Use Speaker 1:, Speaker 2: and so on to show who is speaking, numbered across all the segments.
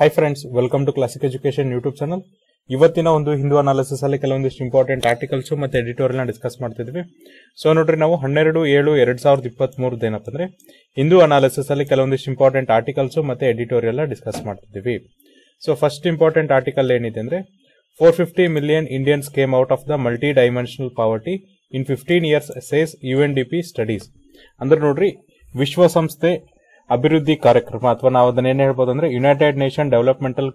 Speaker 1: high friends welcome to classic education YouTube channel ಇವತ್ತಿನ ಒಂದು Hindu analysis ಅಲ್ಲಿ ಕೆಲವೊಂದಿಷ್ಟು ಇಂಪಾರ್ಟೆಂಟ್ ಆರ್ಟಿಕಲ್ಸ್ ಮತ್ತೆ ಎಡಿಟೋರಿಯಲ್ ಡಿಸ್ಕಸ್ ಮಾಡ್ತಿದ್ವಿ ಸೊ ನೋಡ್ರಿ ನಾವು ಹನ್ನೆರಡು ಏಳು ಎರಡ್ ಸಾವಿರದ ಇಪ್ಪತ್ತ್ ಮೂರದ ಹಿಂದೂ ಅನಾಲಿಸಿಸ್ ಅಲ್ಲಿ ಕೆಲವೊಂದಿಷ್ಟು ಇಂಪಾರ್ಟೆಂಟ್ ಆರ್ಟಿಕಲ್ಸ್ ಮತ್ತೆ ಎಡಿಟೋರಿಯಲ್ ಡಿಸ್ಕಸ್ ಮಾಡ್ತಿದ್ವಿ ಸೊ ಫಸ್ಟ್ ಇಂಪಾರ್ಟೆಂಟ್ ಆರ್ಟಿಕಲ್ ಏನಿದೆ ಅಂದ್ರೆ four fifty million Indians came out of the multidimensional poverty in fifteen years says U N D P studies ಅಂದ್ರೆ ನೋಡ್ರಿ ವಿಶ್ವಸಂಸ್ಥೆ ಅಭಿವೃದ್ಧಿ ಕಾರ್ಯಕ್ರಮ ಅಥವಾ ನಾವು ಅದನ್ನೇನು ಹೇಳ್ಬೋದು ಅಂದ್ರೆ ಯುನೈಟೆಡ್ ನೇಷನ್ ಡೆವಲಪ್ಮೆಂಟಲ್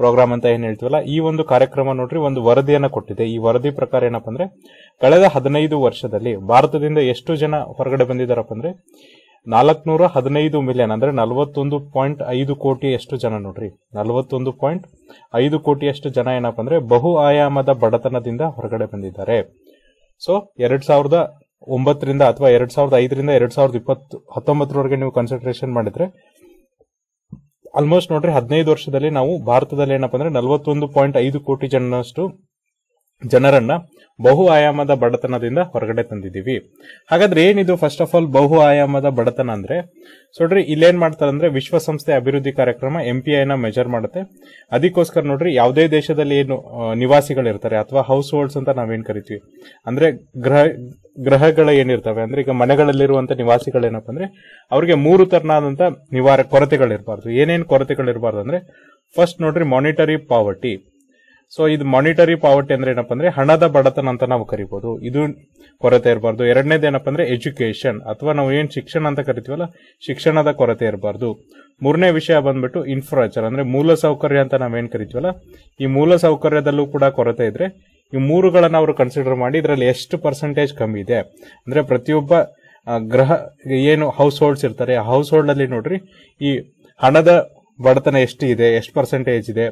Speaker 1: ಪ್ರೋಗ್ರಾಮ್ ಅಂತ ಏನ್ ಹೇಳ್ತೀವಲ್ಲ ಈ ಒಂದು ಕಾರ್ಯಕ್ರಮ ನೋಡ್ರಿ ಒಂದು ವರದಿಯನ್ನು ಕೊಟ್ಟಿದೆ ಈ ವರದಿ ಪ್ರಕಾರ ಏನಪ್ಪ ಅಂದ್ರೆ ಕಳೆದ ಹದಿನೈದು ವರ್ಷದಲ್ಲಿ ಭಾರತದಿಂದ ಎಷ್ಟು ಜನ ಹೊರಗಡೆ ಬಂದಿದ್ದಾರಪ್ಪ ಅಂದ್ರೆ ನಾಲ್ಕುನೂರ ಹದಿನೈದು ಮಿಲಿಯನ್ ಅಂದ್ರೆ ನಲವತ್ತೊಂದು ಪಾಯಿಂಟ್ ಐದು ಕೋಟಿ ಎಷ್ಟು ಜನ ನೋಡ್ರಿ ನಲವತ್ತೊಂದು ಪಾಯಿಂಟ್ ಐದು ಕೋಟಿಯಷ್ಟು ಜನ ಏನಪ್ಪ ಅಂದ್ರೆ ಬಹು ಆಯಾಮದ ಬಡತನದಿಂದ ಹೊರಗಡೆ ಬಂದಿದ್ದಾರೆ ಸೊ ಎರಡ್ ಸಾವಿರದ ಒಂಬತ್ತರಿಂದ ಅಥವಾ ಎರಡ್ ಸಾವಿರದ ಐದರಿಂದ ಎರಡ್ ಸಾವಿರದ ಇಪ್ಪತ್ತು ಹತ್ತೊಂಬತ್ತರವರೆಗೆ ನೀವು ಕನ್ಸಂಟ್ರೇಷನ್ ಮಾಡಿದ್ರೆ ಆಲ್ಮೋಸ್ಟ್ ನೋಡ್ರಿ ಹದಿನೈದು ವರ್ಷದಲ್ಲಿ ನಾವು ಭಾರತದಲ್ಲಿ ಏನಪ್ಪ ಅಂದ್ರೆ ನಲವತ್ತೊಂದು ಪಾಯಿಂಟ್ ಐದು ಕೋಟಿ ಜನರಷ್ಟು ಜನರನ್ನ ಬಹು ಆಯಾಮದ ಬಡತನದಿಂದ ಹೊರಗಡೆ ತಂದಿದ್ದೀವಿ ಹಾಗಾದ್ರೆ ಏನಿದು ಫಸ್ಟ್ ಆಫ್ ಆಲ್ ಬಹು ಆಯಾಮದ ಬಡತನ ಅಂದ್ರೆ ನೋಡ್ರಿ ಇಲ್ಲೇನ್ ಮಾಡ್ತಾರೆ ಅಂದ್ರೆ ವಿಶ್ವಸಂಸ್ಥೆ ಅಭಿವೃದ್ಧಿ ಕಾರ್ಯಕ್ರಮ ಎಂ ಪಿ ಐನ ಮೆಜರ್ ಮಾಡುತ್ತೆ ಅದಕ್ಕೋಸ್ಕರ ನೋಡ್ರಿ ಯಾವುದೇ ದೇಶದಲ್ಲಿ ಏನು ನಿವಾಸಿಗಳಿರ್ತಾರೆ ಅಥವಾ ಹೌಸ್ ಹೋಲ್ಡ್ಸ್ ಅಂತ ನಾವೇನ್ ಕರಿತೀವಿ ಅಂದ್ರೆ ಗ್ರಹ ಗ್ರಹಗಳ ಏನಿರ್ತವೆ ಅಂದ್ರೆ ಈಗ ಮನೆಗಳಲ್ಲಿರುವಂತ ನಿವಾಸಿಗಳೇನಪ್ಪ ಅಂದ್ರೆ ಅವ್ರಿಗೆ ಮೂರು ತರನಾದಂತ ನಿವಾರ ಕೊರತೆಗಳಿರಬಾರ್ದು ಏನೇನು ಕೊರತೆಗಳಿರಬಾರ್ದು ಅಂದ್ರೆ ಫಸ್ಟ್ ನೋಡ್ರಿ ಮಾನಿಟರಿ ಪಾವರ್ಟಿ ಸೊ ಇದು ಮಾನಿಟರಿ ಪಾವರ್ಟಿ ಅಂದ್ರೆ ಏನಪ್ಪ ಅಂದ್ರೆ ಹಣದ ಬಡತನ ಅಂತ ನಾವು ಕರಿಬಹುದು ಇದು ಕೊರತೆ ಇರಬಾರ್ದು ಎರಡನೇದು ಏನಪ್ಪ ಅಂದ್ರೆ ಎಜುಕೇಶನ್ ಅಥವಾ ನಾವು ಏನ್ ಶಿಕ್ಷಣ ಅಂತ ಕರಿತೀವಲ್ಲ ಶಿಕ್ಷಣದ ಕೊರತೆ ಇರಬಾರ್ದು ಮೂರನೇ ವಿಷಯ ಬಂದ್ಬಿಟ್ಟು ಇನ್ಫ್ರಾಸ್ಟ್ರಕ್ಚರ್ ಅಂದ್ರೆ ಮೂಲ ಸೌಕರ್ಯ ಅಂತ ನಾವೇನ್ ಕರಿತೀವಲ್ಲ ಈ ಮೂಲ ಸೌಕರ್ಯದಲ್ಲೂ ಕೂಡ ಕೊರತೆ ಇದ್ರೆ ಈ ಮೂರುಗಳನ್ನು ಅವರು ಕನ್ಸಿಡರ್ ಮಾಡಿ ಇದರಲ್ಲಿ ಎಷ್ಟು ಪರ್ಸೆಂಟೇಜ್ ಕಮ್ಮಿ ಇದೆ ಅಂದ್ರೆ ಪ್ರತಿಯೊಬ್ಬ ಗ್ರಹ ಏನು ಹೌಸ್ ಹೋಲ್ಡ್ಸ್ ಇರ್ತಾರೆ ಹೌಸ್ ಹೋಲ್ಡ್ ಅಲ್ಲಿ ನೋಡ್ರಿ ಈ ಹಣದ ಬಡತನ ಎಷ್ಟು ಇದೆ ಎಷ್ಟು ಪರ್ಸೆಂಟೇಜ್ ಇದೆ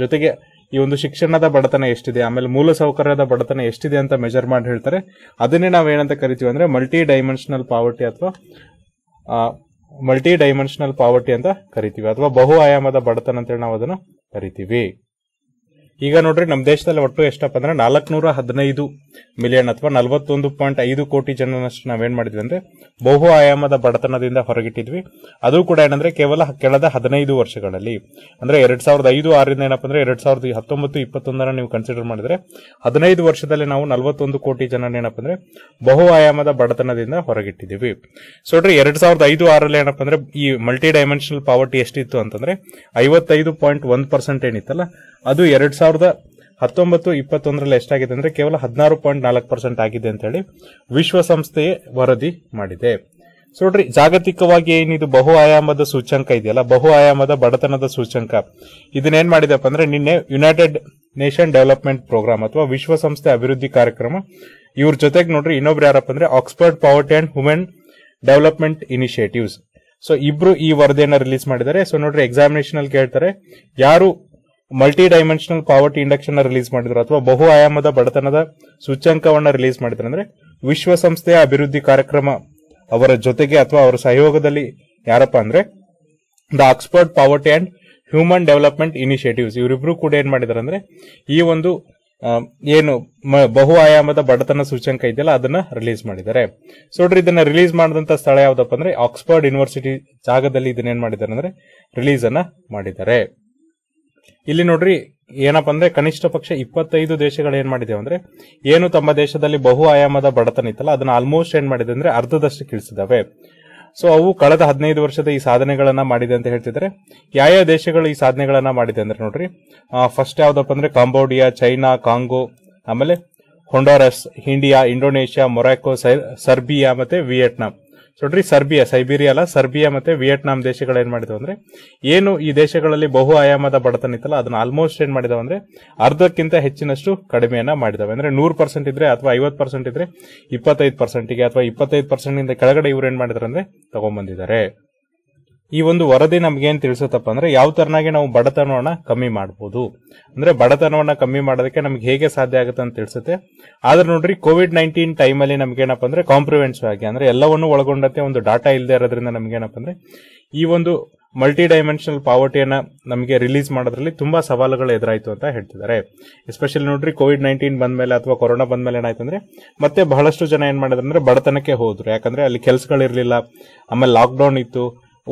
Speaker 1: ಜೊತೆಗೆ ಈ ಒಂದು ಶಿಕ್ಷಣದ ಬಡತನ ಎಷ್ಟಿದೆ ಆಮೇಲೆ ಮೂಲಸೌಕರ್ಯದ ಬಡತನ ಎಷ್ಟಿದೆ ಅಂತ ಮೆಜರ್ ಮಾಡಿ ಹೇಳ್ತಾರೆ ಅದನ್ನೇ ನಾವು ಏನಂತ ಕರಿತೀವಿ ಅಂದ್ರೆ ಮಲ್ಟಿ ಡೈಮೆನ್ಷನಲ್ ಪಾವರ್ಟಿ ಅಥವಾ ಮಲ್ಟಿ ಡೈಮೆನ್ಷನಲ್ ಪಾವರ್ಟಿ ಅಂತ ಕರಿತೀವಿ ಅಥವಾ ಬಹು ಆಯಾಮದ ಬಡತನ ಅಂತೇಳಿ ನಾವು ಅದನ್ನು ಕರಿತೀವಿ ಈಗ ನೋಡ್ರಿ ನಮ್ಮ ದೇಶದಲ್ಲಿ ಒಟ್ಟು ಎಷ್ಟಪ್ಪ ಅಂದ್ರೆ ನಾಲ್ಕನೂರ ಹದಿನೈದು ಮಿಲಿಯನ್ ಅಥವಾ ನಲವತ್ತೊಂದು ಪಾಯಿಂಟ್ ಐದು ಕೋಟಿ ಜನನಷ್ಟು ನಾವೇನ್ ಮಾಡಿದ್ವಿ ಅಂದ್ರೆ ಬಹು ಆಯಾಮದ ಬಡತನದಿಂದ ಹೊರಗಿಟ್ಟಿದ್ವಿ ಅದು ಕೂಡ ಏನಂದ್ರೆ ಕೇವಲ ಕೆಳದ ಹದಿನೈದು ವರ್ಷಗಳಲ್ಲಿ ಅಂದ್ರೆ ಎರಡ್ ಸಾವಿರದ ಐದು ಆರಿಂದ ಏನಪ್ಪ ಅಂದ್ರೆ ಎರಡ್ ಸಾವಿರದ ಹತ್ತೊಂಬತ್ತು ಇಪ್ಪತ್ತೊಂದರ ನೀವು ಕನ್ಸಿಡರ್ ಮಾಡಿದ್ರೆ ಹದಿನೈದು ವರ್ಷದಲ್ಲಿ ನಾವು ನಲವತ್ತೊಂದು ಕೋಟಿ ಜನ ಏನಪ್ಪ ಅಂದ್ರೆ ಬಹು ಆಯಾಮದ ಬಡತನದಿಂದ ಹೊರಗಿಟ್ಟಿದ್ದೀವಿ ಸೊ ನೋಡ್ರಿ ಎರಡ್ ಸಾವಿರದ ಐದು ಆರಲ್ಲಿ ಏನಪ್ಪ ಅಂದ್ರೆ ಈ ಮಲ್ಟಿ ಡೈಮೆನ್ಷನಲ್ ಪಾವರ್ಟಿ ಎಷ್ಟಿತ್ತು ಅಂತಂದ್ರೆ ಐವತ್ತೈದು ಪಾಯಿಂಟ್ ಒಂದ್ ಪರ್ಸೆಂಟ್ ಏನಿತ್ತಲ್ಲ ಅದು ಎರಡ್ ಸಾವಿರದ ಹತ್ತೊಂಬತ್ತು ಇಪ್ಪತ್ತೊಂದರಲ್ಲಿ ಎಷ್ಟಾಗಿದೆ ಅಂದ್ರೆ ಕೇವಲ ಹದಿನಾರು ಪಾಯಿಂಟ್ ನಾಲ್ಕು ಪರ್ಸೆಂಟ್ ಆಗಿದೆ ಅಂತ ಹೇಳಿ ವಿಶ್ವಸಂಸ್ಥೆಯೇ ವರದಿ ಮಾಡಿದೆ ಸೊ ನೋಡ್ರಿ ಜಾಗತಿಕವಾಗಿ ಏನಿದು ಬಹು ಆಯಾಮದ ಸೂಚ್ಯಂಕ ಇದೆಯಲ್ಲ ಬಹು ಆಯಾಮದ ಬಡತನದ ಸೂಚ್ಯಂಕ ಇದನ್ನೇನ್ ಮಾಡಿದಪ್ಪ ಅಂದ್ರೆ ನಿನ್ನೆ ಯುನೈಟೆಡ್ ನೇಷನ್ ಡೆವಲಪ್ಮೆಂಟ್ ಪ್ರೋಗ್ರಾಮ್ ಅಥವಾ ವಿಶ್ವಸಂಸ್ಥೆ ಅಭಿವೃದ್ಧಿ ಕಾರ್ಯಕ್ರಮ ಇವ್ರ ಜೊತೆಗೆ ನೋಡ್ರಿ ಇನ್ನೊಬ್ರು ಯಾರಪ್ಪ ಅಂದ್ರೆ Oxford poverty and women development initiatives so ಇಬ್ರು ಈ ವರದಿಯನ್ನ ರಿಲೀಸ್ ಮಾಡಿದ್ದಾರೆ ಸೊ ನೋಡ್ರಿ ಎಕ್ಸಾಮಿನೇಷನ್ ಅಲ್ಲಿ ಕೇಳ್ತಾರೆ ಯಾರು multidimensional poverty induction release ಮಾಡಿದ್ರು ಅಥವಾ ಬಹು ಆಯಾಮದ ಬಡತನದ ಸೂಚ್ಯಂಕವನ್ನು ರಿಲೀಸ್ ಮಾಡಿದ್ರು ಅಂದ್ರೆ ವಿಶ್ವಸಂಸ್ಥೆಯ ಅಭಿವೃದ್ಧಿ ಕಾರ್ಯಕ್ರಮ ಅವರ ಜೊತೆಗೆ ಅಥವಾ ಅವರ ಸಹಯೋಗದಲ್ಲಿ ಯಾರಪ್ಪ ಅಂದ್ರೆ the Oxford poverty and human development initiatives ಇವರಿಬ್ರು ಕೂಡ ಏನ್ ಮಾಡಿದಾರೆ ಅಂದ್ರೆ ಈ ಒಂದು ಏನು ಬಹು ಆಯಾಮದ ಬಡತನ ಸೂಚ್ಯಂಕ ಇದೆಯಲ್ಲ ಅದನ್ನ ರಿಲೀಸ್ ಮಾಡಿದ್ದಾರೆ ಸೊ ಇದನ್ನ ರಿಲೀಸ್ ಮಾಡಿದಂತ ಸ್ಥಳ ಯಾವ್ದಪ್ಪ ಅಂದ್ರೆ ಆಕ್ಸ್ಫರ್ಡ್ ಯೂನಿವರ್ಸಿಟಿ ಜಾಗದಲ್ಲಿ ಇದನ್ನ ಏನ್ ಮಾಡಿದ್ದಾರೆ ಅಂದ್ರೆ ರಿಲೀಸ್ ಅನ್ನ ಮಾಡಿದ್ದಾರೆ ಇಲ್ಲಿ ನೋಡ್ರಿ ಏನಪ್ಪ ಅಂದ್ರೆ ಕನಿಷ್ಠ ಪಕ್ಷ ಇಪ್ಪತ್ತೈದು ದೇಶಗಳು ಏನ್ ಮಾಡಿದೆ ಅಂದ್ರೆ ಏನು ತಮ್ಮ ದೇಶದಲ್ಲಿ ಬಹು ಆಯಾಮದ ಬಡತನ ಇತ್ತಲ್ಲ ಅದನ್ನ ಆಲ್ಮೋಸ್ಟ್ ಏನ್ ಮಾಡಿದೆ ಅಂದ್ರೆ ಅರ್ಧದಷ್ಟು ಇಳಿಸಿದಾವೆ ಸೊ ಅವು ಕಳೆದ ಹದಿನೈದು ವರ್ಷದ ಈ ಸಾಧನೆಗಳನ್ನ ಮಾಡಿದೆ ಅಂತ ಹೇಳ್ತಿದ್ರೆ ಯಾವ ಯಾವ ದೇಶಗಳು ಈ ಸಾಧನೆಗಳನ್ನ ಮಾಡಿದೆ ಅಂದ್ರೆ ನೋಡ್ರಿ ಫಸ್ಟ್ ಯಾವ್ದಪ್ಪ ಅಂದ್ರೆ ಕಾಂಬೋಡಿಯಾ ಚೈನಾ ಕಾಂಗೋ ಆಮೇಲೆ Honduras India Indonesia Morocco Serbia ಮತ್ತೆ ವಿಯೆಟ್ನಾಂ ನೋಡ್ರಿ ಸರ್ಬಿಯಾ ಸೈಬೀರಿಯಾ ಅಲ್ಲ ಸರ್ಬಿಯಾ ಮತ್ತೆ ವಿಯೆಟ್ನಾಂ ದೇಶಗಳು ಏನ್ ಮಾಡಿದವು ಅಂದ್ರೆ ಏನು ಈ ದೇಶಗಳಲ್ಲಿ ಬಹು ಆಯಾಮದ ಬಡತನ ಇತ್ತಲ್ಲ ಅದನ್ನ ಆಲ್ಮೋಸ್ಟ್ ಏನ್ ಮಾಡಿದವು ಅಂದ್ರೆ ಅರ್ಧಕ್ಕಿಂತ ಹೆಚ್ಚಿನಷ್ಟು ಕಡಿಮೆಯನ್ನ ಮಾಡಿದವೆ ಅಂದ್ರೆ ನೂರು ಪರ್ಸೆಂಟ್ ಇದ್ರೆ ಅಥವಾ ಐವತ್ತು ಪರ್ಸೆಂಟ್ ಇದ್ರೆ ಇಪ್ಪತ್ತೈದು ಪರ್ಸೆಂಟ್ಗೆ ಅಥವಾ ಇಪ್ಪತ್ತೈದು ಪರ್ಸೆಂಟ್ ಕೆಳಗಡೆ ಇವ್ರು ಏನ್ ಮಾಡಿದಾರೆ ಅಂದ್ರೆ ತಗೊಂಡ್ಬಂದಿದ್ದಾರೆ ಈ ಒಂದು ವರದಿ ನಮ್ಗೆ ಏನ್ ತಿಳಿಸುತ್ತಪ್ಪ ಅಂದ್ರೆ ಯಾವ ತರನಾಗಿ ನಾವು ಬಡತನವನ್ನ ಕಮ್ಮಿ ಮಾಡಬಹುದು ಅಂದ್ರೆ ಬಡತನವನ್ನ ಕಮ್ಮಿ ಮಾಡೋದಕ್ಕೆ ನಮ್ಗೆ ಹೇಗೆ ಸಾಧ್ಯ ಆಗುತ್ತೆ ಅಂತ ತಿಳಿಸುತ್ತೆ ಆದ್ರೆ ನೋಡ್ರಿ ಕೋವಿಡ್ ನೈನ್ಟೀನ್ ಟೈಮ್ ಅಲ್ಲಿ ನಮ್ಗೆ ಏನಪ್ಪಾ ಅಂದ್ರೆ ಕಾಂಪ್ರಿವೆನ್ಸಿವ್ ಆಗಿ ಅಂದ್ರೆ ಎಲ್ಲವನ್ನೂ ಒಳಗೊಂಡಂತೆ ಒಂದು ಡಾಟಾ ಇಲ್ಲದೆ ಇರೋದ್ರಿಂದ ನಮ್ಗೆ ಏನಪ್ಪ ಅಂದ್ರೆ ಈ ಒಂದು ಮಲ್ಟಿ ಡೈಮೆನ್ಷನಲ್ ಪಾವರ್ಟಿಯನ್ನ ನಮಗೆ ರಿಲೀಸ್ ಮಾಡೋದ್ರಲ್ಲಿ ತುಂಬಾ ಸವಾಲುಗಳು ಎದುರಾಯಿತು ಅಂತ ಹೇಳ್ತಿದ್ದಾರೆ ಎಸ್ಪೆಷಲಿ ನೋಡ್ರಿ ಕೋವಿಡ್ ನೈನ್ಟೀನ್ ಮೇಲೆ ಅಥವಾ ಕೊರೋನಾ ಮೇಲೆ ಏನಾಯ್ತು ಅಂದ್ರೆ ಮತ್ತೆ ಬಹಳಷ್ಟು ಜನ ಏನ್ ಮಾಡಿದ್ರು ಅಂದ್ರೆ ಬಡತನಕ್ಕೆ ಹೋದ್ರು ಯಾಕಂದ್ರೆ ಅಲ್ಲಿ ಕೆಲಸಗಳಿರ್ಲಿಲ್ಲ ಆಮೇಲೆ ಲಾಕ್ಡೌನ್ ಇತ್ತು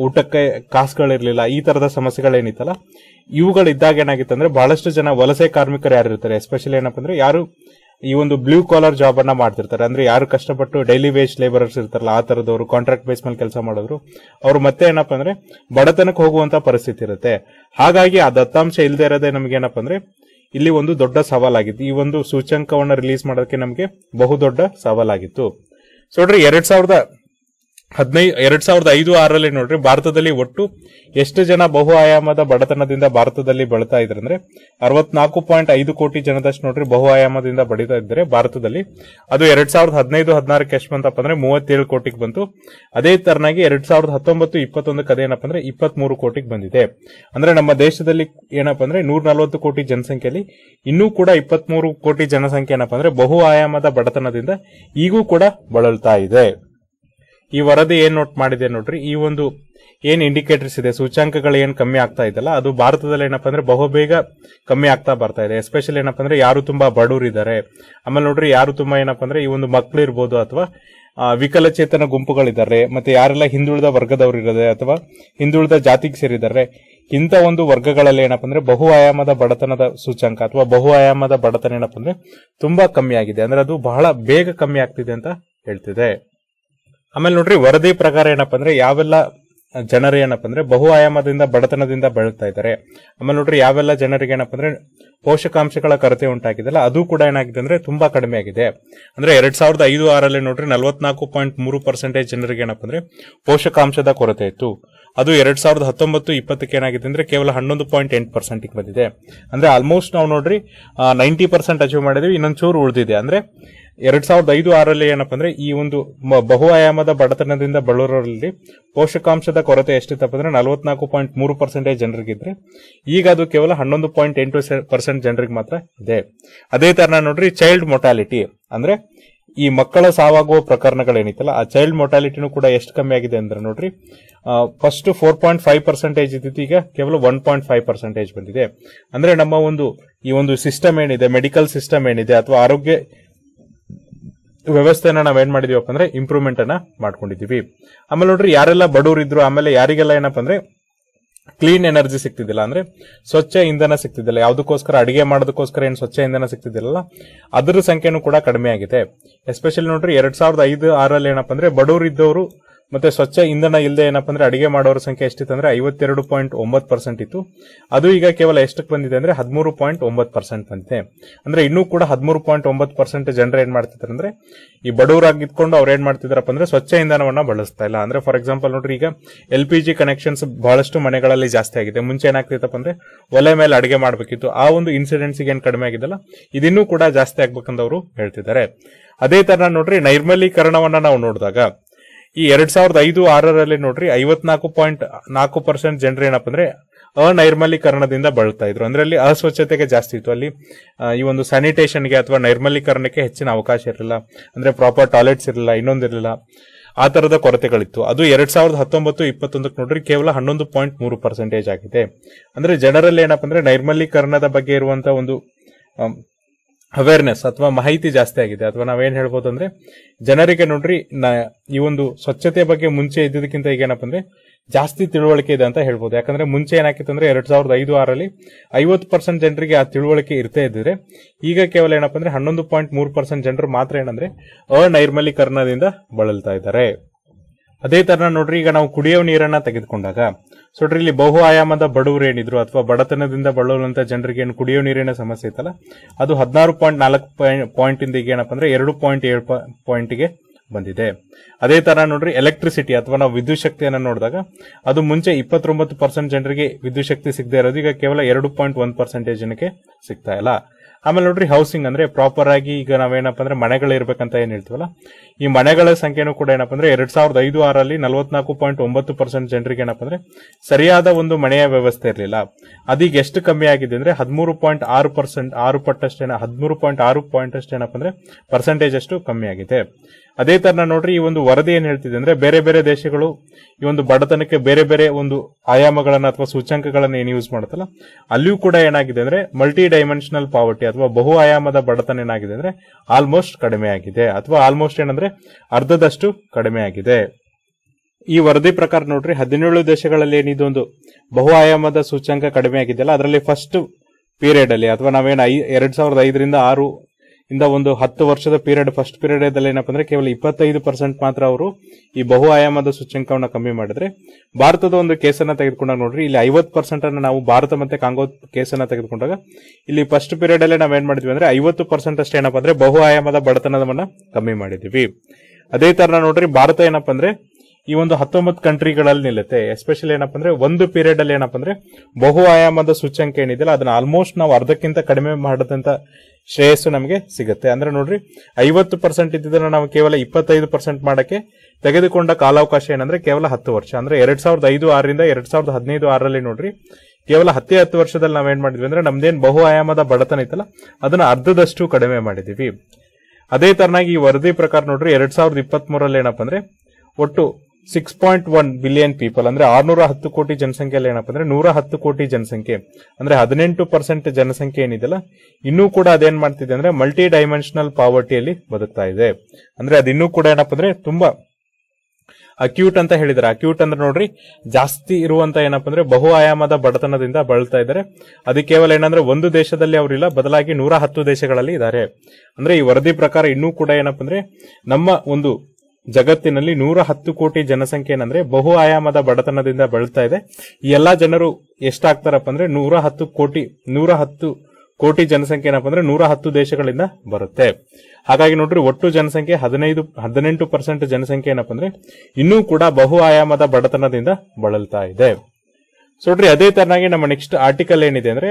Speaker 1: ಊಟಕ್ಕೆ ಕಾಸುಗಳಿರ್ಲಿಲ್ಲ ಈ ತರದ ಸಮಸ್ಯೆಗಳೇನಿತ್ತಲ್ಲ ಇವುಗಳಿದ್ದಾಗ ಏನಾಗಿತ್ತು ಅಂದ್ರೆ ಬಹಳಷ್ಟು ಜನ ವಲಸೆ ಕಾರ್ಮಿಕರು ಯಾರು ಇರ್ತಾರೆ ಎಸ್ಪೆಷಲಿ ಏನಪ್ಪ ಅಂದ್ರೆ ಯಾರು ಈ ಒಂದು ಬ್ಲೂ ಕಾಲರ್ ಜಾಬ್ ಅನ್ನ ಮಾಡ್ತಿರ್ತಾರೆ ಅಂದ್ರೆ ಯಾರು ಕಷ್ಟಪಟ್ಟು ಡೈಲಿ ವೇಜ್ ಲೇಬರರ್ಸ್ ಇರ್ತಾರಲ್ಲ ಆ ತರದವರು ಕಾಂಟ್ರಾಕ್ಟ್ ಬೇಸ್ ಮೇಲೆ ಕೆಲಸ ಮಾಡೋರು ಅವ್ರು ಮತ್ತೆ ಏನಪ್ಪಾ ಅಂದ್ರೆ ಬಡತನಕ್ಕೆ ಹೋಗುವಂತ ಪರಿಸ್ಥಿತಿ ಇರುತ್ತೆ ಹಾಗಾಗಿ ಆ ದತ್ತಾಂಶ ಇಲ್ಲದೆ ಇರೋದೇ ನಮ್ಗೆ ಏನಪ್ಪಾ ಅಂದ್ರೆ ಇಲ್ಲಿ ಒಂದು ದೊಡ್ಡ ಸವಾಲಾಗಿತ್ತು ಈ ಒಂದು ಸೂಚ್ಯಂಕವನ್ನು ರಿಲೀಸ್ ಮಾಡೋದಕ್ಕೆ ನಮಗೆ ಬಹುದೊಡ್ಡ ಸವಾಲಾಗಿತ್ತು ಸೊ ನೋಡ್ರಿ ಎರಡ್ ಸಾವಿರದ ಹದಿನೈದು ಎರಡ್ ಸಾವಿರದ ಐದು ಆರಲ್ಲಿ ನೋಡ್ರಿ ಭಾರತದಲ್ಲಿ ಒಟ್ಟು ಎಷ್ಟು ಜನ ಬಹು ಆಯಾಮದ ಬಡತನದಿಂದ ಭಾರತದಲ್ಲಿ ಬಳತಾ ಇದ್ರಂದ್ರೆ ಅರವತ್ನಾಲ್ಕು ಪಾಯಿಂಟ್ ಐದು ಕೋಟಿ ಜನದಷ್ಟು ನೋಡ್ರಿ ಬಹು ಆಯಾಮದಿಂದ ಬಡಿತಾ ಇದ್ರೆ ಭಾರತದಲ್ಲಿ ಅದು ಎರಡ್ ಸಾವಿರದ ಹದಿನೈದು ಹದಿನಾರಕ್ಕೆ ಎಷ್ಟು ಬಂತಪ್ಪ ಅಂದ್ರೆ ಮೂವತ್ತೇಳು ಕೋಟಿಗೆ ಬಂತು ಅದೇ ತರನಾಗಿ ಎರಡ್ ಸಾವಿರದ ಹತ್ತೊಂಬತ್ತು ಇಪ್ಪತ್ತೊಂದು ಕದೆ ಏನಪ್ಪ ಅಂದ್ರೆ ಇಪ್ಪತ್ತ್ ಮೂರು ಕೋಟಿಗೆ ಬಂದಿದೆ ಅಂದ್ರೆ ನಮ್ಮ ದೇಶದಲ್ಲಿ ಏನಪ್ಪ ಅಂದ್ರೆ ನೂರ ನಲವತ್ತು ಕೋಟಿ ಜನಸಂಖ್ಯೆಯಲ್ಲಿ ಇನ್ನೂ ಕೂಡ ಇಪ್ಪತ್ತ್ ಕೋಟಿ ಜನಸಂಖ್ಯೆ ಏನಪ್ಪ ಅಂದ್ರೆ ಬಹು ಆಯಾಮದ ಬಡತನದಿಂದ ಈಗೂ ಕೂಡ ಬಳಲ್ತಾ ಇದೆ ಈ ವರದಿ ಏನ್ ನೋಟ್ ಮಾಡಿದೆ ನೋಡ್ರಿ ಈ ಒಂದು ಏನ್ ಇಂಡಿಕೇಟರ್ಸ್ ಇದೆ ಸೂಚ್ಯಾಂಕಗಳು ಏನ್ ಕಮ್ಮಿ ಆಗ್ತಾ ಇದೆಲ್ಲ ಅದು ಭಾರತದಲ್ಲಿ ಏನಪ್ಪಾ ಅಂದ್ರೆ ಬಹುಬೇಗ ಕಮ್ಮಿ ಆಗ್ತಾ ಬರ್ತಾ ಇದೆ ಎಸ್ಪೆಷಲಿ ಏನಪ್ಪಾ ಅಂದ್ರೆ ಯಾರು ತುಂಬಾ ಇದ್ದಾರೆ ಆಮೇಲೆ ನೋಡ್ರಿ ಯಾರು ತುಂಬಾ ಏನಪ್ಪಾ ಅಂದ್ರೆ ಈ ಒಂದು ಮಕ್ಕಳು ಇರ್ಬೋದು ಅಥವಾ ವಿಕಲಚೇತನ ಗುಂಪುಗಳಿದ್ದಾರೆ ಮತ್ತೆ ಯಾರೆಲ್ಲ ಹಿಂದುಳಿದ ವರ್ಗದವರು ಇದ್ದಾರೆ ಅಥವಾ ಹಿಂದುಳಿದ ಜಾತಿಗೆ ಸೇರಿದ್ದಾರೆ ಇಂಥ ಒಂದು ವರ್ಗಗಳಲ್ಲಿ ಏನಪ್ಪ ಅಂದ್ರೆ ಬಹು ಆಯಾಮದ ಬಡತನದ ಸೂಚ್ಯಾಂಕ ಅಥವಾ ಬಹು ಆಯಾಮದ ಬಡತನ ಏನಪ್ಪ ಅಂದ್ರೆ ತುಂಬಾ ಕಮ್ಮಿ ಆಗಿದೆ ಅಂದ್ರೆ ಅದು ಬಹಳ ಬೇಗ ಕಮ್ಮಿ ಆಗ್ತಿದೆ ಅಂತ ಹೇಳ್ತಿದೆ ಆಮೇಲೆ ನೋಡ್ರಿ ವರದಿ ಪ್ರಕಾರ ಏನಪ್ಪಾ ಅಂದ್ರೆ ಯಾವೆಲ್ಲ ಜನರು ಏನಪ್ಪ ಅಂದ್ರೆ ಬಹು ಆಯಾಮದಿಂದ ಬಡತನದಿಂದ ಬೆಳೀತಾ ಇದ್ದಾರೆ ಆಮೇಲೆ ನೋಡ್ರಿ ಯಾವೆಲ್ಲ ಜನರಿಗೆ ಏನಪ್ಪ ಅಂದ್ರೆ ಪೋಷಕಾಂಶಗಳ ಕೊರತೆ ಉಂಟಾಗಿದೆಲ್ಲ ಅದು ಕೂಡ ಏನಾಗಿದೆ ಅಂದ್ರೆ ತುಂಬಾ ಕಡಿಮೆ ಆಗಿದೆ ಅಂದ್ರೆ ಎರಡ್ ಸಾವಿರದ ಐದು ಆರಲ್ಲಿ ನೋಡ್ರಿ ನಲ್ವತ್ನಾಲ್ಕು ಪಾಯಿಂಟ್ ಮೂರು ಪರ್ಸೆಂಟೇಜ್ ಜನರಿಗೆ ಏನಪ್ಪ ಅಂದ್ರೆ ಪೋಷಕಾಂಶದ ಕೊರತೆ ಇತ್ತು ಅದು ಎರಡ್ ಸಾವಿರದ ಹತ್ತೊಂಬತ್ತು ಇಪ್ಪತ್ತಕ್ಕೆ ಏನಾಗಿದೆ ಅಂದ್ರೆ ಕೇವಲ ಹನ್ನೊಂದು ಪಾಯಿಂಟ್ ಎಂಟು ಪರ್ಸೆಂಟಿಗೆ ಬಂದಿದೆ ಅಂದ್ರೆ ಆಲ್ಮೋಸ್ಟ್ ನಾವು ನೋಡ್ರಿ ನೈಂಟಿ ಪರ್ಸೆಂಟ್ ಅಚೀವ್ ಮಾಡಿದ್ವಿ ಚೂರು ಉಳಿದಿದೆ ಅಂದ್ರೆ ಎರಡ್ ಸಾವಿರದ ಐದು ಆರಲ್ಲಿ ಏನಪ್ಪ ಅಂದ್ರೆ ಈ ಒಂದು ಬಹು ಆಯಾಮದ ಬಡತನದಿಂದ ಬಳುವರಲ್ಲಿ ಪೋಷಕಾಂಶದ ಕೊರತೆ ಎಷ್ಟಿತ್ತಪ್ಪ ಅಂದ್ರೆ ನಲವತ್ನಾಲ್ಕು ಪಾಯಿಂಟ್ ಮೂರು ಪರ್ಸೆಂಟೇಜ್ ಜನರಿಗಿದ್ರೆ ಈಗ ಅದು ಕೇವಲ ಹನ್ನೊಂದು ಪಾಯಿಂಟ್ ಎಂಟು ಪರ್ಸೆಂಟ್ ಜನರಿಗೆ ಮಾತ್ರ ಇದೆ ಅದೇ ತರ ನೋಡ್ರಿ ಚೈಲ್ಡ್ ಮೊಟಾಲಿಟಿ ಅಂದ್ರೆ ಈ ಮಕ್ಕಳ ಸಾವಾಗುವ ಪ್ರಕರಣಗಳೇನಿತ್ತಲ್ಲ ಆ ಚೈಲ್ಡ್ ಮೊಟಾಲಿಟಿನೂ ಕೂಡ ಎಷ್ಟು ಕಮ್ಮಿ ಆಗಿದೆ ಅಂದ್ರೆ ನೋಡ್ರಿ first four point five percentage ಇದ್ದಿದ್ದು ಈಗ ಕೇವಲ ಒನ್ ಪಾಯಿಂಟ್ ಫೈವ್ ಪರ್ಸೆಂಟೇಜ್ ಬಂದಿದೆ ಅಂದ್ರೆ ನಮ್ಮ ಒಂದು ಈ ಒಂದು ಸಿಸ್ಟಮ್ ಏನಿದೆ ಮೆಡಿಕಲ್ ಸಿಸ್ಟಮ್ ಏನಿದೆ ಅಥವಾ ಆರೋಗ್ಯ ವ್ಯವಸ್ಥೆನ ನಾವ್ ಏನ್ ಮಾಡಿದೀವಪ್ಪ ಅಂದ್ರೆ ಇಂಪ್ರೂವ್ಮೆಂಟ್ ಅನ್ನ ಮಾಡ್ಕೊಂಡಿದೀವಿ ಆಮೇಲೆ ನೋಡ್ರಿ ಯಾರೆಲ್ಲ ಇದ್ರು ಆಮೇಲೆ ಯಾರಿಗೆಲ್ಲ ಏನಪ್ಪ ಅಂದ್ರೆ ಕ್ಲೀನ್ ಎನರ್ಜಿ ಸಿಕ್ತಿದಿಲ್ಲ ಅಂದ್ರೆ ಸ್ವಚ್ಛ ಇಂಧನ ಸಿಕ್ತಿದಿಲ್ಲ ಯಾವುದಕ್ಕೋಸ್ಕರ ಅಡಿಗೆ ಮಾಡೋದಕ್ಕೋಸ್ಕರ ಏನು ಸ್ವಚ್ಛ ಇಂಧನ ಸಿಗ್ತಿದ್ದಿಲ್ಲ ಅದ್ರ ಸಂಖ್ಯೆನೂ ಕೂಡ ಕಡಿಮೆ ಆಗಿದೆ ಎಸ್ಪೆಷಲಿ ನೋಡ್ರಿ ಎರಡ್ ಸಾವಿರದ ಐದು ಆರಲ್ಲಿ ಏನಪ್ಪ ಅಂದ್ರೆ ಇದ್ದವರು ಮತ್ತೆ ಸ್ವಚ್ಛ ಇಂಧನ ಇಲ್ಲದೆ ಏನಪ್ಪ ಅಂದ್ರೆ ಅಡಿಗೆ ಮಾಡೋರ ಸಂಖ್ಯೆ ಎಷ್ಟಿತ್ತು ಅಂದ್ರೆ ಐವತ್ತೆರಡು ಪಾಯಿಂಟ್ ಒಂಬತ್ತು ಪರ್ಸೆಂಟ್ ಇತ್ತು ಅದು ಈಗ ಕೇವಲ ಎಷ್ಟಕ್ಕೆ ಬಂದಿದೆ ಅಂದ್ರೆ ಹದಿಮೂರು ಪಾಯಿಂಟ್ ಒಂಬತ್ತು ಪರ್ಸೆಂಟ್ ಬಂದಿದೆ ಅಂದ್ರೆ ಇನ್ನೂ ಕೂಡ ಹದಿಮೂರು ಪಾಯಿಂಟ್ ಒಂಬತ್ತು ಪರ್ಸೆಂಟ್ ಜನರ ಏನ್ ಮಾಡ್ತಿದ್ರು ಅಂದ್ರೆ ಈ ಬಡವರಾಗಿದ್ಕೊಂಡು ಅವ್ರು ಏನ್ ಮಾಡ್ತಿದ್ರಪ್ಪ ಅಂದ್ರೆ ಸ್ವಚ್ಛ ಇಂಧನವನ್ನ ಬಳಸ್ತಾ ಇಲ್ಲ ಅಂದ್ರೆ ಫಾರ್ ಎಕ್ಸಾಂಪಲ್ ನೋಡ್ರಿ ಈಗ ಎಲ್ ಪಿ ಜಿ ಕನೆಕ್ಷನ್ಸ್ ಬಹಳಷ್ಟು ಮನೆಗಳಲ್ಲಿ ಜಾಸ್ತಿ ಆಗಿದೆ ಮುಂಚೆ ಏನಾಗ್ತಿತ್ತಪ್ಪ ಅಂದ್ರೆ ಒಲೆ ಮೇಲೆ ಅಡಿಗೆ ಮಾಡಬೇಕಿತ್ತು ಆ ಒಂದು ಇನ್ಸಿಡೆಂಟ್ಸ್ ಏನ್ ಕಡಿಮೆ ಆಗಿದಲ್ಲ ಇದಿನ್ನೂ ಕೂಡ ಜಾಸ್ತಿ ಆಗ್ಬೇಕಂತ ಅವರು ಹೇಳ್ತಿದ್ದಾರೆ ಅದೇ ತರ ನೋಡ್ರಿ ನೈರ್ಮಲೀಕರಣವನ್ನ ನಾವು ನೋಡಿದಾಗ ಈ ಎರಡ್ ಸಾವಿರದ ಐದು ಆರರಲ್ಲಿ ನೋಡ್ರಿ ಐವತ್ನಾಲ್ಕು ಪಾಯಿಂಟ್ ನಾಲ್ಕು ಪರ್ಸೆಂಟ್ ಜನರು ಏನಪ್ಪ ಅಂದ್ರೆ ಅನೈರ್ಮಲೀಕರಣದಿಂದ ಬಳಲ್ತಾ ಇದ್ರು ಅಂದ್ರೆ ಅಲ್ಲಿ ಅಸ್ವಚ್ಛತೆಗೆ ಜಾಸ್ತಿ ಇತ್ತು ಅಲ್ಲಿ ಈ ಒಂದು ಸ್ಯಾನಿಟೇಷನ್ಗೆ ಅಥವಾ ನೈರ್ಮಲೀಕರಣಕ್ಕೆ ಹೆಚ್ಚಿನ ಅವಕಾಶ ಇರಲಿಲ್ಲ ಅಂದ್ರೆ ಪ್ರಾಪರ್ ಟಾಯ್ಲೆಟ್ಸ್ ಇರಲಿಲ್ಲ ಇನ್ನೊಂದಿರಲಿಲ್ಲ ಆ ತರದ ಕೊರತೆಗಳಿತ್ತು ಅದು ಎರಡ್ ಸಾವಿರದ ಹತ್ತೊಂಬತ್ತು ಇಪ್ಪತ್ತೊಂದಕ್ಕೆ ನೋಡ್ರಿ ಕೇವಲ ಹನ್ನೊಂದು ಪಾಯಿಂಟ್ ಮೂರು ಪರ್ಸೆಂಟೇಜ್ ಆಗಿದೆ ಅಂದ್ರೆ ಜನರಲ್ಲಿ ಏನಪ್ಪ ಅಂದ್ರೆ ನೈರ್ಮಲೀಕರಣದ ಬಗ್ಗೆ ಇರುವಂತಹ ಒಂದು ಅವೇರ್ನೆಸ್ ಅಥವಾ ಮಾಹಿತಿ ಜಾಸ್ತಿ ಆಗಿದೆ ಅಥವಾ ನಾವೇನ್ ಹೇಳ್ಬೋದು ಅಂದ್ರೆ ಜನರಿಗೆ ನೋಡ್ರಿ ಈ ಒಂದು ಸ್ವಚ್ಛತೆ ಬಗ್ಗೆ ಮುಂಚೆ ಇದ್ದಿದ್ದಕ್ಕಿಂತ ಈಗ ಏನಪ್ಪ ಅಂದ್ರೆ ಜಾಸ್ತಿ ತಿಳುವಳಿಕೆ ಇದೆ ಅಂತ ಹೇಳ್ಬೋದು ಯಾಕಂದ್ರೆ ಮುಂಚೆ ಏನಾಗಿತ್ತು ಅಂದ್ರೆ ಎರಡ್ ಸಾವಿರದ ಐದು ಆರಲ್ಲಿ ಐವತ್ತು ಪರ್ಸೆಂಟ್ ಜನರಿಗೆ ಆ ತಿಳುವಳಿಕೆ ಇರ್ತಾ ಇದ್ದಿದ್ರೆ ಈಗ ಕೇವಲ ಏನಪ್ಪ ಅಂದ್ರೆ ಹನ್ನೊಂದು ಪಾಯಿಂಟ್ ಮೂರು ಪರ್ಸೆಂಟ್ ಜನರು ಮಾತ್ರ ಏನಂದ್ರೆ ಅನೈರ್ಮಲೀಕರಣದಿಂದ ಬಳಲ್ತಾ ಇದ್ದಾರೆ ಅದೇ ತರ ನೋಡ್ರಿ ಈಗ ನಾವು ಕುಡಿಯೋ ನೀರನ್ನ ತೆಗೆದುಕೊಂಡಾಗ ಸೊ ಇಲ್ಲಿ ಬಹು ಆಯಾಮದ ಬಡವರು ಏನಿದ್ರು ಅಥವಾ ಬಡತನದಿಂದ ಬಳಲುವಂತ ಜನರಿಗೆ ಏನು ಕುಡಿಯೋ ನೀರಿನ ಸಮಸ್ಯೆ ಇತ್ತಲ್ಲ ಅದು ಹದಿನಾರು ಪಾಯಿಂಟ್ ನಾಲ್ಕು ಪಾಯಿಂಟ್ ಇಂದ ಈಗ ಏನಪ್ಪ ಅಂದ್ರೆ ಎರಡು ಪಾಯಿಂಟ್ ಏಳು ಪಾಯಿಂಟ್ಗೆ ಬಂದಿದೆ ಅದೇ ತರ ನೋಡ್ರಿ ಎಲೆಕ್ಟ್ರಿಸಿಟಿ ಅಥವಾ ನಾವು ವಿದ್ಯುತ್ ಶಕ್ತಿಯನ್ನು ನೋಡಿದಾಗ ಅದು ಮುಂಚೆ ಇಪ್ಪತ್ತೊಂಬತ್ತು ಪರ್ಸೆಂಟ್ ಜನರಿಗೆ ವಿದ್ಯುತ್ ಶಕ್ತಿ ಸಿಗದೆ ಇರೋದು ಈಗ ಕೇವಲ ಎರಡು ಪಾಯಿಂಟ್ ಒಂದು ಪರ್ಸೆಂಟೇಜ್ ಜನಕ್ಕೆ ಸಿಗ್ತಾ ಇಲ್ಲ ಆಮೇಲೆ ನೋಡ್ರಿ ಹೌಸಿಂಗ್ ಅಂದ್ರೆ ಪ್ರಾಪರ್ ಆಗಿ ಈಗ ನಾವೇನಪ್ಪ ಅಂದ್ರೆ ಮನೆಗಳು ಏನು ಏನ್ ಹೇಳ್ತೀವಲ್ಲ ಈ ಮನೆಗಳ ಸಂಖ್ಯೆನೂ ಕೂಡ ಏನಪ್ಪ ಅಂದ್ರೆ ಎರಡ್ ಸಾವಿರದ ಐದು ಆರಲ್ಲಿ ನಲವತ್ನಾಲ್ಕು ಪಾಯಿಂಟ್ ಒಂಬತ್ತು ಪರ್ಸೆಂಟ್ ಜನರಿಗೆ ಏನಪ್ಪ ಅಂದ್ರೆ ಸರಿಯಾದ ಒಂದು ಮನೆಯ ವ್ಯವಸ್ಥೆ ಇರಲಿಲ್ಲ ಅದೀಗ ಎಷ್ಟು ಕಮ್ಮಿ ಆಗಿದೆ ಅಂದ್ರೆ ಹದಿಮೂರು ಪಾಯಿಂಟ್ ಆರು ಪರ್ಸೆಂಟ್ ಆರು ಪಟ್ಟಷ್ಟು ಹದಿಮೂರು ಪಾಯಿಂಟ್ ಆರು ಪಾಯಿಂಟ್ ಅಷ್ಟು ಏನಪ್ಪ ಅಂದ್ರೆ ಪರ್ಸೆಂಟೇಜ್ ಅಷ್ಟು ಕಮ್ಮಿ ಆಗಿದೆ ಅದೇ ತರ ನೋಡ್ರಿ ಈ ಒಂದು ವರದಿ ಏನ್ ಹೇಳ್ತಿದೆ ಅಂದ್ರೆ ಬೇರೆ ಬೇರೆ ದೇಶಗಳು ಈ ಒಂದು ಬಡತನಕ್ಕೆ ಬೇರೆ ಬೇರೆ ಒಂದು ಆಯಾಮಗಳನ್ನ ಅಥವಾ ಸೂಚ್ಯಂಕಗಳನ್ನ ಏನು ಯೂಸ್ ಮಾಡುತ್ತಲ್ಲ ಅಲ್ಲಿಯೂ ಕೂಡ ಏನಾಗಿದೆ ಅಂದ್ರೆ ಮಲ್ಟಿ ಡೈಮೆನ್ಷನಲ್ ಪಾವರ್ಟಿ ಅಥವಾ ಬಹು ಆಯಾಮದ ಬಡತನ ಏನಾಗಿದೆ ಅಂದ್ರೆ ಆಲ್ಮೋಸ್ಟ್ ಕಡಿಮೆ ಆಗಿದೆ ಅಥವಾ ಆಲ್ಮೋಸ್ಟ್ ಏನಂದ್ರೆ ಅರ್ಧದಷ್ಟು ಕಡಿಮೆ ಆಗಿದೆ ಈ ವರದಿ ಪ್ರಕಾರ ನೋಡ್ರಿ ಹದಿನೇಳು ದೇಶಗಳಲ್ಲಿ ಏನಿದೊಂದು ಬಹು ಆಯಾಮದ ಸೂಚ್ಯಂಕ ಕಡಿಮೆ ಆಗಿದೆಯಲ್ಲ ಅದರಲ್ಲಿ ಫಸ್ಟ್ ಪೀರಿಯಡ್ ಅಲ್ಲಿ ಅಥವಾ ನಾವೇನು ಐ ಎರಡ್ ಸಾವಿರದ ಐದರಿಂದ ಆರು ಇಂದ ಒಂದು ಹತ್ತು ವರ್ಷದ ಪೀರಿಯಡ್ ಫಸ್ಟ್ ಪೀರಿಯಡ್ ಅಲ್ಲಿ ಏನಪ್ಪ ಅಂದ್ರೆ ಕೇವಲ ಇಪ್ಪತ್ತೈದು ಪರ್ಸೆಂಟ್ ಮಾತ್ರ ಅವರು ಈ ಬಹು ಆಯಾಮದ ಸೂಚ್ಯಂಕವನ್ನ ಕಮ್ಮಿ ಮಾಡಿದ್ರೆ ಭಾರತದ ಒಂದು ಕೇಸನ್ನ ತೆಗೆದುಕೊಂಡಾಗ ನೋಡ್ರಿ ಇಲ್ಲಿ ಐವತ್ತು ಪರ್ಸೆಂಟ್ ಅನ್ನ ನಾವು ಭಾರತ ಮತ್ತೆ ಕಾಂಗೋ ಕೇಸನ್ನ ತೆಗೆದುಕೊಂಡಾಗ ಇಲ್ಲಿ ಫಸ್ಟ್ ಪೀರಿಯಡ್ ಅಲ್ಲಿ ನಾವೇನ್ ಮಾಡಿದ್ವಿ ಅಂದ್ರೆ ಐವತ್ತು ಪರ್ಸೆಂಟ್ ಅಷ್ಟೇ ಏನಪ್ಪ ಅಂದ್ರೆ ಬಹು ಆಯಾಮದ ಬಡತನವನ್ನ ಕಮ್ಮಿ ಮಾಡಿದ್ವಿ ಅದೇ ತರ ನೋಡ್ರಿ ಭಾರತ ಏನಪ್ಪಾ ಅಂದ್ರೆ ಈ ಒಂದು ಹತ್ತೊಂಬತ್ತು ಕಂಟ್ರಿಗಳಲ್ಲಿ ನಿಲ್ಲುತ್ತೆ ಎಸ್ಪೆಷಲಿ ಏನಪ್ಪ ಅಂದ್ರೆ ಒಂದು ಪೀರಿಯಡ್ ಅಲ್ಲಿ ಏನಪ್ಪ ಅಂದ್ರೆ ಬಹು ಆಯಾಮದ ಸೂಚ್ಯಂಕ ಏನಿದೆಯಲ್ಲ ಅದನ್ನ ಆಲ್ಮೋಸ್ಟ್ ನಾವು ಅರ್ಧಕ್ಕಿಂತ ಕಡಿಮೆ ಮಾಡದಂತ ಶ್ರೇಯಸ್ಸು ನಮಗೆ ಸಿಗುತ್ತೆ ಅಂದ್ರೆ ನೋಡ್ರಿ ಐವತ್ತು ಪರ್ಸೆಂಟ್ ಇದ್ದಿದ್ದನ್ನು ನಾವು ಕೇವಲ ಇಪ್ಪತ್ತೈದು ಪರ್ಸೆಂಟ್ ಮಾಡಕ್ಕೆ ತೆಗೆದುಕೊಂಡ ಕಾಲಾವಕಾಶ ಏನಂದ್ರೆ ಕೇವಲ ಹತ್ತು ವರ್ಷ ಅಂದ್ರೆ ಎರಡ್ ಸಾವಿರದ ಐದು ಆರರಿಂದ ಎರಡ್ ಸಾವಿರದ ಹದಿನೈದು ಆರಲ್ಲಿ ನೋಡ್ರಿ ಕೇವಲ ಹತ್ತೇ ಹತ್ತು ವರ್ಷದಲ್ಲಿ ನಾವೇನ್ ಮಾಡಿದ್ವಿ ಅಂದ್ರೆ ನಮ್ದೇನ್ ಬಹು ಆಯಾಮದ ಬಡತನ ಇತ್ತಲ್ಲ ಅದನ್ನ ಅರ್ಧದಷ್ಟು ಕಡಿಮೆ ಮಾಡಿದೀವಿ ಅದೇ ತರನಾಗಿ ಈ ವರದಿ ಪ್ರಕಾರ ನೋಡ್ರಿ ಎರಡ್ ಸಾವಿರದ ಇಪ್ಪತ್ತ್ ಮೂರಲ್ಲಿ ಏನಪ್ಪ ಅಂದ್ರೆ ಒಟ್ಟು six point one billion people ಅಂದ್ರೆ ಆರ್ನೂರ ಹತ್ತು ಕೋಟಿ ಜನಸಂಖ್ಯೆಯಲ್ಲಿ ಏನಪ್ಪ ಅಂದ್ರೆ ನೂರ ಹತ್ತು ಕೋಟಿ ಜನಸಂಖ್ಯೆ ಅಂದ್ರೆ ಹದಿನೆಂಟು ಪರ್ಸೆಂಟ್ ಜನಸಂಖ್ಯೆ ಏನಿದೆಲ್ಲ ಇನ್ನೂ ಕೂಡ ಅದೇನ್ ಮಾಡ್ತಿದೆ ಅಂದ್ರೆ ಮಲ್ಟಿ ಡೈಮೆನ್ಷನಲ್ ಪಾವರ್ಟಿಯಲ್ಲಿ ಬದುಕ್ತಾ ಇದೆ ಅಂದ್ರೆ ಅದಿನ್ನೂ ಕೂಡ ಏನಪ್ಪ ಅಂದ್ರೆ ತುಂಬಾ ಅಕ್ಯೂಟ್ ಅಂತ ಹೇಳಿದಾರೆ ಅಕ್ಯೂಟ್ ಅಂದ್ರೆ ನೋಡ್ರಿ ಜಾಸ್ತಿ ಇರುವಂತ ಏನಪ್ಪ ಅಂದ್ರೆ ಬಹು ಆಯಾಮದ ಬಡತನದಿಂದ ಬಳಲ್ತಾ ಇದ್ದಾರೆ ಅದು ಕೇವಲ ಏನಂದ್ರೆ ಒಂದು ದೇಶದಲ್ಲಿ ಅವರಿಲ್ಲ ಬದಲಾಗಿ ನೂರ ಹತ್ತು ದೇಶಗಳಲ್ಲಿ ಇದ್ದಾರೆ ಅಂದ್ರೆ ಈ ವರದಿ ಪ್ರಕಾರ ಇನ್ನೂ ಕೂಡ ಏನಪ್ಪ ಅಂದ್ರೆ ನಮ್ಮ ಒಂದು ಜಗತ್ತಿನಲ್ಲಿ ನೂರ ಹತ್ತು ಕೋಟಿ ಜನಸಂಖ್ಯೆ ಏನಂದ್ರೆ ಬಹು ಆಯಾಮದ ಬಡತನದಿಂದ ಬಳಲ್ತಾ ಇದೆ ಎಲ್ಲಾ ಜನರು ಎಷ್ಟಾಗ್ತಾರಪ್ಪ ಅಂದ್ರೆ ನೂರ ಹತ್ತು ಕೋಟಿ ನೂರ ಹತ್ತು ಕೋಟಿ ಜನಸಂಖ್ಯೆ ಏನಪ್ಪ ಅಂದ್ರೆ ನೂರ ಹತ್ತು ದೇಶಗಳಿಂದ ಬರುತ್ತೆ ಹಾಗಾಗಿ ನೋಡ್ರಿ ಒಟ್ಟು ಜನಸಂಖ್ಯೆ ಹದಿನೈದು ಹದಿನೆಂಟು ಪರ್ಸೆಂಟ್ ಜನಸಂಖ್ಯೆ ಏನಪ್ಪ ಅಂದ್ರೆ ಇನ್ನೂ ಕೂಡ ಬಹು ಆಯಾಮದ ಬಡತನದಿಂದ ಬಳಲ್ತಾ ಇದೆ ಸೊ ನೋಡ್ರಿ ಅದೇ ತರನಾಗಿ ನಮ್ಮ ನೆಕ್ಸ್ಟ್ ಆರ್ಟಿಕಲ್ ಏನಿದೆ ಅಂದ್ರೆ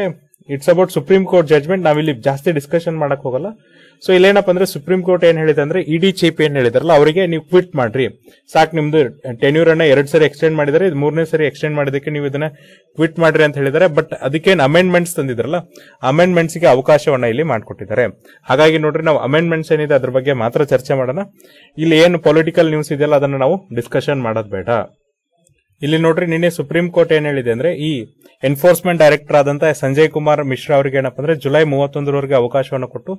Speaker 1: it's about supreme court judgement ನಾವಿಲ್ಲಿ ಜಾಸ್ತಿ ಡಿಸ್ಕಷನ್ ಮಾಡಕ್ ಹೋಗಲ್ಲ ಸೊ ಇಲ್ಲೇನಪ್ಪ ಅಂದ್ರೆ ಸುಪ್ರೀಂ ಕೋರ್ಟ್ ಏನ್ ಹೇಳಿದೆ ಅಂದ್ರೆ ಇಡಿ e ಚೀಪ್ ಏನ್ ಹೇಳಿದಾರಲ್ಲ ಅವರಿಗೆ ನೀವು ಕ್ವಿಟ್ ಮಾಡ್ರಿ ಸಾಕು ನಿಮ್ದು ಟೆನ್ಯೂರ್ ಅನ್ನ ಎರಡ್ ಸರಿ ಎಕ್ಸ್ಟೆಂಡ್ ಮಾಡಿದರೆ ಇದು ಮೂರನೇ ಸರಿ ಎಕ್ಸ್ಟೆಂಡ್ ಮಾಡಿದಕ್ಕೆ ನೀವು ಇದನ್ನ ಕ್ವಿಟ್ ಮಾಡ್ರಿ ಅಂತ ಹೇಳಿದಾರೆ ಬಟ್ ಅದಕ್ಕೇನು ಅಮೆಂಡ್ಮೆಂಟ್ಸ್ ತಂದಿದ್ರಲ್ಲ ಅಮೆಂಡ್ಮೆಂಟ್ಸ್ ಗೆ ಅವಕಾಶವನ್ನ ಇಲ್ಲಿ ಮಾಡಿಕೊಟ್ಟಿದ್ದಾರೆ ಹಾಗಾಗಿ ನೋಡ್ರಿ ನಾವು ಅಮೆಂಡ್ಮೆಂಟ್ಸ್ ಏನಿದೆ ಅದ್ರ ಬಗ್ಗೆ ಮಾತ್ರ ಚರ್ಚೆ ಮಾಡೋಣ ಇಲ್ಲಿ ಏನು ಪೊಲಿಟಿಕಲ್ ನ್ಯೂಸ್ ಇದೆಯಲ್ಲ ಅದನ್ನ ನಾವು ಡಿಸ್ಕಷನ್ ಮಾಡೋದು ಬೇಡ ಇಲ್ಲಿ ನೋಡ್ರಿ ನಿನ್ನೆ ಸುಪ್ರೀಂ ಕೋರ್ಟ್ ಏನ್ ಹೇಳಿದೆ ಅಂದ್ರೆ ಈ ಎನ್ಫೋರ್ಸ್ಮೆಂಟ್ ಡೈರೆಕ್ಟರ್ ಆದಂತಹ ಸಂಜಯ್ ಕುಮಾರ್ ಮಿಶ್ರಾ ಅವರಿಗೆ ಏನಪ್ಪ ಅಂದ್ರೆ ಜುಲೈ ಮೂವತ್ತೊಂದರವರೆಗೆ ಅವಕಾಶವನ್ನು ಕೊಟ್ಟು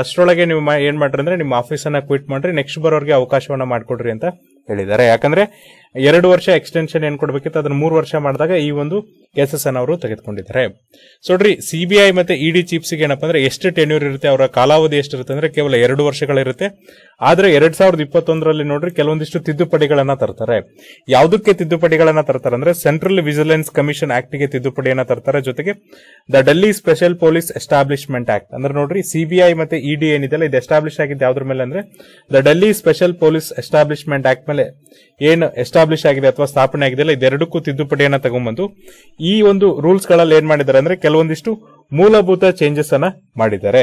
Speaker 1: ಅಷ್ಟರೊಳಗೆ ನೀವು ಏನ್ ಮಾಡ್ರಿ ಅಂದ್ರೆ ನಿಮ್ಮ ಆಫೀಸನ್ನ ಕ್ವಿಟ್ ಮಾಡ್ರಿ ನೆಕ್ಸ್ಟ್ ಬರೋರಿಗೆ ಅವಕಾಶವನ್ನ ಮಾಡಿಕೊಡ್ರಿ ಅಂತ ಹೇಳಿದ್ದಾರೆ ಯಾಕಂದ್ರೆ ಎರಡು ವರ್ಷ ಎಕ್ಸ್ಟೆನ್ಷನ್ ಏನ್ ಕೊಡಬೇಕಿತ್ತು ಅದನ್ನ ಮೂರು ವರ್ಷ ಮಾಡಿದಾಗ ಈ ಒಂದು ಎಸ್ ಅನ್ನ ಅವರು ತೆಗೆದುಕೊಂಡಿದ್ದಾರೆ ಸೊಡ್ರಿ ಸಿಬಿಐ ಮತ್ತೆ ಇಡಿ e ಚೀಫ್ಸ್ಗೆ ಏನಪ್ಪ ಅಂದ್ರೆ ಎಷ್ಟು ಟೆನ್ಯೂರ್ ಇರುತ್ತೆ ಅವರ ಕಾಲಾವಧಿ ಎಷ್ಟಿರುತ್ತೆ ಅಂದ್ರೆ ಕೇವಲ ಎರಡು ವರ್ಷಗಳಿರುತ್ತೆ ಆದ್ರೆ ಎರಡ್ ಸಾವಿರದ ಇಪ್ಪತ್ತೊಂದರಲ್ಲಿ ನೋಡ್ರಿ ಕೆಲವೊಂದಿಷ್ಟು ತಿದ್ದುಪಡಿಗಳನ್ನ ತರ್ತಾರೆ ಯಾವುದಕ್ಕೆ ತಿದ್ದುಪಡಿಗಳನ್ನ ತರ್ತಾರೆ ಅಂದ್ರೆ ಸೆಂಟ್ರಲ್ ವಿಜಿಲೆನ್ಸ್ ಕಮಿಷನ್ ಆಕ್ಟ್ ಗೆ ತಿದ್ದುಪಡಿಯನ್ನ ತರ್ತಾರೆ ಜೊತೆಗೆ the Delhi special police establishment act ಅಂದ್ರೆ ನೋಡ್ರಿ ಸಿಬಿಐ ಮತ್ತೆ ಇಡಿ e ಏನಿದೆ ಇದು ಎಸ್ಟಾಬ್ಲಿಷ್ ಆಗಿದ್ದ ಯಾವ್ದ್ರ ಮೇಲೆ ಅಂದ್ರೆ the Delhi special police establishment act ಮೇಲೆ ಏನು ಎಸ್ಟಾ ಎಸ್ಟಾಬ್ಲಿಷ್ ಆಗಿದೆ ಅಥವಾ ಸ್ಥಾಪನೆ ಆಗಿದೆ ಇದೆರಡಕ್ಕೂ ತಿದ್ದುಪಡಿಯನ್ನ ತಗೊಂಡ್ಬಂದು ಈ ಒಂದು ರೂಲ್ಸ್ ಗಳಲ್ಲಿ ಏನ್ ಮಾಡಿದ್ದಾರೆ ಅಂದ್ರೆ ಕೆಲವೊಂದಿಷ್ಟು ಮೂಲಭೂತ ಚೇಂಜಸ್ ಅನ್ನ ಮಾಡಿದ್ದಾರೆ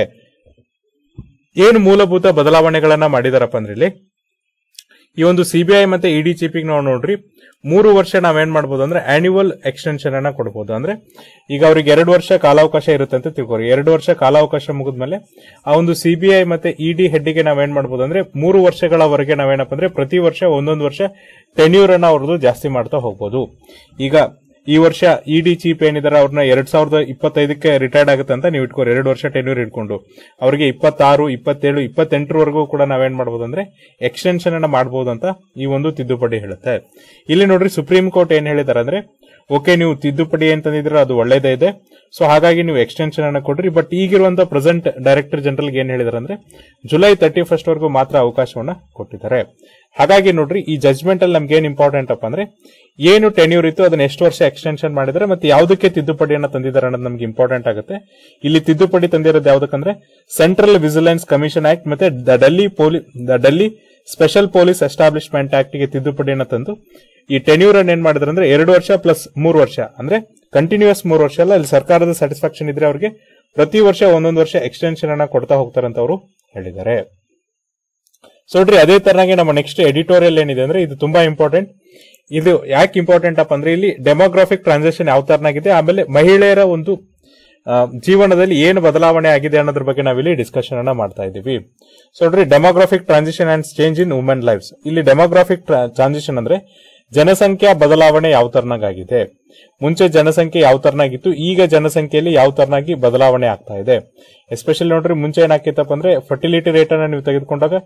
Speaker 1: ಏನು ಮೂಲಭೂತ ಬದಲಾವಣೆಗಳನ್ನ ಮಾಡಿದಾರಪ್ಪ ಅಂದ್ರೆ ಇಲ್ಲಿ ಈ ಒಂದು ಸಿಬಿಐ ಮತ್ತೆ ಇಡಿ e ಚೀಪಿಗೆ ನಾವು ನೋಡ್ರಿ ಮೂರು ವರ್ಷ ನಾವೇನ್ ಮಾಡ್ಬೋದು ಅಂದ್ರೆ ಆನ್ಯುವಲ್ ಎಕ್ಸ್ಟೆನ್ಷನ್ ಅನ್ನ ಕೊಡಬಹುದು ಅಂದ್ರೆ ಈಗ ಅವ್ರಿಗೆ ಎರಡು ವರ್ಷ ಕಾಲಾವಕಾಶ ಇರುತ್ತೆ ಅಂತ ತಿಳ್ಕೊರಿ ಎರಡು ವರ್ಷ ಕಾಲಾವಕಾಶ ಮುಗಿದ್ಮೇಲೆ ಆ ಒಂದು ಸಿಬಿಐ ಮತ್ತೆ ಇಡಿ e ಹೆಡ್ಡಿಗೆ ನಾವೇನ್ ಮಾಡಬಹುದು ಅಂದ್ರೆ ಮೂರು ವರ್ಷಗಳವರೆಗೆ ನಾವೇನಪ್ಪ ಅಂದ್ರೆ ಪ್ರತಿ ವರ್ಷ ಒಂದೊಂದು ವರ್ಷ ಟೆನ್ಯೂರ್ ಅನ್ನ ಅವ್ರದ್ದು ಜಾಸ್ತಿ ಮಾಡ್ತಾ ಹೋಗ್ಬೋದು ಈಗ ಈ ವರ್ಷ ಇಡಿ ಚೀಫ್ ಏನಿದ್ದಾರೆ ಅವ್ರನ್ನ ಎರಡ್ ಸಾವಿರದ ಇಪ್ಪತ್ತೈದಕ್ಕೆ ರಿಟೈರ್ಡ್ ಆಗುತ್ತೆ ಅಂತ ನೀವು ಇಟ್ಕೋರಿ ಎರಡು ವರ್ಷ ಟೆನ್ಯೂರ್ ಇಟ್ಕೊಂಡು ಅವರಿಗೆ ಇಪ್ಪತ್ತಾರು ಇಪ್ಪತ್ತೇಳು ಇಪ್ಪತ್ತೆಂಟರವರೆಗೂ ಕೂಡ ನಾವೇನ್ ಮಾಡಬಹುದು ಅಂದ್ರೆ ಎಕ್ಸ್ಟೆನ್ಷನ್ ಅನ್ನ ಮಾಡಬಹುದು ಅಂತ ಈ ಒಂದು ತಿದ್ದುಪಡಿ ಹೇಳುತ್ತೆ ಇಲ್ಲಿ ನೋಡ್ರಿ ಸುಪ್ರೀಂ ಕೋರ್ಟ್ ಏನ್ ಹೇಳಿದಾರೆ ಅಂದ್ರೆ ಓಕೆ ನೀವು ತಿದ್ದುಪಡಿ ಅಂತಂದಿದ್ರೆ ಅದು ಒಳ್ಳೇದೇ ಇದೆ ಸೊ ಹಾಗಾಗಿ ನೀವು ಎಕ್ಸ್ಟೆನ್ಷನ್ ಅನ್ನ ಕೊಡ್ರಿ ಬಟ್ ಈಗಿರುವಂತಹ ಪ್ರೆಸೆಂಟ್ ಡೈರೆಕ್ಟರ್ ಜನರಲ್ ಏನ್ ಹೇಳಿದಾರೆ ಅಂದ್ರೆ ಜುಲೈ ತರ್ಟಿ ಫಸ್ಟ್ ವರೆಗೂ ಮಾತ್ರ ಅವಕಾಶವನ್ನ ಕೊಟ್ಟಿದ್ದಾರೆ ಹಾಗಾಗಿ ನೋಡ್ರಿ ಈ ಜಜ್ಮೆಂಟ್ ಅಲ್ಲಿ ನಮ್ಗೆ ಏನ್ ಇಂಪಾರ್ಟೆಂಟ್ ಅಪ್ಪ ಅಂದ್ರೆ ಏನು ಟೆನ್ಯೂರ್ ಇತ್ತು ಅದನ್ನ ಎಷ್ಟು ವರ್ಷ ಎಕ್ಸ್ಟೆನ್ಷನ್ ಮಾಡಿದ್ರೆ ಮತ್ತೆ ಯಾವುದಕ್ಕೆ ತಿದ್ದುಪಡಿಯನ್ನು ತಂದಿದ್ದಾರೆ ಅನ್ನೋದು ನಮ್ಗೆ ಇಂಪಾರ್ಟೆಂಟ್ ಆಗುತ್ತೆ ಇಲ್ಲಿ ತಿದ್ದುಪಡಿ ತಂದಿರೋದು ಯಾವ್ದಕ್ಕಂದ್ರೆ ಸೆಂಟ್ರಲ್ ವಿಜಿಲೆನ್ಸ್ ಕಮಿಷನ್ ಆಕ್ಟ್ ಮತ್ತೆ Delhi police Delhi special police establishment act ಗೆ ತಿದ್ದುಪಡಿಯನ್ನು ತಂದು ಈ ಟೆನ್ಯೂರ್ ಅನ್ನ ಏನ್ ಮಾಡಿದ್ರೆ ಅಂದ್ರೆ ಎರಡು ವರ್ಷ ಪ್ಲಸ್ ಮೂರು ವರ್ಷ ಅಂದ್ರೆ ಕಂಟಿನ್ಯೂಸ್ ಮೂರು ವರ್ಷ ಅಲ್ಲ ಇಲ್ಲಿ ಸರ್ಕಾರದ ಸ್ಯಾಟಿಸ್ಫ್ಯಾಕ್ಷನ್ ಇದ್ರೆ ಅವರಿಗೆ ಪ್ರತಿ ವರ್ಷ ಒಂದೊಂದು ವರ್ಷ ಎಕ್ಸ್ಟೆನ್ಷನ್ ಅನ್ನ ಕೊಡ್ತಾ ಅಂತ ಅವರು ಹೇಳಿದ್ದಾರೆ ಸೊ ನೋಡ್ರಿ ಅದೇ ತರನಾಗಿ ನಮ್ಮ ನೆಕ್ಸ್ಟ್ ಎಡಿಟೋರಿಯಲ್ ಏನಿದೆ ಅಂದ್ರೆ ಇದು ತುಂಬಾ ಇಂಪಾರ್ಟೆಂಟ್ ಇದು ಯಾಕೆ ಇಂಪಾರ್ಟೆಂಟ್ ಅಪ್ಪ ಅಂದ್ರೆ ಇಲ್ಲಿ ಡೆಮೋಗ್ರಾಫಿಕ್ ಟ್ರಾನ್ಸಾಕ್ಷನ್ ಯಾವ ತರನಾಗಿದೆ ಆಮೇಲೆ ಮಹಿಳೆಯರ ಒಂದು ಜೀವನದಲ್ಲಿ ಏನು ಬದಲಾವಣೆ ಆಗಿದೆ ಅನ್ನೋದ್ರ ಬಗ್ಗೆ ನಾವಿಲ್ಲಿ ಡಿಸ್ಕಷನ್ ಅನ್ನ ಮಾಡ್ತಾ ಇದೀವಿ ಸೊ ನೋಡ್ರಿ demographic transition and change in women lives ಇಲ್ಲಿ ಡೆಮೋಗ್ರಾಫಿಕ್ ಟ್ರಾನ್ಸಿಷನ್ ಅಂದ್ರೆ ಜನಸಂಖ್ಯಾ ಬದಲಾವಣೆ ಯಾವ ತರನಾಗಿದೆ ಮುಂಚೆ ಜನಸಂಖ್ಯೆ ಯಾವ ತರನಾಗಿತ್ತು ಈಗ ಜನಸಂಖ್ಯೆಯಲ್ಲಿ ಯಾವ ತರನಾಗಿ ಬದಲಾವಣೆ ಆಗ್ತಾ ಇದೆ ಎಸ್ಪೆಷಲಿ ನೋಡ್ರಿ ಮುಂಚೆ ಏನಾಗ್ತಿತ್ತಪ್ಪ ಅಂದ್ರೆ ಫರ್ಟಿಲಿಟಿ ರೇಟ್ ಅನ್ನ ನೀವು ತೆಗೆದುಕೊಂಡಾಗ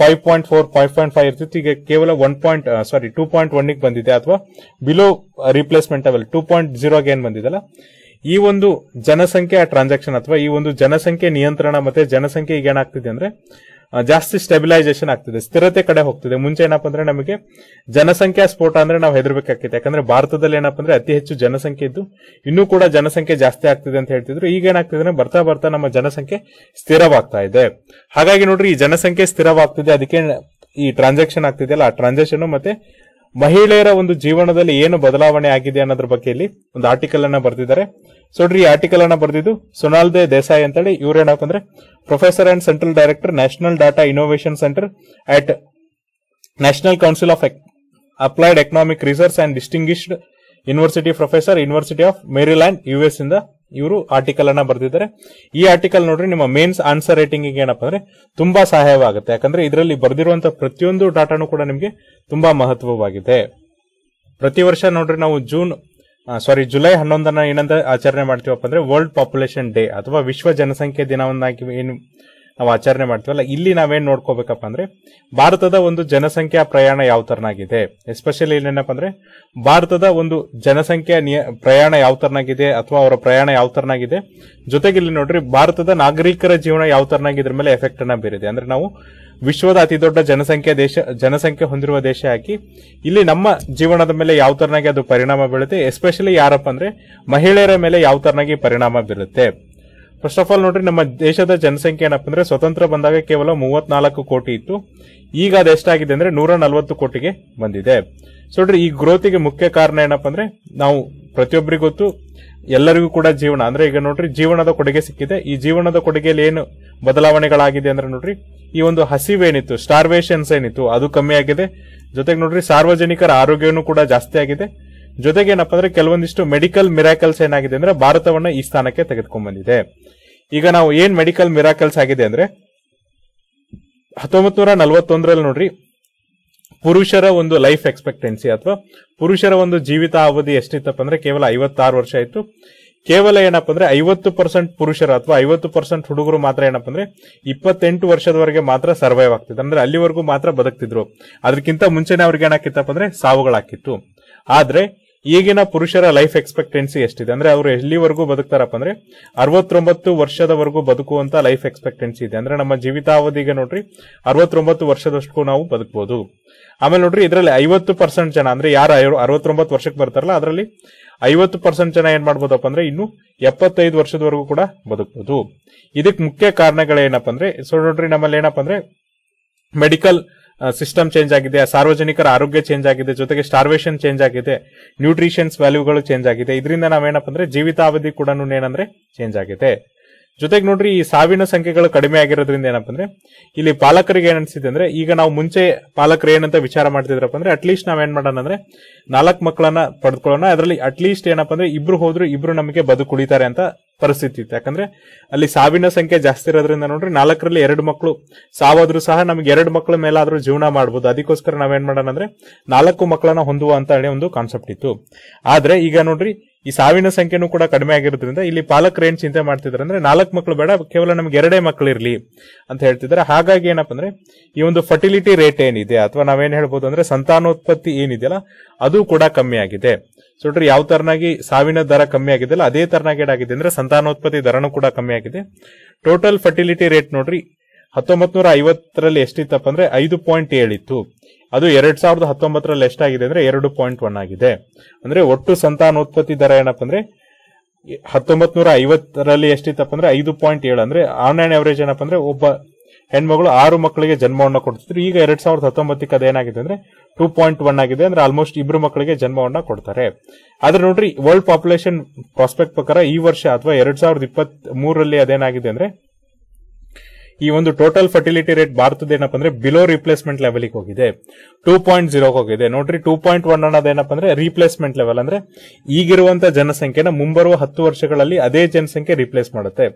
Speaker 1: five point four five point five ಇರ್ತಿತ್ತು ಈಗ ಕೇವಲ one point sorry two point one ಬಂದಿದೆ ಅಥವಾ below replacement level two point ಜೀರೋಗೆ ಏನ್ ಬಂದಿದಲ್ಲ ಈ ಒಂದು ಜನಸಂಖ್ಯೆ ಟ್ರಾನ್ಸಾಕ್ಷನ್ ಅಥವಾ ಈ ಒಂದು ಜನಸಂಖ್ಯೆ ನಿಯಂತ್ರಣ ಮತ್ತೆ ಜನಸಂಖ್ಯೆ ಈಗ ಏನಾಗ್ತಿದೆ ಅಂದ್ರೆ ಜಾಸ್ತಿ ಸ್ಟೆಬಿಲೈಸೇಷನ್ ಆಗ್ತದೆ ಸ್ಥಿರತೆ ಕಡೆ ಹೋಗ್ತದೆ ಮುಂಚೆ ಏನಪ್ಪ ಅಂದ್ರೆ ನಮಗೆ ಜನಸಂಖ್ಯಾ ಸ್ಫೋಟ ಅಂದ್ರೆ ನಾವು ಹೆದರ್ಬೇಕಾಗಿತ್ತು ಯಾಕಂದ್ರೆ ಭಾರತದಲ್ಲಿ ಏನಪ್ಪ ಅಂದ್ರೆ ಅತಿ ಹೆಚ್ಚು ಜನಸಂಖ್ಯೆ ಇದ್ದು ಇನ್ನೂ ಕೂಡ ಜನಸಂಖ್ಯೆ ಜಾಸ್ತಿ ಆಗ್ತಿದೆ ಅಂತ ಹೇಳ್ತಿದ್ರು ಈಗ ಏನಾಗ್ತದೆ ಅಂದ್ರೆ ಬರ್ತಾ ಬರ್ತಾ ನಮ್ಮ ಜನಸಂಖ್ಯೆ ಸ್ಥಿರವಾಗ್ತಾ ಇದೆ ಹಾಗಾಗಿ ನೋಡ್ರಿ ಈ ಜನಸಂಖ್ಯೆ ಸ್ಥಿರವಾಗ್ತಿದೆ ಅದಕ್ಕೆ ಈ ಟ್ರಾನ್ಸಾಕ್ಷನ್ ಆಗ್ತಿದೆಯಲ್ಲ ಆ ಟ್ರಾನ್ಸಾಕ್ಷನ್ ಮತ್ತೆ ಮಹಿಳೆಯರ ಒಂದು ಜೀವನದಲ್ಲಿ ಏನು ಬದಲಾವಣೆ ಆಗಿದೆ ಅನ್ನೋದ್ರ ಬಗ್ಗೆ ಇಲ್ಲಿ ಒಂದು ಆರ್ಟಿಕಲ್ ಅನ್ನ ಬರ್ತಿದ್ದಾರೆ ಸೊಡ್ರಿ ಈ ಆರ್ಟಿಕಲ್ ಅನ್ನ ಬರ್ದಿದ್ದು ಸೊನಾಲ್ ದೇ ದೇಸಾಯಿ ಅಂತೇಳಿ ಏನಪ್ಪ ಅಂದ್ರೆ professor and central director national data innovation centre at national council of applied economic research and distinguished university professor university of Maryland U S ಇಂದ ಇವರು ಆರ್ಟಿಕಲ್ ಅನ್ನ ಬರ್ದಿದ್ದಾರೆ ಈ ಆರ್ಟಿಕಲ್ ನೋಡ್ರಿ ನಿಮ್ಮ ಮೇನ್ಸ್ ಆನ್ಸರ್ ರೇಟಿಂಗ್ ಏನಪ್ಪ ಅಂದ್ರೆ ತುಂಬಾ ಸಹಾಯವಾಗುತ್ತೆ ಯಾಕಂದ್ರೆ ಇದರಲ್ಲಿ ಬರ್ದಿರುವಂತಹ ಪ್ರತಿಯೊಂದು ಡಾಟಾನು ಕೂಡ ನಿಮಗೆ ತುಂಬಾ ಮಹತ್ವವಾಗಿದೆ ಪ್ರತಿ ವರ್ಷ ನೋಡ್ರಿ ನಾವು ಜೂನ್ ಸಾರಿ ಜುಲೈ ಹನ್ನೊಂದನ ಏನಂತ ಆಚರಣೆ ಮಾಡ್ತೀವಪ್ಪ ಅಂದ್ರೆ ವರ್ಲ್ಡ್ ಪಾಪ್ಯುಲೇಷನ್ ಡೇ ಅಥವಾ ವಿಶ್ವ ಜನಸಂಖ್ಯೆ ದಿನವನ್ನಾಗಿ ಏನು ನಾವು ಆಚರಣೆ ಮಾಡ್ತೀವಲ್ಲ ಇಲ್ಲಿ ನಾವೇನ್ ನೋಡ್ಕೋಬೇಕಪ್ಪ ಅಂದ್ರೆ ಭಾರತದ ಒಂದು ಜನಸಂಖ್ಯಾ ಪ್ರಯಾಣ ಯಾವ ತರನಾಗಿದೆ ಎಸ್ಪೆಷಲಿ ಏನೇನಪ್ಪ ಅಂದ್ರೆ ಭಾರತದ ಒಂದು ಜನಸಂಖ್ಯಾ ನಿಯ ಪ್ರಯಾಣ ಯಾವ ತರನಾಗಿದೆ ಅಥವಾ ಅವರ ಪ್ರಯಾಣ ಯಾವ ತರನಾಗಿದೆ ಜೊತೆಗೆ ಇಲ್ಲಿ ನೋಡ್ರಿ ಭಾರತದ ನಾಗರಿಕರ ಜೀವನ ಯಾವ ತರನಾಗಿದ್ರ ಮೇಲೆ ಎಫೆಕ್ಟ್ ಅನ್ನ ಬೀರಿದೆ ಅಂದ್ರೆ ನಾವು ವಿಶ್ವದ ಅತಿ ದೊಡ್ಡ ಜನಸಂಖ್ಯೆ ದೇಶ ಜನಸಂಖ್ಯೆ ಹೊಂದಿರುವ ದೇಶ ಆಗಿ ಇಲ್ಲಿ ನಮ್ಮ ಜೀವನದ ಮೇಲೆ ಯಾವ ತರನಾಗಿ ಅದು ಪರಿಣಾಮ ಬೀಳುತ್ತೆ ಎಸ್ಪೆಷಲಿ ಯಾರಪ್ಪ ಅಂದ್ರೆ ಮಹಿಳೆಯರ ಮೇಲೆ ಯಾವ ತರನಾಗಿ ಪರಿಣಾಮ ಬೀರುತ್ತೆ ಫಸ್ಟ್ ಆಫ್ ಆಲ್ ನೋಡ್ರಿ ನಮ್ಮ ದೇಶದ ಜನಸಂಖ್ಯೆ ಏನಪ್ಪ ಅಂದ್ರೆ ಸ್ವತಂತ್ರ ಬಂದಾಗ ಕೇವಲ ಮೂವತ್ನಾಲ್ಕು ಕೋಟಿ ಇತ್ತು ಈಗ ಅದು ಎಷ್ಟಾಗಿದೆ ಅಂದ್ರೆ ನೂರ ನಲವತ್ತು ಕೋಟಿಗೆ ಬಂದಿದೆ ಸೊ ನೋಡ್ರಿ ಈ ಗ್ರೋತಿಗೆ ಮುಖ್ಯ ಕಾರಣ ಏನಪ್ಪ ಅಂದ್ರೆ ನಾವು ಪ್ರತಿಯೊಬ್ಬರಿಗೊತ್ತು ಎಲ್ಲರಿಗೂ ಕೂಡ ಜೀವನ ಅಂದ್ರೆ ಈಗ ನೋಡ್ರಿ ಜೀವನದ ಕೊಡುಗೆ ಸಿಕ್ಕಿದೆ ಈ ಜೀವನದ ಕೊಡುಗೆಯಲ್ಲಿ ಏನು ಬದಲಾವಣೆಗಳಾಗಿದೆ ಅಂದ್ರೆ ನೋಡ್ರಿ ಈ ಒಂದು ಹಸಿವೇನಿತ್ತು ಸ್ಟಾರ್ವೇಷನ್ಸ್ ಏನಿತ್ತು ಅದು ಕಮ್ಮಿ ಆಗಿದೆ ಜೊತೆಗೆ ನೋಡ್ರಿ ಸಾರ್ವಜನಿಕರ ಆರೋಗ್ಯನೂ ಕೂಡ ಜಾಸ್ತಿ ಆಗಿದೆ ಜೊತೆಗೆ ಏನಪ್ಪಾ ಅಂದ್ರೆ ಕೆಲವೊಂದಿಷ್ಟು ಮೆಡಿಕಲ್ ಮಿರಾಕಲ್ಸ್ ಏನಾಗಿದೆ ಅಂದ್ರೆ ಭಾರತವನ್ನ ಈ ಸ್ಥಾನಕ್ಕೆ ತೆಗೆದುಕೊಂಡ್ ಬಂದಿದೆ ಈಗ ನಾವು ಏನ್ ಮೆಡಿಕಲ್ ಮಿರಾಕಲ್ಸ್ ಆಗಿದೆ ಅಂದ್ರೆ ಹತ್ತೊಂಬತ್ ನೂರ ನಲ್ವತ್ತೊಂದರಲ್ಲಿ ನೋಡ್ರಿ ಪುರುಷರ ಒಂದು ಲೈಫ್ ಎಕ್ಸ್ಪೆಕ್ಟೆನ್ಸಿ ಅಥವಾ ಪುರುಷರ ಒಂದು ಜೀವಿತ ಅವಧಿ ಎಷ್ಟಿತ್ತಪ್ಪ ಅಂದ್ರೆ ಕೇವಲ ಐವತ್ತಾರು ವರ್ಷ ಇತ್ತು ಕೇವಲ ಏನಪ್ಪ ಅಂದ್ರೆ ಐವತ್ತು ಪರ್ಸೆಂಟ್ ಪುರುಷರು ಅಥವಾ ಐವತ್ತು ಪರ್ಸೆಂಟ್ ಹುಡುಗರು ಮಾತ್ರ ಏನಪ್ಪ ಅಂದ್ರೆ ಇಪ್ಪತ್ತೆಂಟು ವರ್ಷದವರೆಗೆ ಮಾತ್ರ ಸರ್ವೈವ್ ಆಗ್ತಿತ್ತು ಅಂದ್ರೆ ಅಲ್ಲಿವರೆಗೂ ಮಾತ್ರ ಬದುಕ್ತಿದ್ರು ಅದಕ್ಕಿಂತ ಮುಂಚೆನೆ ಅವ್ರಿಗೆ ಏನಾಕಿತ್ತಪ್ಪ ಅಂದ್ರೆ ಸಾವುಗಳಾಕಿತ್ತು ಆದ್ರೆ ಈಗಿನ ಪುರುಷರ ಲೈಫ್ ಎಕ್ಸ್ಪೆಕ್ಟೆನ್ಸಿ ಎಷ್ಟಿದೆ ಅಂದ್ರೆ ಅವರು ಎಲ್ಲಿವರೆಗೂ ಬದುಕ್ತಾರಪ್ಪ ಅಂದ್ರೆ ಅರವತ್ತೊಂಬತ್ತು ವರ್ಷದವರೆಗೂ ಬದುಕುವಂತ ಲೈಫ್ ಎಕ್ಸ್ಪೆಕ್ಟೆನ್ಸಿ ಇದೆ ಅಂದ್ರೆ ನಮ್ಮ ಜೀವಿತಾವಧಿಗೆ ನೋಡ್ರಿ ಅರವತ್ತೊಂಬತ್ತು ವರ್ಷದಷ್ಟು ನಾವು ಬದುಕಬಹುದು ಆಮೇಲೆ ನೋಡ್ರಿ ಇದರಲ್ಲಿ ಐವತ್ತು ಪರ್ಸೆಂಟ್ ಜನ ಅಂದ್ರೆ ಯಾರು ಅರವತ್ತೊಂಬತ್ತು ವರ್ಷಕ್ಕೆ ಬರ್ತಾರಲ್ಲ ಅದರಲ್ಲಿ ಐವತ್ತು ಪರ್ಸೆಂಟ್ ಜನ ಏನ್ ಮಾಡ್ಬೋದಪ್ಪ ಅಂದ್ರೆ ಇನ್ನು ಎಪ್ಪತ್ತೈದು ವರ್ಷದವರೆಗೂ ಕೂಡ ಬದುಕಬಹುದು ಇದಕ್ಕೆ ಮುಖ್ಯ ಕಾರಣಗಳೇನಪ್ಪ ಅಂದ್ರೆ ಸೊ ನೋಡ್ರಿ ನಮ್ಮಲ್ಲಿ ಏನಪ್ಪ ಅಂದ್ರೆ ಮೆಡಿಕಲ್ ಸಿಸ್ಟಮ್ ಚೇಂಜ್ ಆಗಿದೆ ಸಾರ್ವಜನಿಕರ ಆರೋಗ್ಯ ಚೇಂಜ್ ಆಗಿದೆ ಜೊತೆಗೆ ಸ್ಟಾರ್ವೇಷನ್ ಚೇಂಜ್ ಆಗಿದೆ ನ್ಯೂಟ್ರಿಷನ್ಸ್ ವ್ಯಾಲ್ಯೂಗಳು ಚೇಂಜ್ ಆಗಿದೆ ಇದರಿಂದ ನಾವೇನಪ್ಪ ಅಂದ್ರೆ ಜೀವಿತಾವಧಿ ಕೂಡ ಏನಂದ್ರೆ ಚೇಂಜ್ ಆಗಿದೆ ಜೊತೆಗೆ ನೋಡ್ರಿ ಈ ಸಾವಿನ ಸಂಖ್ಯೆಗಳು ಕಡಿಮೆ ಆಗಿರೋದ್ರಿಂದ ಏನಪ್ಪ ಅಂದ್ರೆ ಇಲ್ಲಿ ಪಾಲಕರಿಗೆ ಏನ್ ಅಂದ್ರೆ ಈಗ ನಾವು ಮುಂಚೆ ಪಾಲಕರು ಏನಂತ ವಿಚಾರ ಮಾಡ್ತಿದ್ರಪ್ಪ ಅಂದ್ರೆ ಅಟ್ಲೀಸ್ಟ್ ನಾವ್ ಏನ್ ಮಾಡೋಣ ಅಂದ್ರೆ ನಾಲ್ಕು ಮಕ್ಕಳನ್ನ ಪಡೆದುಕೊಳ್ಳೋಣ ಅದರಲ್ಲಿ ಅಟ್ಲೀಸ್ಟ್ ಏನಪ್ಪ ಅಂದ್ರೆ ಇಬ್ರು ಹೋದ್ರು ಇಬ್ರು ನಮಗೆ ಬದುಕುಳಿತಾರೆ ಅಂತ ಪರಿಸ್ಥಿತಿ ಇತ್ತು ಯಾಕಂದ್ರೆ ಅಲ್ಲಿ ಸಾವಿನ ಸಂಖ್ಯೆ ಜಾಸ್ತಿ ಇರೋದ್ರಿಂದ ನೋಡ್ರಿ ನಾಲ್ಕರಲ್ಲಿ ಎರಡು ಮಕ್ಕಳು ಸಾವಾದ್ರೂ ಸಹ ನಮ್ಗೆ ಎರಡು ಮಕ್ಕಳ ಮೇಲಾದ್ರೂ ಜೀವನ ಮಾಡಬಹುದು ಅದಕ್ಕೋಸ್ಕರ ನಾವೇನ್ ಮಾಡೋಣ ಅಂದ್ರೆ ನಾಲ್ಕು ಮಕ್ಕಳನ್ನ ಹೊಂದುವ ಅಂತ ಹೇಳಿ ಒಂದು ಕಾನ್ಸೆಪ್ಟ್ ಇತ್ತು ಆದ್ರೆ ಈಗ ನೋಡ್ರಿ ಈ ಸಾವಿನ ಸಂಖ್ಯೆನೂ ಕೂಡ ಕಡಿಮೆ ಆಗಿರೋದ್ರಿಂದ ಇಲ್ಲಿ ಪಾಲಕರು ಏನ್ ಚಿಂತೆ ಮಾಡ್ತಿದ್ರು ಅಂದ್ರೆ ನಾಲ್ಕು ಮಕ್ಕಳು ಬೇಡ ಕೇವಲ ನಮ್ಗೆ ಎರಡೇ ಮಕ್ಕಳು ಇರಲಿ ಅಂತ ಹೇಳ್ತಿದ್ದಾರೆ ಹಾಗಾಗಿ ಏನಪ್ಪ ಅಂದ್ರೆ ಈ ಒಂದು ಫರ್ಟಿಲಿಟಿ ರೇಟ್ ಏನಿದೆ ಅಥವಾ ನಾವೇನ್ ಹೇಳ್ಬೋದು ಅಂದ್ರೆ ಸಂತಾನೋತ್ಪತ್ತಿ ಏನಿದೆಯಲ್ಲ ಅದು ಕೂಡ ಕಮ್ಮಿ ಆಗಿದೆ ಡ್ರಿ ಯಾವ ತರನಾಗಿ ಸಾವಿನ ದರ ಕಮ್ಮಿ ಆಗಿದೆಯಲ್ಲ ಅದೇ ತರನಾಗಿ ಏನಾಗಿದೆ ಅಂದ್ರೆ ಸಂತಾನೋತ್ಪತ್ತಿ ದರನೂ ಕೂಡ ಕಮ್ಮಿ ಆಗಿದೆ ಟೋಟಲ್ ಫರ್ಟಿಲಿಟಿ ರೇಟ್ ನೋಡ್ರಿ ಹತ್ತೊಂಬತ್ ನೂರ ಐವತ್ತರಲ್ಲಿ ಎಷ್ಟಿತ್ತಪ್ಪ ಅಂದ್ರೆ ಐದು ಪಾಯಿಂಟ್ ಏಳಿತ್ತು ಅದು ಎರಡ್ ಸಾವಿರದ ಹತ್ತೊಂಬತ್ತರಲ್ಲಿ ಎಷ್ಟಾಗಿದೆ ಅಂದ್ರೆ ಎರಡು ಪಾಯಿಂಟ್ ಒನ್ ಆಗಿದೆ ಅಂದ್ರೆ ಒಟ್ಟು ಸಂತಾನೋತ್ಪತ್ತಿ ದರ ಏನಪ್ಪ ಅಂದ್ರೆ ಹತ್ತೊಂಬತ್ ನೂರ ಐವತ್ತರಲ್ಲಿ ಎಷ್ಟಿತ್ತಪ್ಪ ಅಂದ್ರೆ ಐದು ಪಾಯಿಂಟ್ ಏಳು ಅಂದ್ರೆ ಆನ್ ಆನ್ ಅವರೇಜ್ ಏನಪ್ಪ ಅಂದ್ರೆ ಒಬ್ಬ ಹೆಣ್ಮಗಳು ಆರು ಮಕ್ಕಳಿಗೆ ಜನ್ಮವನ್ನ ಕೊಡ್ತಿದ್ರು ಈಗ ಎರಡ್ ಸಾವಿರದ ಹತ್ತೊಂಬತ್ತಕ್ಕೆ ಅದೇನಾಗಿದೆ ಅಂದ್ರೆ ಟೂ ಪಾಯಿಂಟ್ ಒನ್ ಆಗಿದೆ ಅಂದ್ರೆ ಆಲ್ಮೋಸ್ಟ್ ಇಬ್ರು ಮಕ್ಕಳಿಗೆ ಜನ್ಮವನ್ನ ಕೊಡ್ತಾರೆ ಆದ್ರೆ ನೋಡ್ರಿ ವರ್ಲ್ಡ್ ಪಾಪ್ಯುಲೇಷನ್ ಪ್ರಾಸ್ಪೆಕ್ಟ್ ಪ್ರಕಾರ ಈ ವರ್ಷ ಅಥವಾ ಎರಡ್ ಸಾವಿರದ ಇಪ್ಪತ್ತ್ ಮೂರರಲ್ಲಿ ಅದೇನಾಗಿದೆ ಅಂದ್ರೆ ಈ ಒಂದು ಟೋಟಲ್ ಫರ್ಟಿಲಿಟಿ ರೇಟ್ ಭಾರತದ ಏನಪ್ಪ ಅಂದ್ರೆ ಬಿಲೋ ರಿಪ್ಲೇಸ್ಮೆಂಟ್ ಲೆವೆಲ್ ಹೋಗಿದೆ ಟೂ ಪಾಯಿಂಟ್ ಜೀರೋ ಹೋಗಿದೆ ನೋಡ್ರಿ ಟೂ ಪಾಯಿಂಟ್ ಒನ್ ಏನಪ್ಪ ಅಂದ್ರೆ ರಿಪ್ಲೇಸ್ಮೆಂಟ್ ಲೆವೆಲ್ ಅಂದ್ರೆ ಈಗಿರುವಂತಹ ಜನಸಂಖ್ಯೆನ ಮುಂಬರುವ ಹತ್ತು ವರ್ಷಗಳಲ್ಲಿ ಅದೇ ಜನಸಂಖ್ಯೆ ರಿಪ್ಲೇಸ್ ಮಾಡುತ್ತೆ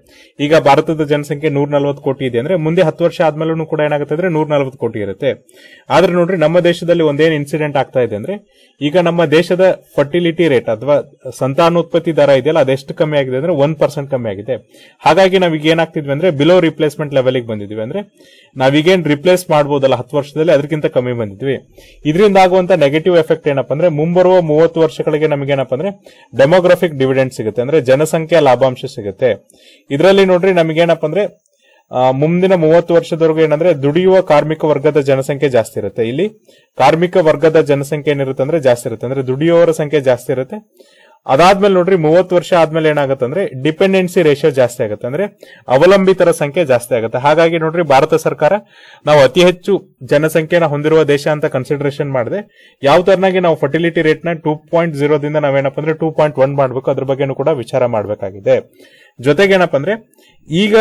Speaker 1: ಈಗ ಭಾರತದ ಜನಸಂಖ್ಯೆ ನೂರ ಕೋಟಿ ಇದೆ ಅಂದ್ರೆ ಮುಂದೆ ಹತ್ತು ವರ್ಷ ಆದ್ಮೇಲೂ ಕೂಡ ಏನಾಗುತ್ತೆ ಅಂದ್ರೆ ನೂರ ಕೋಟಿ ಇರುತ್ತೆ ಆದ್ರೆ ನೋಡ್ರಿ ನಮ್ಮ ದೇಶದಲ್ಲಿ ಒಂದೇನು ಇನ್ಸಿಡೆಂಟ್ ಆಗ್ತಾ ಇದೆ ಅಂದ್ರೆ ಈಗ ನಮ್ಮ ದೇಶದ ಫರ್ಟಿಲಿಟಿ ರೇಟ್ ಅಥವಾ ಸಂತಾನೋತ್ಪತ್ತಿ ದರ ಇದೆಯಲ್ಲ ಅದೆಷ್ಟು ಕಮ್ಮಿ ಆಗಿದೆ ಅಂದ್ರೆ ಒನ್ ಪರ್ಸೆಂಟ್ ಕಮ್ಮಿ ಆಗಿದೆ ಹಾಗಾಗಿ ನಾವೀಗ ಏನಾಗ್ತಿದ್ವಿ ಅಂದ್ರೆ ಬಿಲೋ ರಿಪ್ಲೇಸ್ಮೆಂಟ್ ಲೆವೆಲ್ ಲೆವೆಲ್ಗೆ ಬಂದಿದ್ವಿ ಅಂದ್ರೆ ನಾವೀಗೇನ್ ರಿಪ್ಲೇಸ್ ಮಾಡಬಹುದಲ್ಲ ಹತ್ತು ವರ್ಷದಲ್ಲಿ ಅದಕ್ಕಿಂತ ಕಮ್ಮಿ ಬಂದಿದ್ವಿ ಇದರಿಂದ ಆಗುವಂತ ನೆಗೆಟಿವ್ ಎಫೆಕ್ಟ್ ಏನಪ್ಪಾ ಅಂದ್ರೆ ಮುಂಬರುವ ಮೂವತ್ತು ವರ್ಷಗಳಿಗೆ ನಮಗೆ ಏನಪ್ಪ ಅಂದ್ರೆ ಡೆಮೋಗ್ರಫಿಕ್ ಡಿವಿಡೆಂಡ್ ಸಿಗುತ್ತೆ ಅಂದ್ರೆ ಜನಸಂಖ್ಯಾ ಲಾಭಾಂಶ ಸಿಗುತ್ತೆ ಇದರಲ್ಲಿ ನೋಡ್ರಿ ನಮಗೆ ಏನಪ್ಪಾ ಅಂದ್ರೆ ಮುಂದಿನ ಮೂವತ್ತು ವರ್ಷದವರೆಗೂ ಏನಂದ್ರೆ ದುಡಿಯುವ ಕಾರ್ಮಿಕ ವರ್ಗದ ಜನಸಂಖ್ಯೆ ಜಾಸ್ತಿ ಇರುತ್ತೆ ಇಲ್ಲಿ ಕಾರ್ಮಿಕ ವರ್ಗದ ಜನಸಂಖ್ಯೆ ಏನಿರುತ್ತೆ ಅಂದ್ರೆ ಜಾಸ್ತಿ ಇರುತ್ತೆ ಅಂದ್ರೆ ದುಡಿಯುವವರ ಸಂಖ್ಯೆ ಜಾಸ್ತಿ ಇರುತ್ತೆ ಅದಾದ್ಮೇಲೆ ನೋಡ್ರಿ ಮೂವತ್ತು ವರ್ಷ ಆದ್ಮೇಲೆ ಏನಾಗುತ್ತಂದ್ರೆ ಡಿಪೆಂಡೆನ್ಸಿ ರೇಷಿಯೋ ಜಾಸ್ತಿ ಆಗುತ್ತೆ ಅಂದ್ರೆ ಅವಲಂಬಿತರ ಸಂಖ್ಯೆ ಜಾಸ್ತಿ ಆಗುತ್ತೆ ಹಾಗಾಗಿ ನೋಡ್ರಿ ಭಾರತ ಸರ್ಕಾರ ನಾವು ಅತಿ ಹೆಚ್ಚು ಜನಸಂಖ್ಯೆನ ಹೊಂದಿರುವ ದೇಶ ಅಂತ ಕನ್ಸಿಡರೇಷನ್ ಮಾಡಿದೆ ಯಾವ ತರನಾಗಿ ನಾವು ಫರ್ಟಿಲಿಟಿ ರೇಟ್ ನ ಟೂ ಪಾಯಿಂಟ್ ಜೀರೋದಿಂದ ನಾವೇನಪ್ಪ ಅಂದ್ರೆ ಟೂ ಪಾಯಿಂಟ್ ಒನ್ ಮಾಡಬೇಕು ಅದ್ರ ಬಗ್ಗೆನೂ ಕೂಡ ವಿಚಾರ ಮಾಡಬೇಕಾಗಿದೆ ಜೊತೆಗೆ ಏನಪ್ಪ ಅಂದ್ರೆ ಈಗ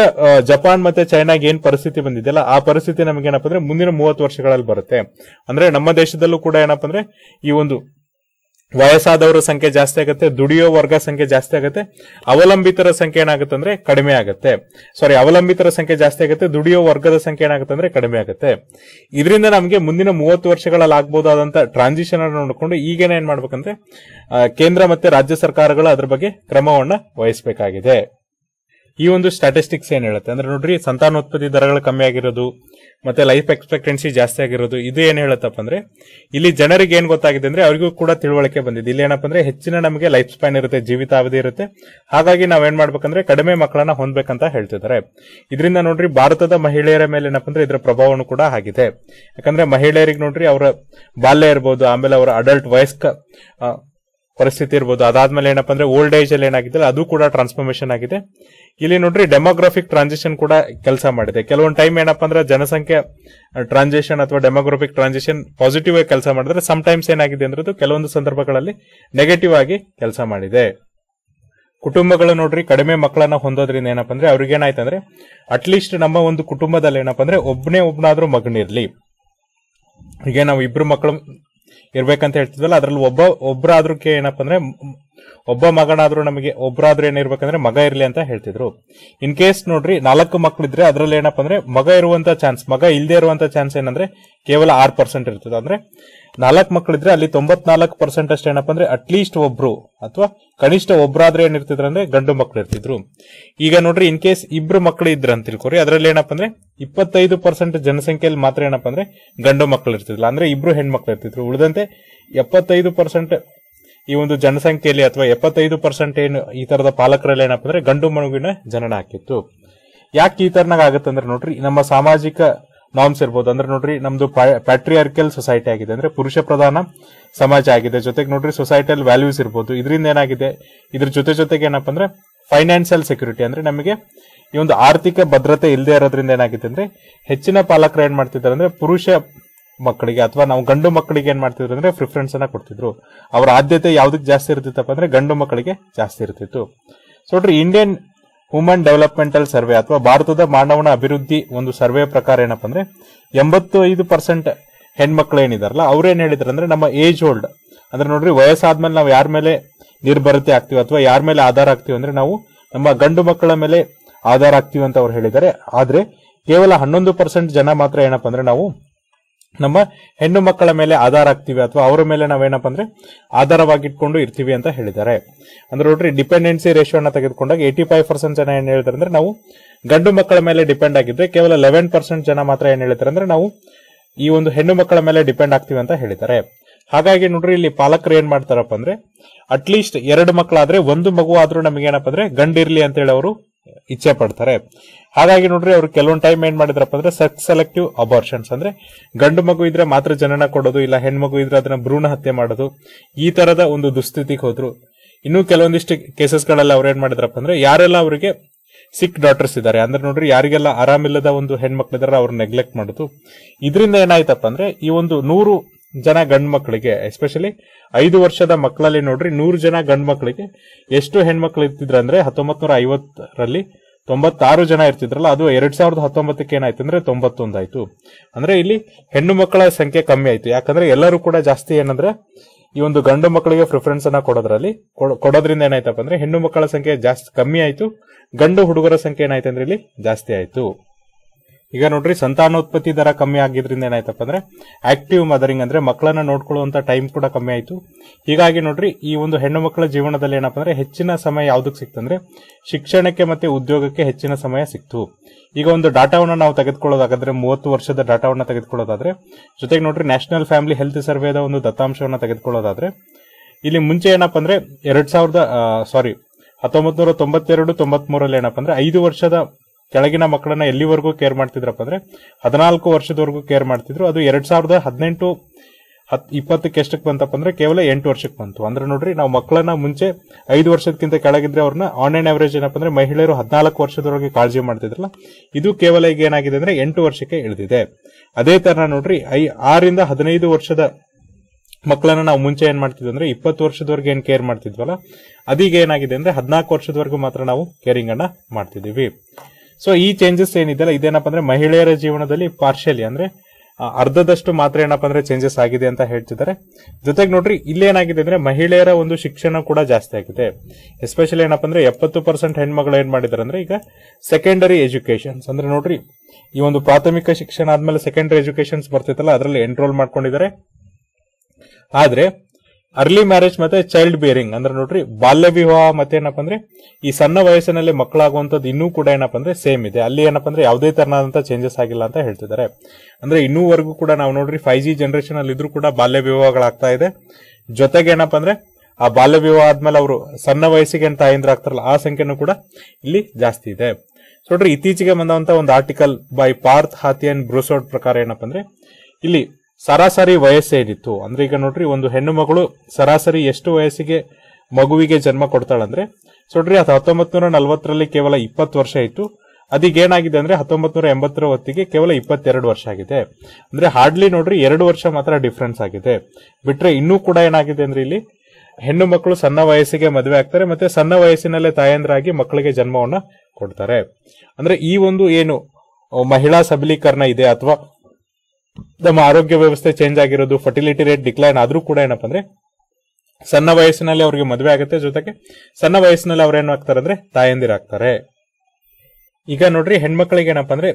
Speaker 1: ಜಪಾನ್ ಮತ್ತೆ ಚೈನಾಗೆ ಏನ್ ಪರಿಸ್ಥಿತಿ ಬಂದಿದೆಯಲ್ಲ ಆ ಪರಿಸ್ಥಿತಿ ನಮ್ಗೆ ಏನಪ್ಪ ಅಂದ್ರೆ ಮುಂದಿನ ಮೂವತ್ತು ವರ್ಷಗಳಲ್ಲಿ ಬರುತ್ತೆ ಅಂದ್ರೆ ನಮ್ಮ ದೇಶದಲ್ಲೂ ಕೂಡ ಏನಪ್ಪ ಅಂದ್ರೆ ಈ ಒಂದು ವಯಸ್ಸಾದವರ ಸಂಖ್ಯೆ ಜಾಸ್ತಿ ಆಗುತ್ತೆ ದುಡಿಯೋ ವರ್ಗ ಸಂಖ್ಯೆ ಜಾಸ್ತಿ ಆಗುತ್ತೆ ಅವಲಂಬಿತರ ಸಂಖ್ಯೆ ಏನಾಗುತ್ತೆ ಅಂದ್ರೆ ಕಡಿಮೆ ಆಗುತ್ತೆ ಸಾರಿ ಅವಲಂಬಿತರ ಸಂಖ್ಯೆ ಜಾಸ್ತಿ ಆಗುತ್ತೆ ದುಡಿಯೋ ವರ್ಗದ ಸಂಖ್ಯೆ ಏನಾಗುತ್ತೆ ಅಂದ್ರೆ ಕಡಿಮೆ ಆಗುತ್ತೆ ಇದರಿಂದ ನಮಗೆ ಮುಂದಿನ ಮೂವತ್ತು ವರ್ಷಗಳಲ್ಲಿ ಆಗ್ಬಹುದಾದಂತಹ ಟ್ರಾನ್ಸಿಷನ್ ಅನ್ನು ನೋಡಿಕೊಂಡು ಈಗೇನ ಏನ್ ಮಾಡ್ಬೇಕಂದ್ರೆ ಕೇಂದ್ರ ಮತ್ತೆ ರಾಜ್ಯ ಸರ್ಕಾರಗಳು ಅದ್ರ ಬಗ್ಗೆ ಕ್ರಮವನ್ನ ವಹಿಸಬೇಕಾಗಿದೆ ಈ ಒಂದು ಸ್ಟಾಟಿಸ್ಟಿಕ್ಸ್ ಏನ್ ಹೇಳುತ್ತೆ ಅಂದ್ರೆ ನೋಡ್ರಿ ಸಂತಾನೋತ್ಪತ್ತಿ ದರಗಳು ಕಮ್ಮಿ ಆಗಿರೋದು ಮತ್ತೆ ಲೈಫ್ ಎಕ್ಸ್ಪೆಕ್ಟೆನ್ಸಿ ಜಾಸ್ತಿ ಆಗಿರೋದು ಇದು ಏನ್ ಹೇಳುತ್ತಪ್ಪ ಅಂದ್ರೆ ಇಲ್ಲಿ ಜನರಿಗೆ ಏನ್ ಗೊತ್ತಾಗಿದೆ ಅಂದ್ರೆ ಅವರಿಗೂ ಕೂಡ ತಿಳುವಳಿಕೆ ಬಂದಿದೆ ಇಲ್ಲಿ ಏನಪ್ಪ ಅಂದ್ರೆ ಹೆಚ್ಚಿನ ನಮಗೆ ಲೈಫ್ ಸ್ಪ್ಯಾನ್ ಇರುತ್ತೆ ಜೀವಿತಾವಧಿ ಇರುತ್ತೆ ಹಾಗಾಗಿ ನಾವೇನ್ ಮಾಡ್ಬೇಕಂದ್ರೆ ಕಡಿಮೆ ಮಕ್ಕಳನ್ನ ಹೊಂದಬೇಕಂತ ಹೇಳ್ತಿದ್ದಾರೆ ಇದರಿಂದ ನೋಡ್ರಿ ಭಾರತದ ಮಹಿಳೆಯರ ಮೇಲೆ ಏನಪ್ಪ ಅಂದ್ರೆ ಇದರ ಪ್ರಭಾವನು ಕೂಡ ಆಗಿದೆ ಯಾಕಂದ್ರೆ ಮಹಿಳೆಯರಿಗೆ ನೋಡ್ರಿ ಅವರ ಬಾಲ್ಯ ಇರಬಹುದು ಆಮೇಲೆ ಅವರ ಅಡಲ್ಟ್ ವಯಸ್ಕ ಪರಿಸ್ಥಿತಿ ಇರ್ಬೋದು ಅದಾದ್ಮೇಲೆ ಏನಪ್ಪ ಅಂದ್ರೆ ಓಲ್ಡ್ ಏಜ್ ಅಲ್ಲಿ ಏನಾಗಿದೆ ಅದು ಕೂಡ ಟ್ರಾನ್ಸ್ಫಾರ್ಮೇಶನ್ ಆಗಿದೆ ಇಲ್ಲಿ ನೋಡ್ರಿ ಡೆಮೋಗ್ರಾಫಿಕ್ ಟ್ರಾನ್ಸಿಷನ್ ಕೂಡ ಕೆಲಸ ಮಾಡಿದೆ ಕೆಲವೊಂದು ಟೈಮ್ ಏನಪ್ಪ ಅಂದ್ರೆ ಜನಸಂಖ್ಯೆ ಟ್ರಾನ್ಸಿಷನ್ ಅಥವಾ ಡೆಮೋಗ್ರಾಫಿಕ್ ಟ್ರಾನ್ಸಿಷನ್ ಪಾಸಿಟಿವ್ ಆಗಿ ಕೆಲಸ ಮಾಡಿದ್ರೆ ಸಮ್ ಟೈಮ್ಸ್ ಏನಾಗಿದೆ ಅಂದ್ರೆ ಕೆಲವೊಂದು ಸಂದರ್ಭಗಳಲ್ಲಿ ನೆಗೆಟಿವ್ ಆಗಿ ಕೆಲಸ ಮಾಡಿದೆ ಕುಟುಂಬಗಳು ನೋಡ್ರಿ ಕಡಿಮೆ ಮಕ್ಕಳನ್ನ ಹೊಂದೋದ್ರಿಂದ ಏನಪ್ಪ ಅಂದ್ರೆ ಅವ್ರಿಗೆ ಏನಾಯ್ತಂದ್ರೆ ಅಟ್ಲೀಸ್ಟ್ ನಮ್ಮ ಒಂದು ಕುಟುಂಬದಲ್ಲಿ ಏನಪ್ಪ ಅಂದ್ರೆ ಒಬ್ಬನೇ ಒಬ್ನಾದ್ರೂ ಮಗನಿರ್ಲಿ ಈಗ ನಾವು ಇಬ್ರು ಮಕ್ಕಳು ಇರ್ಬೇಕಂತ ಹೇಳ್ತಿದ್ವಲ್ಲ ಅದ್ರಲ್ಲಿ ಒಬ್ಬ ಒಬ್ರಾದ್ರೂ ಏನಪ್ಪ ಅಂದ್ರೆ ಒಬ್ಬ ಮಗನಾದ್ರೂ ನಮಗೆ ಒಬ್ರಾದ್ರೂ ಏನಿರ್ಬೇಕಂದ್ರೆ ಮಗ ಇರ್ಲಿ ಅಂತ ಹೇಳ್ತಿದ್ರು ಇನ್ ಕೇಸ್ ನೋಡ್ರಿ ನಾಲ್ಕು ಮಕ್ಳಿದ್ರೆ ಅದ್ರಲ್ಲಿ ಏನಪ್ಪ ಅಂದ್ರೆ ಮಗ ಇರುವಂತ ಚಾನ್ಸ್ ಮಗ ಇಲ್ಲದೆ ಇರುವಂತ ಚಾನ್ಸ್ ಏನಂದ್ರೆ ಕೇವಲ ಆರ್ ಪರ್ಸೆಂಟ್ ಇರ್ತದೆ ಅಂದ್ರೆ ನಾಲ್ಕು ಮಕ್ಕಳಿದ್ರೆ ಅಲ್ಲಿ ತೊಂಬತ್ನಾಲ್ಕು ಪರ್ಸೆಂಟ್ ಅಷ್ಟು ಏನಪ್ಪ ಅಂದ್ರೆ ಅಟ್ಲೀಸ್ಟ್ ಒಬ್ರು ಅಥವಾ ಕನಿಷ್ಠ ಒಬ್ರಾದ್ರೆ ಏನಿರ್ತಿದ್ರು ಅಂದ್ರೆ ಗಂಡು ಮಕ್ಕಳು ಇರ್ತಿದ್ರು ಈಗ ನೋಡ್ರಿ ಇನ್ ಕೇಸ್ ಇಬ್ರು ಮಕ್ಳು ಇದ್ರ ಅಂತ ತಿಳ್ಕೊರಿ ಅದರಲ್ಲಿ ಏನಪ್ಪ ಅಂದ್ರೆ ಇಪ್ಪತ್ತೈದು ಪರ್ಸೆಂಟ್ ಜನಸಂಖ್ಯೆಯಲ್ಲಿ ಮಾತ್ರ ಏನಪ್ಪ ಅಂದ್ರೆ ಗಂಡು ಮಕ್ಕಳು ಇರ್ತಿದ್ರು ಅಂದ್ರೆ ಇಬ್ರು ಹೆಣ್ಮಕ್ಳು ಇರ್ತಿದ್ರು ಉಳಿದಂತೆ ಎಪ್ಪತ್ತೈದು ಪರ್ಸೆಂಟ್ ಈ ಒಂದು ಜನಸಂಖ್ಯೆಯಲ್ಲಿ ಅಥವಾ ಎಪ್ಪತ್ತೈದು ಪರ್ಸೆಂಟ್ ಏನು ಈ ತರದ ಪಾಲಕರಲ್ಲಿ ಏನಪ್ಪ ಅಂದ್ರೆ ಗಂಡು ಮಗುವಿನ ಜನನ ಹಾಕಿತ್ತು ಯಾಕೆ ಈ ತರನಾಗ ಆಗತ್ತಂದ್ರೆ ಅಂದ್ರೆ ನೋಡ್ರಿ ನಮ್ಮ ಸಾಮಾಜಿಕ ನಾರ್ಮ್ಸ್ ಇರ್ಬೋದು ಅಂದ್ರೆ ನೋಡ್ರಿ ನಮ್ದು ಪ್ಯಾಟ್ರಿಯಾರ್ಕಲ್ ಸೊಸೈಟಿ ಆಗಿದೆ ಅಂದ್ರೆ ಪುರುಷ ಪ್ರಧಾನ ಸಮಾಜ ಆಗಿದೆ ಜೊತೆಗೆ ನೋಡ್ರಿ ಸೊಸೈಟಲ್ ವ್ಯಾಲ್ಯೂಸ್ ಇರ್ಬೋದು ಇದರಿಂದ ಏನಾಗಿದೆ ಇದ್ರ ಜೊತೆ ಜೊತೆಗೆ ಏನಪ್ಪ ಅಂದ್ರೆ ಫೈನಾನ್ಷಿಯಲ್ ಸೆಕ್ಯೂರಿಟಿ ಅಂದ್ರೆ ನಮಗೆ ಈ ಒಂದು ಆರ್ಥಿಕ ಭದ್ರತೆ ಇಲ್ಲದೆ ಇರೋದ್ರಿಂದ ಏನಾಗಿದೆ ಅಂದ್ರೆ ಹೆಚ್ಚಿನ ಪಾಲಕರು ಏನ್ ಮಾಡ್ತಿದ್ದಾರೆ ಅಂದ್ರೆ ಪುರುಷ ಮಕ್ಕಳಿಗೆ ಅಥವಾ ನಾವು ಗಂಡು ಮಕ್ಕಳಿಗೆ ಏನ್ ಮಾಡ್ತಿದ್ರು ಅಂದ್ರೆ ಪ್ರಿಫರೆನ್ಸ್ ಅನ್ನ ಕೊಡ್ತಿದ್ರು ಅವರ ಆದ್ಯತೆ ಯಾವ್ದಕ್ ಜಾಸ್ತಿ ಇರ್ತಿತ್ತಪ್ಪ ಅಂದ್ರೆ ಗಂಡು ಮಕ್ಕಳಿಗೆ ಜಾಸ್ತಿ ಇರ್ತಿತ್ತು ಸೊ ನೋಡ್ರಿ ಇಂಡಿಯನ್ ವುಮನ್ ಡೆವಲಪ್ಮೆಂಟಲ್ ಸರ್ವೆ ಅಥವಾ ಭಾರತದ ಮಾನವನ ಅಭಿವೃದ್ಧಿ ಒಂದು ಸರ್ವೆ ಪ್ರಕಾರ ಏನಪ್ಪ ಅಂದ್ರೆ ಎಂಬತ್ತು ಐದು ಪರ್ಸೆಂಟ್ ಹೆಣ್ಮಕ್ಳು ಏನಿದಾರಲ್ಲ ಅವ್ರೇನ್ ಹೇಳಿದ್ರು ಅಂದ್ರೆ ನಮ್ಮ ಏಜ್ ಓಲ್ಡ್ ಅಂದ್ರೆ ನೋಡ್ರಿ ವಯಸ್ಸಾದ್ಮೇಲೆ ನಾವು ಯಾರ ಮೇಲೆ ನಿರ್ಭರತೆ ಆಗ್ತೀವಿ ಅಥವಾ ಯಾರ ಮೇಲೆ ಆಧಾರ ಆಗ್ತೀವಿ ಅಂದ್ರೆ ನಾವು ನಮ್ಮ ಗಂಡು ಮಕ್ಕಳ ಮೇಲೆ ಆಧಾರ ಆಗ್ತೀವಿ ಅಂತ ಅವ್ರು ಹೇಳಿದ್ದಾರೆ ಆದ್ರೆ ಕೇವಲ ಹನ್ನೊಂದು ಪರ್ಸೆಂಟ್ ಜನ ಮಾತ್ರ ಏನಪ್ಪ ಅಂದ್ರೆ ನಾವು ನಮ್ಮ ಹೆಣ್ಣು ಮಕ್ಕಳ ಮೇಲೆ ಆಧಾರ ಆಗ್ತೀವಿ ಅಥವಾ ಅವರ ಮೇಲೆ ನಾವೇನಪ್ಪ ಅಂದ್ರೆ ಆಧಾರವಾಗಿಟ್ಕೊಂಡು ಇರ್ತೀವಿ ಅಂತ ಹೇಳಿದ್ದಾರೆ ಅಂದ್ರೆ ನೋಡ್ರಿ ಡಿಪೆಂಡೆನ್ಸಿ ಅನ್ನ ತೆಗೆದುಕೊಂಡಾಗ ಏಯ್ಟಿ ಫೈವ್ ಪರ್ಸೆಂಟ್ ಜನ ಏನ್ ಹೇಳ್ತಾರೆ ಅಂದ್ರೆ ನಾವು ಗಂಡು ಮಕ್ಕಳ ಮೇಲೆ ಡಿಪೆಂಡ್ ಆಗಿದ್ರೆ ಕೇವಲ ಲೆವೆನ್ ಪರ್ಸೆಂಟ್ ಜನ ಮಾತ್ರ ಏನ್ ಹೇಳ್ತಾರೆ ಅಂದ್ರೆ ನಾವು ಈ ಒಂದು ಹೆಣ್ಣು ಮಕ್ಕಳ ಮೇಲೆ ಡಿಪೆಂಡ್ ಆಗ್ತೀವಿ ಅಂತ ಹೇಳಿದ್ದಾರೆ ಹಾಗಾಗಿ ನೋಡ್ರಿ ಇಲ್ಲಿ ಪಾಲಕರು ಏನ್ ಮಾಡ್ತಾರಪ್ಪ ಅಂದ್ರೆ ಅಟ್ಲೀಸ್ಟ್ ಎರಡು ಮಕ್ಕಳಾದ್ರೆ ಒಂದು ಮಗು ಆದ್ರೂ ನಮಗೇನಪ್ಪ ಅಂದ್ರೆ ಗಂಡಿರ್ಲಿ ಅಂತ ಹೇಳಿ ಅವರು ಇಚ್ಛೆ ಪಡ್ತಾರೆ ಹಾಗಾಗಿ ನೋಡ್ರಿ ಅವ್ರು ಕೆಲವೊಂದು ಟೈಮ್ ಏನ್ ಮಾಡಿದ್ರಪ್ಪ ಅಂದ್ರೆ ಸೆಕ್ಸ್ ಸೆಲೆಕ್ಟಿವ್ ಅಬಾರ್ಷನ್ಸ್ ಅಂದ್ರೆ ಗಂಡು ಮಗು ಇದ್ರೆ ಮಾತ್ರ ಜನನ ಕೊಡೋದು ಇಲ್ಲ ಹೆಣ್ಮಗು ಇದ್ರೆ ಅದನ್ನ ಭ್ರೂಣ ಹತ್ಯೆ ಮಾಡೋದು ಈ ತರದ ಒಂದು ದುಸ್ಥಿತಿಗೆ ಹೋದ್ರು ಇನ್ನೂ ಕೆಲವೊಂದಿಷ್ಟು ಕೇಸಸ್ ಗಳಲ್ಲಿ ಅವ್ರು ಏನ್ ಮಾಡಿದ್ರಪ್ಪ ಅಂದ್ರೆ ಯಾರೆಲ್ಲ ಅವರಿಗೆ ಸಿಕ್ ಡಾಟರ್ಸ್ ಇದ್ದಾರೆ ಅಂದ್ರೆ ನೋಡ್ರಿ ಯಾರಿಗೆಲ್ಲ ಆರಾಮಿಲ್ಲದ ಒಂದು ಹೆಣ್ಮಕ್ಳಿದಾರೆ ಅವ್ರು ನೆಗ್ಲೆಕ್ಟ್ ಮಾಡುದು ಇದರಿಂದ ಏನಾಯ್ತಪ್ಪ ಅಂದ್ರೆ ಈ ಒಂದು ನೂರು ಜನ ಗಂಡು ಮಕ್ಕಳಿಗೆ ಎಸ್ಪೆಷಲಿ ಐದು ವರ್ಷದ ಮಕ್ಕಳಲ್ಲಿ ನೋಡ್ರಿ ನೂರು ಜನ ಗಂಡು ಮಕ್ಕಳಿಗೆ ಎಷ್ಟು ಹೆಣ್ಮಕ್ಳು ಇರ್ತಿದ್ರ ಅಂದ್ರೆ ಹತ್ತೊಂಬತ್ ನೂರ ಐವತ್ತರಲ್ಲಿ ತೊಂಬತ್ತಾರು ಜನ ಇರ್ತಿದ್ರಲ್ಲ ಅದು ಎರಡ್ ಸಾವಿರದ ಹತ್ತೊಂಬತ್ತಕ್ಕೆ ಏನಾಯ್ತು ಅಂದ್ರೆ ತೊಂಬತ್ತೊಂದಾಯ್ತು ಅಂದ್ರೆ ಇಲ್ಲಿ ಹೆಣ್ಣು ಮಕ್ಕಳ ಸಂಖ್ಯೆ ಕಮ್ಮಿ ಆಯ್ತು ಯಾಕಂದ್ರೆ ಎಲ್ಲರೂ ಕೂಡ ಜಾಸ್ತಿ ಏನಂದ್ರೆ ಈ ಒಂದು ಗಂಡು ಮಕ್ಕಳಿಗೆ ಪ್ರಿಫರೆನ್ಸ್ ಅನ್ನ ಕೊಡೋದ್ರಲ್ಲಿ ಕೊಡೋದ್ರಿಂದ ಏನಾಯ್ತಪ್ಪ ಅಂದ್ರೆ ಹೆಣ್ಣು ಮಕ್ಕಳ ಸಂಖ್ಯೆ ಜಾಸ್ತಿ ಕಮ್ಮಿ ಆಯ್ತು ಗಂಡು ಹುಡುಗರ ಸಂಖ್ಯೆ ಏನಾಯ್ತು ಅಂದ್ರೆ ಇಲ್ಲಿ ಜಾಸ್ತಿ ಆಯ್ತು ಈಗ ನೋಡ್ರಿ ಸಂತಾನೋತ್ಪತ್ತಿ ದರ ಕಮ್ಮಿ ಆಗಿದ್ರಿಂದ ಏನಾಯ್ತಪ್ಪ ಅಂದ್ರೆ ಆಕ್ಟಿವ್ ಮದರಿಂಗ್ ಅಂದ್ರೆ ಮಕ್ಕಳನ್ನ ನೋಡ್ಕೊಳ್ಳುವಂತ ಟೈಮ್ ಕೂಡ ಕಮ್ಮಿ ಆಯ್ತು ಹೀಗಾಗಿ ನೋಡ್ರಿ ಈ ಒಂದು ಹೆಣ್ಣು ಮಕ್ಕಳ ಜೀವನದಲ್ಲಿ ಏನಪ್ಪ ಅಂದ್ರೆ ಹೆಚ್ಚಿನ ಸಮಯ ಸಿಕ್ತು ಸಿಕ್ತಂದ್ರೆ ಶಿಕ್ಷಣಕ್ಕೆ ಮತ್ತೆ ಉದ್ಯೋಗಕ್ಕೆ ಹೆಚ್ಚಿನ ಸಮಯ ಸಿಕ್ತು ಈಗ ಒಂದು ಡಾಟಾವನ್ನು ನಾವು ತೆಗೆದುಕೊಳ್ಳೋದಾಗಂದ್ರೆ ಮೂವತ್ತು ವರ್ಷದ ಡಾಟಾವನ್ನು ತೆಗೆದುಕೊಳ್ಳೋದಾದ್ರೆ ಜೊತೆಗೆ ನೋಡ್ರಿ ನ್ಯಾಷನಲ್ ಫ್ಯಾಮಿಲಿ ಹೆಲ್ತ್ ಸರ್ವೇದ ಒಂದು ದತ್ತಾಂಶವನ್ನು ತೆಗೆದುಕೊಳ್ಳೋದಾದ್ರೆ ಇಲ್ಲಿ ಮುಂಚೆ ಏನಪ್ಪ ಅಂದ್ರೆ ಎರಡ್ ಸಾವಿರದ ಸಾರಿ ಹತ್ತೊಂಬತ್ ನೂರ ತೊಂಬತ್ತೆರಡು ತೊಂಬತ್ಮೂರಲ್ಲಿ ಏನಪ್ಪ ಅಂದ್ರೆ ಐದು ವರ್ಷದ ಕೆಳಗಿನ ಮಕ್ಕಳನ್ನ ಎಲ್ಲಿವರೆಗೂ ಕೇರ್ ಮಾಡ್ತಿದ್ರಪ್ಪ ಅಂದ್ರೆ ಹದಿನಾಲ್ಕು ವರ್ಷದವರೆಗೂ ಕೇರ್ ಮಾಡ್ತಿದ್ರು ಅದು ಎರಡ್ ಸಾವಿರದ ಹದಿನೆಂಟು ಹತ್ ಇಪ್ಪತ್ತಕ್ಕೆ ಎಷ್ಟಕ್ಕೆ ಬಂತಪ್ಪ ಅಂದ್ರೆ ಕೇವಲ ಎಂಟು ವರ್ಷಕ್ಕೆ ಬಂತು ಅಂದ್ರೆ ನೋಡ್ರಿ ನಾವು ಮಕ್ಕಳನ್ನ ಮುಂಚೆ ಐದು ವರ್ಷದಕ್ಕಿಂತ ಕೆಳಗಿದ್ರೆ ಅವ್ರನ್ನ ಆನ್ಲೈನ್ ಅವರೇಜ್ ಏನಪ್ಪ ಅಂದ್ರೆ ಮಹಿಳೆಯರು ಹದಿನಾಲ್ಕು ವರ್ಷದವರೆಗೆ ಕಾಳಜಿ ಮಾಡ್ತಿದ್ರಲ್ಲ ಇದು ಕೇವಲ ಈಗ ಏನಾಗಿದೆ ಅಂದ್ರೆ ಎಂಟು ವರ್ಷಕ್ಕೆ ಇಳಿದಿದೆ ಅದೇ ತರ ನೋಡ್ರಿ ಐ ಆರಿಂದ ಹದಿನೈದು ವರ್ಷದ ಮಕ್ಕಳನ್ನ ನಾವು ಮುಂಚೆ ಏನ್ ಮಾಡ್ತಿದ್ವಿ ಅಂದ್ರೆ ಇಪ್ಪತ್ತು ವರ್ಷದವರೆಗೆ ಏನ್ ಕೇರ್ ಮಾಡ್ತಿದ್ವಲ್ಲ ಅದೀಗ ಏನಾಗಿದೆ ಅಂದ್ರೆ ಹದಿನಾಲ್ಕು ವರ್ಷದವರೆಗೂ ಮಾತ್ರ ನಾವು ಕೇರಿಂಗ್ ಅನ್ನ ಮಾಡ್ತಿದೀವಿ ಸೊ ಈ ಚೇಂಜಸ್ ಏನಿದೆಲ್ಲ ಇದೇನಪ್ಪ ಅಂದ್ರೆ ಮಹಿಳೆಯರ ಜೀವನದಲ್ಲಿ ಪಾರ್ಶಿಯಲಿ ಅಂದ್ರೆ ಅರ್ಧದಷ್ಟು ಮಾತ್ರ ಏನಪ್ಪ ಅಂದ್ರೆ ಚೇಂಜಸ್ ಆಗಿದೆ ಅಂತ ಹೇಳ್ತಿದ್ದಾರೆ ಜೊತೆಗೆ ನೋಡ್ರಿ ಏನಾಗಿದೆ ಅಂದ್ರೆ ಮಹಿಳೆಯರ ಒಂದು ಶಿಕ್ಷಣ ಕೂಡ ಜಾಸ್ತಿ ಆಗಿದೆ ಎಸ್ಪೆಷಲಿ ಏನಪ್ಪ ಅಂದ್ರೆ ಎಪ್ಪತ್ತು ಪರ್ಸೆಂಟ್ ಹೆಣ್ಮಗಳು ಏನ್ ಮಾಡಿದಾರೆ ಅಂದ್ರೆ ಈಗ ಸೆಕೆಂಡರಿ ಎಜುಕೇಶನ್ಸ್ ಅಂದ್ರೆ ನೋಡ್ರಿ ಈ ಒಂದು ಪ್ರಾಥಮಿಕ ಶಿಕ್ಷಣ ಆದ್ಮೇಲೆ ಸೆಕೆಂಡರಿ ಎಜುಕೇಶನ್ಸ್ ಬರ್ತಿತ್ತಲ್ಲ ಅದರಲ್ಲಿ ಎನ್ರೋಲ್ ಮಾಡ್ಕೊಂಡಿದ್ದಾರೆ ಆದ್ರೆ ಅರ್ಲಿ ಮ್ಯಾರೇಜ್ ಮತ್ತೆ ಚೈಲ್ಡ್ ಬೇರಿಂಗ್ ಅಂದ್ರೆ ನೋಡ್ರಿ ಬಾಲ್ಯ ವಿವಾಹ ಮತ್ತೆ ಏನಪ್ಪ ಅಂದ್ರೆ ಈ ಸಣ್ಣ ವಯಸ್ಸಿನಲ್ಲಿ ಮಕ್ಕಳಾಗುವಂತದ್ದು ಇನ್ನೂ ಕೂಡ ಏನಪ್ಪ ಅಂದ್ರೆ ಸೇಮ್ ಇದೆ ಅಲ್ಲಿ ಏನಪ್ಪ ಅಂದ್ರೆ ಯಾವುದೇ ತರನಾದಂತ ಚೇಂಜಸ್ ಆಗಿಲ್ಲ ಅಂತ ಹೇಳ್ತಿದ್ದಾರೆ ಅಂದ್ರೆ ಇನ್ನೂವರೆಗೂ ಕೂಡ ನಾವು ನೋಡ್ರಿ ಫೈವ್ ಜಿ ಜನರೇಷನ್ ಅಲ್ಲಿ ಇದ್ರೂ ಕೂಡ ಬಾಲ್ಯ ವಿವಾಹಗಳಾಗ್ತಾ ಇದೆ ಜೊತೆಗೆ ಏನಪ್ಪಾ ಅಂದ್ರೆ ಆ ಬಾಲ್ಯ ವಿವಾಹ ಆದ್ಮೇಲೆ ಅವರು ಸಣ್ಣ ವಯಸ್ಸಿಗೆ ಅಂತ ತಾಯಂದ್ರ ಆಗ್ತಾರಲ್ಲ ಆ ಸಂಖ್ಯೆನೂ ಕೂಡ ಇಲ್ಲಿ ಜಾಸ್ತಿ ಇದೆ ನೋಡ್ರಿ ಇತ್ತೀಚೆಗೆ ಬಂದಂತ ಒಂದು ಆರ್ಟಿಕಲ್ ಬೈ ಪಾರ್ಥ್ ಹಾತಿಯನ್ ಬ್ರೂಸೋಡ್ ಪ್ರಕಾರ ಏನಪ್ಪ ಅಂದ್ರೆ ಇಲ್ಲಿ ಸರಾಸರಿ ವಯಸ್ಸೇನಿತ್ತು ಅಂದ್ರೆ ಈಗ ನೋಡ್ರಿ ಒಂದು ಹೆಣ್ಣು ಮಗಳು ಸರಾಸರಿ ಎಷ್ಟು ವಯಸ್ಸಿಗೆ ಮಗುವಿಗೆ ಜನ್ಮ ಕೊಡ್ತಾಳಂದ್ರೆ ನೋಡ್ರಿ ಅದು ಹತ್ತೊಂಬತ್ ನೂರ ನಲ್ವತ್ತರಲ್ಲಿ ಕೇವಲ ಇಪ್ಪತ್ತು ವರ್ಷ ಇತ್ತು ಏನಾಗಿದೆ ಅಂದ್ರೆ ಹತ್ತೊಂಬತ್ ನೂರ ಎಂಬತ್ತರ ಹೊತ್ತಿಗೆ ಕೇವಲ ಇಪ್ಪತ್ತೆರಡು ವರ್ಷ ಆಗಿದೆ ಅಂದ್ರೆ ಹಾರ್ಡ್ಲಿ ನೋಡ್ರಿ ಎರಡು ವರ್ಷ ಮಾತ್ರ ಡಿಫ್ರೆನ್ಸ್ ಆಗಿದೆ ಬಿಟ್ರೆ ಇನ್ನೂ ಕೂಡ ಏನಾಗಿದೆ ಅಂದ್ರೆ ಇಲ್ಲಿ ಹೆಣ್ಣು ಮಕ್ಕಳು ಸಣ್ಣ ವಯಸ್ಸಿಗೆ ಮದುವೆ ಆಗ್ತಾರೆ ಮತ್ತೆ ಸಣ್ಣ ವಯಸ್ಸಿನಲ್ಲೇ ತಾಯಂದ್ರಾಗಿ ಮಕ್ಕಳಿಗೆ ಜನ್ಮವನ್ನ ಕೊಡ್ತಾರೆ ಅಂದ್ರೆ ಈ ಒಂದು ಏನು ಮಹಿಳಾ ಸಬಲೀಕರಣ ಇದೆ ಅಥವಾ ನಮ್ಮ ಆರೋಗ್ಯ ವ್ಯವಸ್ಥೆ ಚೇಂಜ್ ಆಗಿರೋದು ಫರ್ಟಿಲಿಟಿ ರೇಟ್ ಡಿಕ್ಲೈನ್ ಆದ್ರೂ ಕೂಡ ಏನಪ್ಪ ಅಂದ್ರೆ ಸಣ್ಣ ವಯಸ್ಸಿನಲ್ಲಿ ಅವ್ರಿಗೆ ಮದುವೆ ಆಗುತ್ತೆ ಜೊತೆಗೆ ಸಣ್ಣ ವಯಸ್ಸಿನಲ್ಲಿ ಅವ್ರೇನು ಆಗ್ತಾರೆ ಅಂದ್ರೆ ತಾಯಂದಿರಾಗ್ತಾರೆ ಈಗ ನೋಡ್ರಿ ಹೆಣ್ಮಕ್ಳಿಗೆ ಏನಪ್ಪ ಅಂದ್ರೆ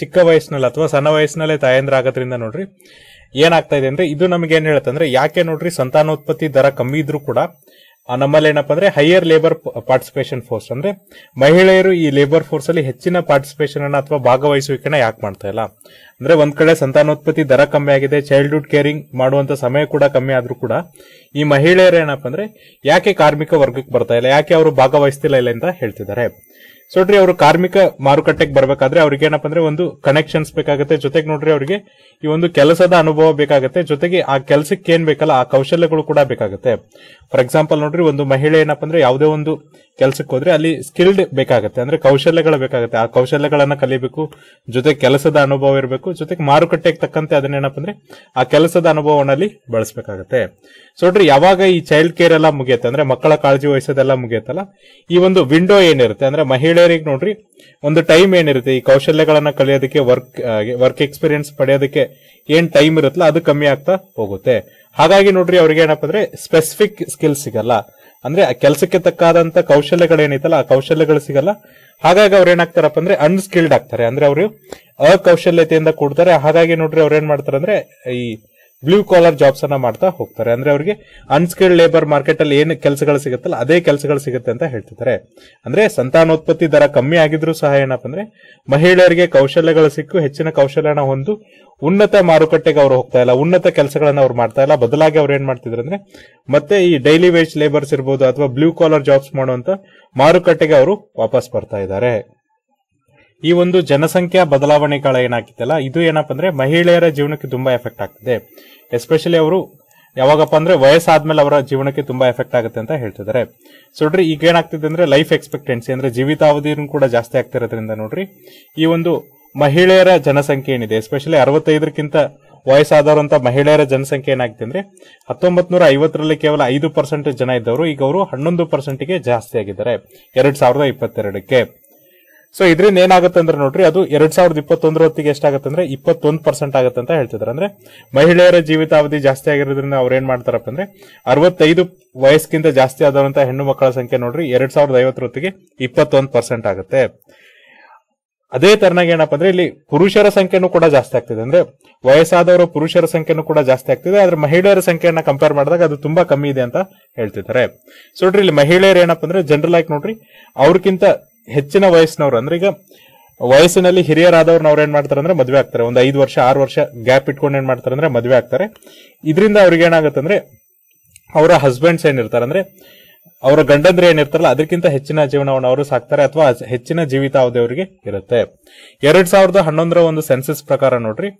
Speaker 1: ಚಿಕ್ಕ ವಯಸ್ಸಿನಲ್ಲಿ ಅಥವಾ ಸಣ್ಣ ವಯಸ್ಸಿನಲ್ಲೇ ತಾಯಂದ್ರ ಆಗೋದ್ರಿಂದ ನೋಡ್ರಿ ಏನಾಗ್ತಾ ಇದೆ ಅಂದ್ರೆ ಇದು ನಮ್ಗೆ ಏನ್ ಹೇಳುತ್ತೆ ಅಂದ್ರೆ ಯಾಕೆ ನೋಡ್ರಿ ಸಂತಾನೋತ್ಪತ್ತಿ ದರ ಕಮ್ಮಿ ಇದ್ರೂ ಕೂಡ ನಮ್ಮಲ್ಲಿ ಏನಪ್ಪ ಅಂದ್ರೆ ಹೈಯರ್ ಲೇಬರ್ ಪಾರ್ಟಿಸಿಪೇಷನ್ ಫೋರ್ಸ್ ಅಂದ್ರೆ ಮಹಿಳೆಯರು ಈ ಲೇಬರ್ ಫೋರ್ಸ್ ಅಲ್ಲಿ ಹೆಚ್ಚಿನ ಪಾರ್ಟಿಸಿಪೇಷನ್ ಅನ್ನ ಅಥವಾ ಭಾಗವಹಿಸುವಿಕೆನ ಯಾಕೆ ಮಾಡ್ತಾ ಇಲ್ಲ ಅಂದ್ರೆ ಒಂದ್ ಕಡೆ ಸಂತಾನೋತ್ಪತ್ತಿ ದರ ಕಮ್ಮಿ ಆಗಿದೆ ಚೈಲ್ಡ್ಹುಡ್ ಕೇರಿಂಗ್ ಮಾಡುವಂತ ಸಮಯ ಕೂಡ ಕಮ್ಮಿ ಆದ್ರೂ ಕೂಡ ಈ ಮಹಿಳೆಯರು ಏನಪ್ಪ ಅಂದ್ರೆ ಯಾಕೆ ಕಾರ್ಮಿಕ ವರ್ಗಕ್ಕೆ ಬರ್ತಾ ಇಲ್ಲ ಯಾಕೆ ಅವರು ಭಾಗವಹಿಸ್ತಿಲ್ಲ ಇಲ್ಲ ಅಂತ ಹೇಳ್ತಿದ್ದಾರೆ ನೋಡ್ರಿ ಅವರು ಕಾರ್ಮಿಕ ಮಾರುಕಟ್ಟೆಗೆ ಬರಬೇಕಾದ್ರೆ ಅವ್ರಿಗೆ ಏನಪ್ಪ ಅಂದ್ರೆ ಒಂದು ಕನೆಕ್ಷನ್ಸ್ ಬೇಕಾಗುತ್ತೆ ಜೊತೆಗೆ ನೋಡ್ರಿ ಅವರಿಗೆ ಈ ಒಂದು ಕೆಲಸದ ಅನುಭವ ಬೇಕಾಗುತ್ತೆ ಜೊತೆಗೆ ಆ ಕೆಲಸಕ್ಕೆ ಏನ್ ಬೇಕಲ್ಲ ಆ ಕೌಶಲ್ಯಗಳು ಕೂಡ ಬೇಕಾಗುತ್ತೆ ಫಾರ್ ಎಕ್ಸಾಂಪಲ್ ನೋಡ್ರಿ ಒಂದು ಮಹಿಳೆ ಏನಪ್ಪ ಅಂದ್ರೆ ಯಾವುದೇ ಒಂದು ಕೆಲಸಕ್ಕೆ ಹೋದ್ರೆ ಅಲ್ಲಿ ಸ್ಕಿಲ್ಡ್ ಬೇಕಾಗುತ್ತೆ ಅಂದ್ರೆ ಕೌಶಲ್ಯಗಳು ಬೇಕಾಗುತ್ತೆ ಆ ಕೌಶಲ್ಯಗಳನ್ನ ಕಲಿಬೇಕು ಜೊತೆಗೆ ಕೆಲಸದ ಅನುಭವ ಇರಬೇಕು ಜೊತೆಗೆ ಮಾರುಕಟ್ಟೆಗೆ ತಕ್ಕಂತೆ ಅದನ್ನೇನಪ್ಪ ಅಂದ್ರೆ ಆ ಕೆಲಸದ ಅನುಭವನಲ್ಲಿ ಬಳಸಬೇಕಾಗತ್ತೆ ಸೊ ನೋಡ್ರಿ ಯಾವಾಗ ಈ ಚೈಲ್ಡ್ ಕೇರ್ ಎಲ್ಲ ಮುಗಿಯುತ್ತೆ ಅಂದ್ರೆ ಮಕ್ಕಳ ಕಾಳಜಿ ವಹಿಸೋದೆಲ್ಲ ಮುಗಿಯುತ್ತಲ್ಲ ಈ ಒಂದು ವಿಂಡೋ ಏನಿರುತ್ತೆ ಅಂದ್ರೆ ಮಹಿಳೆಯರಿಗೆ ನೋಡ್ರಿ ಒಂದು ಟೈಮ್ ಏನಿರುತ್ತೆ ಈ ಕೌಶಲ್ಯಗಳನ್ನ ಕಲಿಯೋದಕ್ಕೆ ವರ್ಕ್ ವರ್ಕ್ ಎಕ್ಸ್ಪೀರಿಯನ್ಸ್ ಪಡೆಯೋದಕ್ಕೆ ಏನ್ ಟೈಮ್ ಇರುತ್ತಲ್ಲ ಅದು ಕಮ್ಮಿ ಆಗ್ತಾ ಹೋಗುತ್ತೆ ಹಾಗಾಗಿ ನೋಡ್ರಿ ಅವ್ರಿಗೆ ಏನಪ್ಪ ಅಂದ್ರೆ ಸ್ಪೆಸಿಫಿಕ್ ಸ್ಕಿಲ್ ಸಿಗಲ್ಲ ಅಂದ್ರೆ ಆ ಕೆಲಸಕ್ಕೆ ತಕ್ಕಾದಂತ ಕೌಶಲ್ಯಗಳೇನೈತಲ್ಲ ಆ ಕೌಶಲ್ಯಗಳು ಸಿಗಲ್ಲ ಹಾಗಾಗಿ ಅವ್ರ ಏನಾಗ್ತಾರಪ್ಪ ಅಂದ್ರೆ ಅನ್ಸ್ಕಿಲ್ಡ್ ಆಗ್ತಾರೆ ಅಂದ್ರೆ ಅವರು ಅಕೌಶಲ್ಯತೆಯಿಂದ ಕೂಡ್ತಾರೆ ಹಾಗಾಗಿ ನೋಡ್ರಿ ಅವ್ರ ಏನ್ ಮಾಡ್ತಾರೆ ಅಂದ್ರೆ ಈ ಬ್ಲೂ ಕಾಲರ್ ಜಾಬ್ಸ್ ಅನ್ನ ಮಾಡ್ತಾ ಹೋಗ್ತಾರೆ ಅಂದ್ರೆ ಅವರಿಗೆ ಅನ್ಸ್ಕಿಲ್ಡ್ ಲೇಬರ್ ಮಾರ್ಕೆಟ್ ಅಲ್ಲಿ ಏನು ಕೆಲಸಗಳು ಸಿಗುತ್ತಲ್ಲ ಅದೇ ಕೆಲಸಗಳು ಸಿಗುತ್ತೆ ಅಂತ ಹೇಳ್ತಿದ್ದಾರೆ ಅಂದ್ರೆ ಸಂತಾನೋತ್ಪತ್ತಿ ದರ ಕಮ್ಮಿ ಆಗಿದ್ರು ಸಹ ಏನಪ್ಪ ಅಂದ್ರೆ ಮಹಿಳೆಯರಿಗೆ ಕೌಶಲ್ಯಗಳು ಸಿಕ್ಕು ಹೆಚ್ಚಿನ ಕೌಶಲ್ಯನ ಹೊಂದು ಉನ್ನತ ಮಾರುಕಟ್ಟೆಗೆ ಅವ್ರು ಹೋಗ್ತಾ ಇಲ್ಲ ಉನ್ನತ ಕೆಲಸಗಳನ್ನ ಅವ್ರು ಮಾಡ್ತಾ ಇಲ್ಲ ಬದಲಾಗಿ ಅವ್ರು ಏನ್ ಮಾಡ್ತಿದ್ರು ಅಂದ್ರೆ ಮತ್ತೆ ಈ ಡೈಲಿ ವೇಜ್ ಲೇಬರ್ಸ್ ಇರ್ಬೋದು ಅಥವಾ ಬ್ಲೂ ಕಾಲರ್ ಜಾಬ್ಸ್ ಮಾಡುವಂತ ಮಾರುಕಟ್ಟೆಗೆ ಅವರು ವಾಪಸ್ ಬರ್ತಾ ಇದ್ದಾರೆ ಈ ಒಂದು ಜನಸಂಖ್ಯಾ ಬದಲಾವಣೆಗಳ ಕಾಲ ಇದು ಏನಪ್ಪ ಅಂದ್ರೆ ಮಹಿಳೆಯರ ಜೀವನಕ್ಕೆ ತುಂಬಾ ಎಫೆಕ್ಟ್ ಆಗ್ತದೆ ಎಸ್ಪೆಷಲಿ ಅವರು ಯಾವಾಗಪ್ಪ ಅಂದ್ರೆ ವಯಸ್ಸಾದ್ಮೇಲೆ ಅವರ ಜೀವನಕ್ಕೆ ತುಂಬಾ ಎಫೆಕ್ಟ್ ಆಗುತ್ತೆ ಅಂತ ಹೇಳ್ತಿದ್ದಾರೆ ಸೊ ನೋಡ್ರಿ ಈಗ ಏನಾಗ್ತಿದೆ ಅಂದ್ರೆ ಲೈಫ್ ಎಕ್ಸ್ಪೆಕ್ಟೆನ್ಸಿ ಅಂದ್ರೆ ಜೀವಿತಾವಧಿನೂ ಕೂಡ ಜಾಸ್ತಿ ಆಗ್ತಿರೋದ್ರಿಂದ ನೋಡ್ರಿ ಈ ಒಂದು ಮಹಿಳೆಯರ ಜನಸಂಖ್ಯೆ ಏನಿದೆ ಎಸ್ಪೆಷಲಿ ಅರವತ್ತೈದಕ್ಕಿಂತ ವಯಸ್ಸಾದವರಂತ ಮಹಿಳೆಯರ ಜನಸಂಖ್ಯೆ ಏನಾಗಿದೆ ಅಂದ್ರೆ ಹತ್ತೊಂಬತ್ ನೂರ ಐವತ್ತರಲ್ಲಿ ಕೇವಲ ಐದು ಪರ್ಸೆಂಟ್ ಜನ ಇದ್ದವರು ಈಗ ಅವರು ಹನ್ನೊಂದು ಪರ್ಸೆಂಟ್ಗೆ ಜಾಸ್ತಿ ಆಗಿದ್ದಾರೆ ಎರಡ್ ಸಾವಿರದ ಇಪ್ಪತ್ತೆರಡಕ್ಕೆ ಸೊ ಇದರಿಂದ ಏನಾಗುತ್ತೆ ಅಂದ್ರೆ ನೋಡ್ರಿ ಅದು ಎರಡ್ ಸಾವಿರದ ಇಪ್ಪತ್ತೊಂದರ ಹೊತ್ತಿಗೆ ಎಷ್ಟಾಗುತ್ತೆ ಅಂದ್ರೆ ಇಪ್ಪತ್ತೊಂದು ಪರ್ಸೆಂಟ್ ಆಗುತ್ತೆ ಅಂತ ಹೇಳ್ತಿದ್ದಾರೆ ಅಂದ್ರೆ ಮಹಿಳೆಯರ ಜೀವಿತಾವಧಿ ಜಾಸ್ತಿ ಆಗಿರೋದ್ರಿಂದ ಅವ್ರು ಏನ್ ಮಾಡ್ತಾರಪ್ಪ ಅಂದ್ರೆ ಅರವತ್ತೈದು ವಯಸ್ಕಿಂತ ಜಾಸ್ತಿ ಆದಂತ ಹೆಣ್ಣು ಮಕ್ಕಳ ಸಂಖ್ಯೆ ನೋಡ್ರಿ ಎರಡ್ ಸಾವಿರದ ಐವತ್ತರ ಹೊತ್ತಿಗೆ ಇಪ್ಪತ್ತೊಂದು ಪರ್ಸೆಂಟ್ ಆಗುತ್ತೆ ಅದೇ ತರನಾಗಿ ಏನಪ್ಪ ಅಂದ್ರೆ ಇಲ್ಲಿ ಪುರುಷರ ಸಂಖ್ಯೆನೂ ಕೂಡ ಜಾಸ್ತಿ ಆಗ್ತಿದೆ ಅಂದ್ರೆ ವಯಸ್ಸಾದವರು ಪುರುಷರ ಸಂಖ್ಯೆನೂ ಕೂಡ ಜಾಸ್ತಿ ಆಗ್ತಿದೆ ಆದ್ರೆ ಮಹಿಳೆಯರ ಸಂಖ್ಯೆಯನ್ನ ಕಂಪೇರ್ ಮಾಡಿದಾಗ ಅದು ತುಂಬಾ ಕಮ್ಮಿ ಇದೆ ಅಂತ ಹೇಳ್ತಿದ್ದಾರೆ ಸೊ ನೋಡ್ರಿ ಇಲ್ಲಿ ಮಹಿಳೆಯರು ಏನಪ್ಪ ಅಂದ್ರೆ ಜನರಲ್ ಆಗಿ ನೋಡ್ರಿ ಅವ್ರಕ್ಕಿಂತ ಹೆಚ್ಚಿನ ವಯಸ್ಸಿನವ್ರು ಅಂದ್ರೆ ಈಗ ವಯಸ್ಸಿನಲ್ಲಿ ಹಿರಿಯರಾದವ್ರನ್ನ ಅವ್ರು ಏನ್ ಮಾಡ್ತಾರೆ ಅಂದ್ರೆ ಮದುವೆ ಆಗ್ತಾರೆ ಒಂದು ಐದು ವರ್ಷ ಆರು ವರ್ಷ ಗ್ಯಾಪ್ ಇಟ್ಕೊಂಡು ಏನ್ ಮಾಡ್ತಾರೆ ಅಂದ್ರೆ ಮದುವೆ ಆಗ್ತಾರೆ ಇದರಿಂದ ಅವ್ರಿಗೆ ಏನಾಗುತ್ತೆ ಅಂದ್ರೆ ಅವರ ಹಸ್ಬೆಂಡ್ಸ್ ಏನಿರ್ತಾರೆ ಅಂದ್ರೆ ಅವರ ಗಂಡಂದ್ರೆ ಏನಿರ್ತಾರಲ್ಲ ಅದಕ್ಕಿಂತ ಹೆಚ್ಚಿನ ಜೀವನವನ್ನು ಅವರು ಸಾಕ್ತಾರೆ ಅಥವಾ ಹೆಚ್ಚಿನ ಜೀವಿತಾವಧಿ ಅವರಿಗೆ ಇರುತ್ತೆ ಎರಡ್ ಸಾವಿರದ ಹನ್ನೊಂದರ ಒಂದು ಸೆನ್ಸಸ್ ಪ್ರಕಾರ ನೋಡ್ರಿ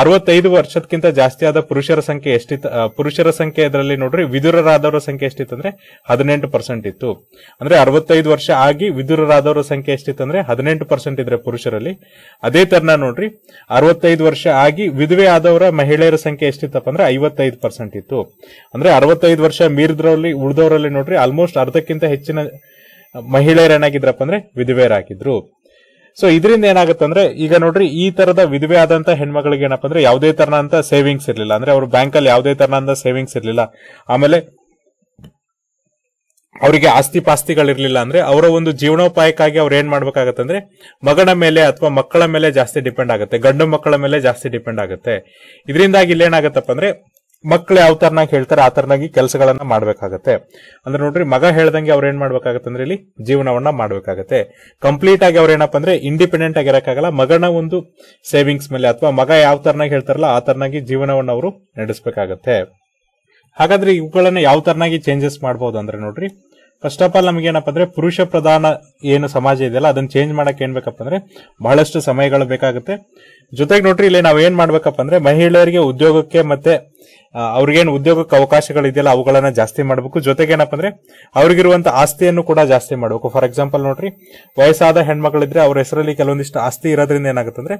Speaker 1: ಅರವತ್ತೈದು ವರ್ಷಕ್ಕಿಂತ ಜಾಸ್ತಿ ಆದ ಪುರುಷರ ಸಂಖ್ಯೆ ಎಷ್ಟಿತ್ತು ಪುರುಷರ ಸಂಖ್ಯೆ ಇದರಲ್ಲಿ ನೋಡ್ರಿ ವಿದುರರಾದವರ ಸಂಖ್ಯೆ ಎಷ್ಟಿತ್ತಂದ್ರೆ ಹದಿನೆಂಟು ಪರ್ಸೆಂಟ್ ಇತ್ತು ಅಂದ್ರೆ ಅರವತ್ತೈದು ವರ್ಷ ಆಗಿ ವಿದುರರಾದವರ ಸಂಖ್ಯೆ ಅಂದ್ರೆ ಹದಿನೆಂಟು ಪರ್ಸೆಂಟ್ ಇದ್ರೆ ಪುರುಷರಲ್ಲಿ ಅದೇ ತರನ ನೋಡ್ರಿ ಅರವತ್ತೈದು ವರ್ಷ ಆಗಿ ವಿಧವೆ ಆದವರ ಮಹಿಳೆಯರ ಸಂಖ್ಯೆ ಎಷ್ಟಿತ್ತಪ್ಪ ಅಂದ್ರೆ ಐವತ್ತೈದು ಪರ್ಸೆಂಟ್ ಇತ್ತು ಅಂದ್ರೆ ಅರವತ್ತೈದು ವರ್ಷ ಮೀರಿದ್ರಲ್ಲಿ ಉಳಿದವರಲ್ಲಿ ನೋಡ್ರಿ ಆಲ್ಮೋಸ್ಟ್ ಅರ್ಧಕ್ಕಿಂತ ಹೆಚ್ಚಿನ ಮಹಿಳೆಯರೇನಾಗಿದ್ರಪ್ಪ ಅಂದ್ರೆ ವಿಧವೆಯರಾಗಿದ್ರು ಸೊ ಇದರಿಂದ ಏನಾಗುತ್ತೆ ಅಂದ್ರೆ ಈಗ ನೋಡ್ರಿ ಈ ತರದ ವಿಧವೆ ಆದಂತ ಹೆಣ್ಮಗಳಿಗೆ ಏನಪ್ಪ ಅಂದ್ರೆ ಯಾವುದೇ ತರನಂತ ಸೇವಿಂಗ್ಸ್ ಇರಲಿಲ್ಲ ಅಂದ್ರೆ ಅವ್ರ ಬ್ಯಾಂಕ್ ಅಲ್ಲಿ ಯಾವುದೇ ತರನಂತ ಸೇವಿಂಗ್ಸ್ ಇರಲಿಲ್ಲ ಆಮೇಲೆ ಅವರಿಗೆ ಆಸ್ತಿ ಪಾಸ್ತಿಗಳಿರ್ಲಿಲ್ಲ ಅಂದ್ರೆ ಅವರ ಒಂದು ಜೀವನೋಪಾಯಕ್ಕಾಗಿ ಅವ್ರು ಏನ್ ಮಾಡ್ಬೇಕಾಗತ್ತಂದ್ರೆ ಮಗನ ಮೇಲೆ ಅಥವಾ ಮಕ್ಕಳ ಮೇಲೆ ಜಾಸ್ತಿ ಡಿಪೆಂಡ್ ಆಗುತ್ತೆ ಗಂಡು ಮಕ್ಕಳ ಮೇಲೆ ಜಾಸ್ತಿ ಡಿಪೆಂಡ್ ಆಗುತ್ತೆ ಇದರಿಂದಾಗಿ ಇಲ್ಲೇನಾಗತ್ತಪ್ಪ ಅಂದ್ರೆ ಮಕ್ಳು ಯಾವ ತರನಾಗಿ ಹೇಳ್ತಾರೆ ಆ ತರನಾಗಿ ಕೆಲಸಗಳನ್ನ ಮಾಡ್ಬೇಕಾಗತ್ತೆ ಅಂದ್ರೆ ನೋಡ್ರಿ ಮಗ ಹೇಳ್ದಂಗೆ ಅವ್ರ ಏನ್ ಮಾಡ್ಬೇಕಾಗತ್ತೆ ಅಂದ್ರೆ ಇಲ್ಲಿ ಜೀವನವನ್ನ ಮಾಡ್ಬೇಕಾಗತ್ತೆ ಕಂಪ್ಲೀಟ್ ಆಗಿ ಅವ್ರೇನಪ್ಪ ಅಂದ್ರೆ ಇಂಡಿಪೆಂಡೆಂಟ್ ಆಗಿರಕ್ಕಾಗಲ್ಲ ಮಗನ ಒಂದು ಸೇವಿಂಗ್ಸ್ ಮೇಲೆ ಅಥವಾ ಮಗ ಯಾವ ತರನಾಗಿ ಹೇಳ್ತಾರಲ್ಲ ಆ ತರನಾಗಿ ಜೀವನವನ್ನ ಅವರು ನಡೆಸಬೇಕಾಗತ್ತೆ ಹಾಗಾದ್ರೆ ಇವುಗಳನ್ನ ಯಾವ ತರನಾಗಿ ಚೇಂಜಸ್ ಮಾಡಬಹುದು ಅಂದ್ರೆ ನೋಡ್ರಿ ಫಸ್ಟ್ ಆಫ್ ಆಲ್ ನಮ್ಗೆ ಏನಪ್ಪ ಅಂದ್ರೆ ಪುರುಷ ಪ್ರಧಾನ ಏನು ಸಮಾಜ ಇದೆಯಲ್ಲ ಅದನ್ನ ಚೇಂಜ್ ಮಾಡಕ್ ಏನ್ ಬೇಕಪ್ಪ ಅಂದ್ರೆ ಬಹಳಷ್ಟು ಸಮಯಗಳು ಬೇಕಾಗುತ್ತೆ ಜೊತೆಗೆ ನೋಡ್ರಿ ಇಲ್ಲಿ ನಾವ್ ಏನ್ ಮಾಡ್ಬೇಕಪ್ಪ ಅಂದ್ರೆ ಮಹಿಳೆಯರಿಗೆ ಉದ್ಯೋಗಕ್ಕೆ ಮತ್ತೆ ಅವ್ರಿಗೇನ್ ಉದ್ಯೋಗಕ್ಕೆ ಅವಕಾಶಗಳು ಇದೆಯಲ್ಲ ಅವುಗಳನ್ನ ಜಾಸ್ತಿ ಮಾಡಬೇಕು ಜೊತೆಗೆ ಏನಪ್ಪ ಅಂದ್ರೆ ಅವ್ರಿಗಿರುವಂತ ಆಸ್ತಿಯನ್ನು ಕೂಡ ಜಾಸ್ತಿ ಮಾಡಬೇಕು ಫಾರ್ ಎಕ್ಸಾಂಪಲ್ ನೋಡ್ರಿ ವಯಸ್ಸಾದ ಹೆಣ್ಮಕ್ಳಿದ್ರೆ ಅವ್ರ ಹೆಸರಲ್ಲಿ ಕೆಲವೊಂದಿಷ್ಟು ಆಸ್ತಿ ಇರೋದ್ರಿಂದ ಏನಾಗುತ್ತೆ ಅಂದ್ರೆ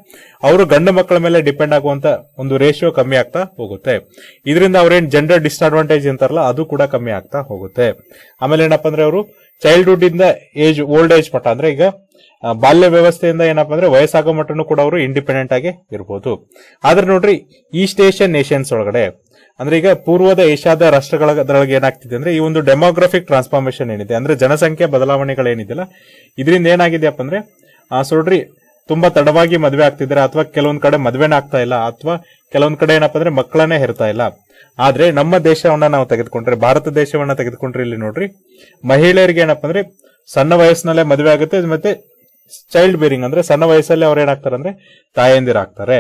Speaker 1: ಅವರು ಗಂಡು ಮಕ್ಕಳ ಮೇಲೆ ಡಿಪೆಂಡ್ ಆಗುವಂತ ಒಂದು ರೇಷಿಯೋ ಕಮ್ಮಿ ಆಗ್ತಾ ಹೋಗುತ್ತೆ ಇದರಿಂದ ಅವ್ರೇನ್ ಜೆಂಡರ್ ಡಿಸ್ಅಡ್ವಾಂಟೇಜ್ ಅಂತಾರಲ್ಲ ಅದು ಕೂಡ ಕಮ್ಮಿ ಆಗ್ತಾ ಹೋಗುತ್ತೆ ಆಮೇಲೆ ಏನಪ್ಪ ಅಂದ್ರೆ ಅವರು ಚೈಲ್ಡ್ಹುಡ್ ಇಂದ ಏಜ್ ಓಲ್ಡ್ ಏಜ್ ಮಟ್ಟ ಅಂದ್ರೆ ಈಗ ಬಾಲ್ಯ ವ್ಯವಸ್ಥೆಯಿಂದ ಏನಪ್ಪ ಅಂದ್ರೆ ವಯಸ್ಸಾಗೋ ಮಟ್ಟನು ಕೂಡ ಅವರು ಇಂಡಿಪೆಂಡೆಂಟ್ ಆಗಿ ಇರಬಹುದು ಆದ್ರೆ ನೋಡ್ರಿ ಈಸ್ಟ್ ಏಷ್ಯನ್ ನೇಷನ್ಸ್ ಒಳಗಡೆ ಅಂದ್ರೆ ಈಗ ಪೂರ್ವದ ಏಷ್ಯಾದ ರಾಷ್ಟ್ರಗಳೊಳಗೆ ಏನಾಗ್ತಿದೆ ಅಂದ್ರೆ ಈ ಒಂದು ಡೆಮೋಗ್ರಫಿಕ್ ಟ್ರಾನ್ಸ್ಫಾರ್ಮೇಶನ್ ಏನಿದೆ ಅಂದ್ರೆ ಜನಸಂಖ್ಯೆ ಬದಲಾವಣೆಗಳೇನಿದೆಯಲ್ಲ ಇದರಿಂದ ಏನಾಗಿದೆಯಪ್ಪ ಅಂದ್ರೆ ಸೊಡ್ರಿ ತುಂಬಾ ತಡವಾಗಿ ಮದುವೆ ಆಗ್ತಿದ್ದಾರೆ ಅಥವಾ ಕೆಲವೊಂದ್ ಕಡೆ ಮದುವೆನ ಆಗ್ತಾ ಇಲ್ಲ ಅಥವಾ ಕೆಲವೊಂದ್ ಕಡೆ ಏನಪ್ಪಾ ಅಂದ್ರೆ ಮಕ್ಕಳನ್ನೇ ಹೆರ್ತಾ ಇಲ್ಲ ಆದ್ರೆ ನಮ್ಮ ದೇಶವನ್ನ ನಾವು ತೆಗೆದುಕೊಂಡ್ರೆ ಭಾರತ ದೇಶವನ್ನ ತೆಗೆದುಕೊಂಡ್ರೆ ಇಲ್ಲಿ ನೋಡ್ರಿ ಮಹಿಳೆಯರಿಗೆ ಏನಪ್ಪಾ ಅಂದ್ರೆ ಸಣ್ಣ ವಯಸ್ಸಿನಲ್ಲೇ ಮದುವೆ ಆಗುತ್ತೆ ಮತ್ತೆ ಚೈಲ್ಡ್ ಬೇರಿಂಗ್ ಅಂದ್ರೆ ಸಣ್ಣ ವಯಸ್ಸಲ್ಲಿ ಅವ್ರು ಏನಾಗ್ತಾರೆ ಅಂದ್ರೆ ತಾಯಂದಿರಾಗ್ತಾರೆ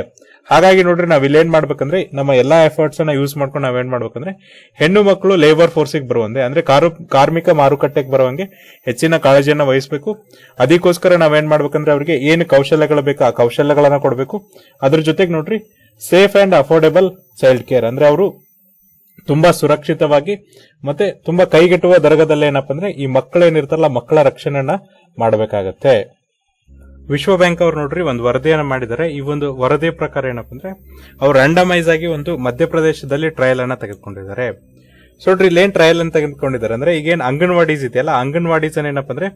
Speaker 1: ಹಾಗಾಗಿ ನೋಡ್ರಿ ನಾವ್ ಇಲ್ಲೇನ್ ಮಾಡ್ಬೇಕಂದ್ರೆ ನಮ್ಮ ಎಲ್ಲಾ ಎಫರ್ಟ್ಸ್ ಅನ್ನ ಯೂಸ್ ಮಾಡ್ಕೊಂಡು ನಾವೇನ್ ಮಾಡ್ಬೇಕಂದ್ರೆ ಹೆಣ್ಣು ಮಕ್ಕಳು ಲೇಬರ್ ಫೋರ್ಸಿಗೆ ಬರುವಂತೆ ಅಂದ್ರೆ ಕಾರು ಕಾರ್ಮಿಕ ಮಾರುಕಟ್ಟೆಗೆ ಬರುವಂಗೆ ಹೆಚ್ಚಿನ ಕಾಳಜಿಯನ್ನ ವಹಿಸಬೇಕು ಅದಕ್ಕೋಸ್ಕರ ನಾವೇನ್ ಮಾಡ್ಬೇಕಂದ್ರೆ ಅವ್ರಿಗೆ ಏನು ಕೌಶಲ್ಯಗಳು ಬೇಕು ಆ ಕೌಶಲ್ಯಗಳನ್ನ ಕೊಡಬೇಕು ಅದ್ರ ಜೊತೆಗೆ ನೋಡ್ರಿ safe and affordable child care ಅಂದ್ರೆ ಅವರು ತುಂಬಾ ಸುರಕ್ಷಿತವಾಗಿ ಮತ್ತೆ ತುಂಬಾ ಕೈಗೆಟುವ ದರ್ಗದಲ್ಲಿ ಏನಪ್ಪ ಅಂದ್ರೆ ಈ ಮಕ್ಕಳೇನಿರ್ತಾರಲ್ಲ ಮಕ್ಕಳ ರಕ್ಷಣೆಯನ್ನ ಮಾಡಬೇಕಾಗತ್ತೆ ವಿಶ್ವ ಬ್ಯಾಂಕ್ ಅವರು ನೋಡ್ರಿ ಒಂದು ವರದಿಯನ್ನು ಮಾಡಿದ್ದಾರೆ ಈ ಒಂದು ವರದಿ ಪ್ರಕಾರ ಏನಪ್ಪ ಅಂದ್ರೆ ಅವರು ರ್ಯಾಂಡಮೈಸ್ ಆಗಿ ಒಂದು ಮಧ್ಯಪ್ರದೇಶದಲ್ಲಿ ಟ್ರಯಲ್ ಅನ್ನ ತೆಗೆದುಕೊಂಡಿದ್ದಾರೆ ನೋಡ್ರಿ ಲೇನ್ ಟ್ರಯಲ್ ಅಂತ ತೆಗೆದುಕೊಂಡಿದ್ದಾರೆ ಅಂದ್ರೆ ಈಗೇನ್ ಅಂಗನವಾಡೀಸ್ ಇದೆಯಲ್ಲ ಅಂಗನವಾಡೀಸ್ ಏನಪ್ಪ ಅಂದ್ರೆ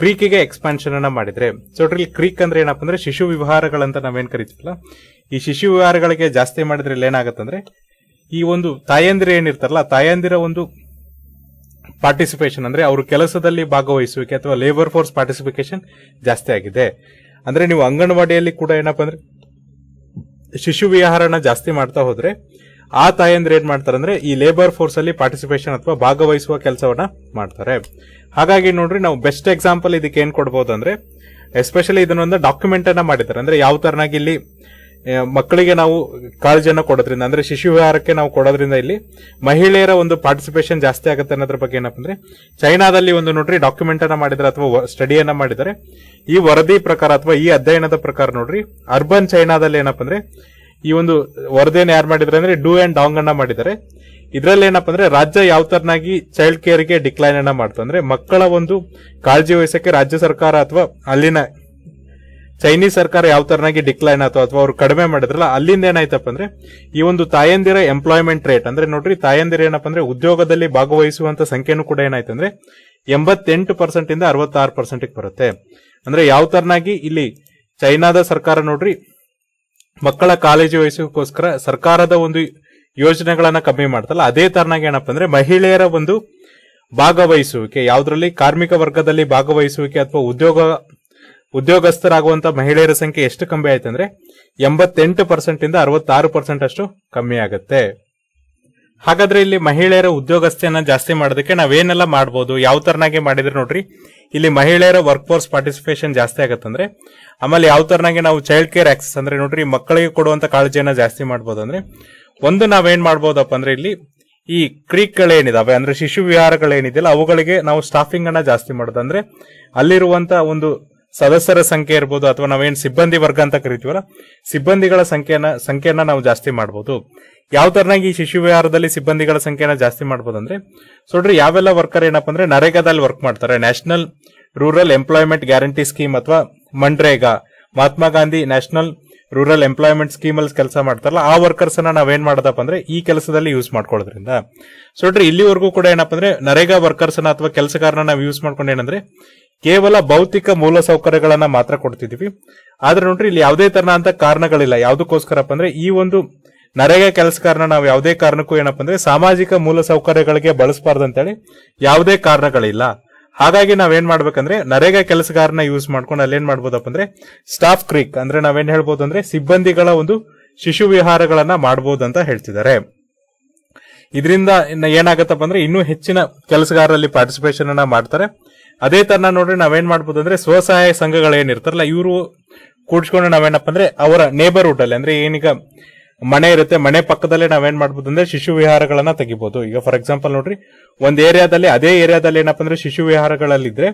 Speaker 1: ಕ್ರೀಕಿಗೆ ಎಕ್ಸ್ಪಾನ್ಷನ್ ಅನ್ನ ಮಾಡಿದ್ರೆ ನೋಡ್ರಿ ಕ್ರೀಕ್ ಅಂದ್ರೆ ಏನಪ್ಪ ಅಂದ್ರೆ ಶಿಶು ವಿವಹಾರಗಳಂತ ನಾವೇನ್ ಕರಿತೀವಲ್ಲ ಈ ಶಿಶು ವಿವಹಾರಗಳಿಗೆ ಜಾಸ್ತಿ ಮಾಡಿದ್ರೆ ಇಲ್ಲಿ ಏನಾಗತ್ತಂದ್ರೆ ಈ ಒಂದು ತಾಯಂದಿರ ಏನಿರ್ತಾರಲ್ಲ ತಾಯಂದಿರ ಒಂದು ಪಾರ್ಟಿಸಿಪೇಷನ್ ಅಂದ್ರೆ ಅವರು ಕೆಲಸದಲ್ಲಿ ಭಾಗವಹಿಸುವಿಕೆ ಅಥವಾ ಲೇಬರ್ ಫೋರ್ಸ್ ಪಾರ್ಟಿಸಿಪೇಷನ್ ಜಾಸ್ತಿ ಆಗಿದೆ ಅಂದ್ರೆ ನೀವು ಅಂಗನವಾಡಿಯಲ್ಲಿ ಕೂಡ ಏನಪ್ಪ ಅಂದ್ರೆ ಶಿಶು ವಿಹಾರನ ಜಾಸ್ತಿ ಮಾಡ್ತಾ ಹೋದ್ರೆ ಆ ತಾಯಂದ್ರೆ ಏನ್ ಅಂದ್ರೆ ಈ ಲೇಬರ್ ಫೋರ್ಸ್ ಅಲ್ಲಿ ಪಾರ್ಟಿಸಿಪೇಷನ್ ಅಥವಾ ಭಾಗವಹಿಸುವ ಕೆಲಸವನ್ನ ಮಾಡ್ತಾರೆ ಹಾಗಾಗಿ ನೋಡ್ರಿ ನಾವು ಬೆಸ್ಟ್ ಎಕ್ಸಾಂಪಲ್ ಇದಕ್ಕೆ ಏನ್ ಕೊಡ್ಬೋದು ಅಂದ್ರೆ ಎಸ್ಪೆಷಲಿ ಇದನ್ನೊಂದು ಡಾಕ್ಯುಮೆಂಟ್ ಅನ್ನ ಮಾಡಿದ್ದಾರೆ ಅಂದ್ರೆ ಯಾವ ತರನಾಗಿ ಇಲ್ಲಿ ಮಕ್ಕಳಿಗೆ ನಾವು ಕಾಳಜಿಯನ್ನು ಕೊಡೋದ್ರಿಂದ ಅಂದ್ರೆ ಶಿಶು ವಿಹಾರಕ್ಕೆ ನಾವು ಕೊಡೋದ್ರಿಂದ ಇಲ್ಲಿ ಮಹಿಳೆಯರ ಒಂದು ಪಾರ್ಟಿಸಿಪೇಷನ್ ಜಾಸ್ತಿ ಆಗುತ್ತೆ ಅನ್ನೋದ್ರ ಬಗ್ಗೆ ಏನಪ್ಪ ಅಂದ್ರೆ ಚೈನಾದಲ್ಲಿ ಒಂದು ನೋಡ್ರಿ ಡಾಕ್ಯುಮೆಂಟ್ ಅನ್ನ ಮಾಡಿದ್ರೆ ಅಥವಾ ಸ್ಟಡಿಯನ್ನ ಮಾಡಿದ್ದಾರೆ ಈ ವರದಿ ಪ್ರಕಾರ ಅಥವಾ ಈ ಅಧ್ಯಯನದ ಪ್ರಕಾರ ನೋಡ್ರಿ ಅರ್ಬನ್ ಚೈನಾದಲ್ಲಿ ಏನಪ್ಪ ಅಂದ್ರೆ ಈ ಒಂದು ವರದಿಯನ್ನು ಯಾರು ಮಾಡಿದ್ರೆ ಅಂದ್ರೆ ಡೂ ಅಂಡ್ ಡಾಂಗ್ ಅನ್ನ ಮಾಡಿದ್ದಾರೆ ಇದರಲ್ಲಿ ಏನಪ್ಪ ಅಂದ್ರೆ ರಾಜ್ಯ ಯಾವ ತರನಾಗಿ ಚೈಲ್ಡ್ ಕೇರ್ಗೆ ಡಿಕ್ಲೈನ್ ಅನ್ನ ಮಾಡ್ತು ಅಂದ್ರೆ ಮಕ್ಕಳ ಒಂದು ಕಾಳಜಿ ವಹಿಸಕ್ಕೆ ರಾಜ್ಯ ಸರ್ಕಾರ ಅಥವಾ ಅಲ್ಲಿನ ಚೈನೀಸ್ ಸರ್ಕಾರ ಯಾವ ತರನಾಗಿ ಡಿಕ್ಲೈನ್ ಆಯ್ತು ಅಥವಾ ಅವರು ಕಡಿಮೆ ಮಾಡಿದ್ರಲ್ಲ ಅಲ್ಲಿಂದ ಏನಾಯ್ತಪ್ಪ ಅಂದ್ರೆ ಈ ಒಂದು ತಾಯಂದಿರ ಎಂಪ್ಲಾಯ್ಮೆಂಟ್ ರೇಟ್ ಅಂದ್ರೆ ನೋಡ್ರಿ ತಾಯಂದಿರ ಏನಪ್ಪ ಅಂದ್ರೆ ಉದ್ಯೋಗದಲ್ಲಿ ಭಾಗವಹಿಸುವಂತ ಸಂಖ್ಯೆನೂ ಕೂಡ ಏನಾಯ್ತು ಅಂದ್ರೆ ಎಂಬತ್ತೆಂಟು ಪರ್ಸೆಂಟ್ ಇಂದ ಅರವತ್ತಾರು ಪರ್ಸೆಂಟ್ ಬರುತ್ತೆ ಅಂದ್ರೆ ಯಾವ ತರನಾಗಿ ಇಲ್ಲಿ ಚೈನಾದ ಸರ್ಕಾರ ನೋಡ್ರಿ ಮಕ್ಕಳ ಕಾಲೇಜು ವಯಸ್ಸಿಗೋಸ್ಕರ ಸರ್ಕಾರದ ಒಂದು ಯೋಜನೆಗಳನ್ನ ಕಮ್ಮಿ ಮಾಡ್ತಲ್ಲ ಅದೇ ತರನಾಗಿ ಏನಪ್ಪ ಅಂದ್ರೆ ಮಹಿಳೆಯರ ಒಂದು ಭಾಗವಹಿಸುವಿಕೆ ಯಾವ್ದ್ರಲ್ಲಿ ಕಾರ್ಮಿಕ ವರ್ಗದಲ್ಲಿ ಭಾಗವಹಿಸುವಿಕೆ ಅಥವಾ ಉದ್ಯೋಗ ಉದ್ಯೋಗಸ್ಥರಾಗುವಂತ ಮಹಿಳೆಯರ ಸಂಖ್ಯೆ ಎಷ್ಟು ಕಮ್ಮಿ ಆಯ್ತು ಅಂದ್ರೆ ಎಂಬತ್ತೆಂಟು ಪರ್ಸೆಂಟ್ ಇಂದ ಅರವತ್ತಾರು ಪರ್ಸೆಂಟ್ ಅಷ್ಟು ಕಮ್ಮಿ ಆಗುತ್ತೆ ಹಾಗಾದ್ರೆ ಇಲ್ಲಿ ಮಹಿಳೆಯರ ಉದ್ಯೋಗಸ್ಥೆಯನ್ನ ಜಾಸ್ತಿ ಮಾಡೋದಕ್ಕೆ ನಾವೇನೆಲ್ಲ ಮಾಡ್ಬೋದು ಯಾವ ತರನಾಗೆ ಮಾಡಿದ್ರೆ ನೋಡ್ರಿ ಇಲ್ಲಿ ಮಹಿಳೆಯರ ವರ್ಕ್ ಫೋರ್ಸ್ ಪಾರ್ಟಿಸಿಪೇಷನ್ ಜಾಸ್ತಿ ಆಗತ್ತಂದ್ರೆ ಆಮೇಲೆ ಯಾವ ತರನಾಗಿ ನಾವು ಚೈಲ್ಡ್ ಕೇರ್ ಆಕ್ಸೆಸ್ ಅಂದ್ರೆ ನೋಡ್ರಿ ಮಕ್ಕಳಿಗೆ ಕೊಡುವಂತ ಕಾಳಜಿಯನ್ನ ಜಾಸ್ತಿ ಮಾಡಬಹುದು ಅಂದ್ರೆ ಒಂದು ನಾವೇನ್ ಮಾಡಬಹುದಪ್ಪ ಅಂದ್ರೆ ಇಲ್ಲಿ ಈ ಕ್ರೀಕ್ಗಳೇನಿದಾವೆ ಅಂದ್ರೆ ಶಿಶು ವಿಹಾರಗಳೇನಿದೆಯಲ್ಲ ಅವುಗಳಿಗೆ ನಾವು ಸ್ಟಾಫಿಂಗ್ ಅನ್ನ ಜಾಸ್ತಿ ಮಾಡೋದು ಅಂದ್ರೆ ಅಲ್ಲಿರುವಂತ ಒಂದು ಸದಸ್ಯರ ಸಂಖ್ಯೆ ಇರ್ಬೋದು ಅಥವಾ ನಾವೇನ್ ಸಿಬ್ಬಂದಿ ವರ್ಗ ಅಂತ ಕರಿತೀವಲ್ಲ ಸಿಬ್ಬಂದಿಗಳ ಸಂಖ್ಯೆನ ಸಂಖ್ಯೆಯನ್ನ ನಾವು ಜಾಸ್ತಿ ಮಾಡಬಹುದು ಯಾವ ತರನಾಗಿ ಈ ಶಿಶು ವಿಹಾರದಲ್ಲಿ ಸಿಬ್ಬಂದಿಗಳ ಸಂಖ್ಯೆನ ಜಾಸ್ತಿ ಮಾಡ್ಬೋದಂದ್ರೆ ಸೊ ನೋಡ್ರಿ ಯಾವೆಲ್ಲ ವರ್ಕರ್ ಏನಪ್ಪ ಅಂದ್ರೆ ನರೇಗಾದಲ್ಲಿ ವರ್ಕ್ ಮಾಡ್ತಾರೆ national rural employment guarantee scheme ಅಥವಾ MNREGA Mahatma Gandhi national rural employment scheme ಅಲ್ಲಿ ಕೆಲಸ ಮಾಡ್ತಾರಲ್ಲ ಆ ವರ್ಕರ್ಸ್ ಅನ್ನ ನಾವೇನ್ ಮಾಡೋದಪ್ಪ ಅಂದ್ರೆ ಈ ಕೆಲಸದಲ್ಲಿ ಯೂಸ್ ಮಾಡ್ಕೊಳ್ಳೋದ್ರಿಂದ ಸೊ ಇಲ್ಲಿವರೆಗೂ ಕೂಡ ಏನಪ್ಪ ಅಂದ್ರೆ ನರೇಗಾ ವರ್ಕರ್ಸ್ ಅನ್ನ ಅಥವಾ ಕೆಲಸಗಾರನ ನಾವು ಯೂಸ್ ಮಾಡ್ಕೊಂಡು ಏನಂದ್ರೆ ಕೇವಲ ಭೌತಿಕ ಮೂಲ ಸೌಕರ್ಯಗಳನ್ನ ಮಾತ್ರ ಕೊಡ್ತಿದೀವಿ ಆದ್ರೆ ನೋಡ್ರಿ ಇಲ್ಲಿ ಯಾವುದೇ ತರನ ಅಂತ ಕಾರಣಗಳಿಲ್ಲ ಯಾವುದಕ್ಕೋಸ್ಕರಪ್ಪ ಅಂದ್ರೆ ಈ ಒಂದು ನರೇಗಾ ಕೆಲಸಗಾರನ ನಾವು ಯಾವುದೇ ಕಾರಣಕ್ಕೂ ಏನಪ್ಪ ಅಂದ್ರೆ ಸಾಮಾಜಿಕ ಮೂಲ ಸೌಕರ್ಯಗಳಿಗೆ ಬಳಸಬಾರ್ದು ಅಂತೇಳಿ ಯಾವುದೇ ಕಾರಣಗಳಿಲ್ಲ ಹಾಗಾಗಿ ನಾವೇನ್ ಮಾಡ್ಬೇಕಂದ್ರೆ ನರೇಗಾ ಕೆಲಸಗಾರನ ಯೂಸ್ ಮಾಡ್ಕೊಂಡು ಅಲ್ಲಿ ಏನ್ ಮಾಡ್ಬೋದಪ್ಪ ಅಂದ್ರೆ ಸ್ಟಾಫ್ ಕ್ರಿಕ್ ಅಂದ್ರೆ ನಾವೇನ್ ಹೇಳ್ಬೋದು ಅಂದ್ರೆ ಸಿಬ್ಬಂದಿಗಳ ಒಂದು ಶಿಶು ವಿಹಾರಗಳನ್ನ ಮಾಡಬಹುದು ಅಂತ ಹೇಳ್ತಿದ್ದಾರೆ ಇದರಿಂದ ಏನಾಗತ್ತಪ್ಪ ಅಂದ್ರೆ ಇನ್ನೂ ಹೆಚ್ಚಿನ ಕೆಲಸಗಾರರಲ್ಲಿ ಪಾರ್ಟಿಸಿಪೇಷನ್ ಅನ್ನ ಮಾಡ್ತಾರೆ ಅದೇ ತರ ನೋಡ್ರಿ ನಾವೇನ್ ಮಾಡ್ಬೋದು ಅಂದ್ರೆ ಸ್ವಸಹಾಯ ಸಂಘಗಳು ಏನಿರ್ತಾರಲ್ಲ ಇವರು ಕೂಡ್ಸ್ಕೊಂಡು ನಾವೇನಪ್ಪ ಅಂದ್ರೆ ಅವರ ನೇಬರ್ಹುಡ್ ಅಲ್ಲಿ ಅಂದ್ರೆ ಏನೀಗ ಮನೆ ಇರುತ್ತೆ ಮನೆ ಪಕ್ಕದಲ್ಲಿ ನಾವೇನ್ ಮಾಡ್ಬೋದು ಅಂದ್ರೆ ಶಿಶು ವಿಹಾರಗಳನ್ನ ತೆಗಿಬಹುದು ಈಗ ಫಾರ್ ಎಕ್ಸಾಂಪಲ್ ನೋಡ್ರಿ ಒಂದ್ ಏರಿಯಾದಲ್ಲಿ ಅದೇ ಏರಿಯಾದಲ್ಲಿ ಏನಪ್ಪಾ ಅಂದ್ರೆ ಶಿಶು ವಿಹಾರಗಳಲ್ಲಿದ್ರೆ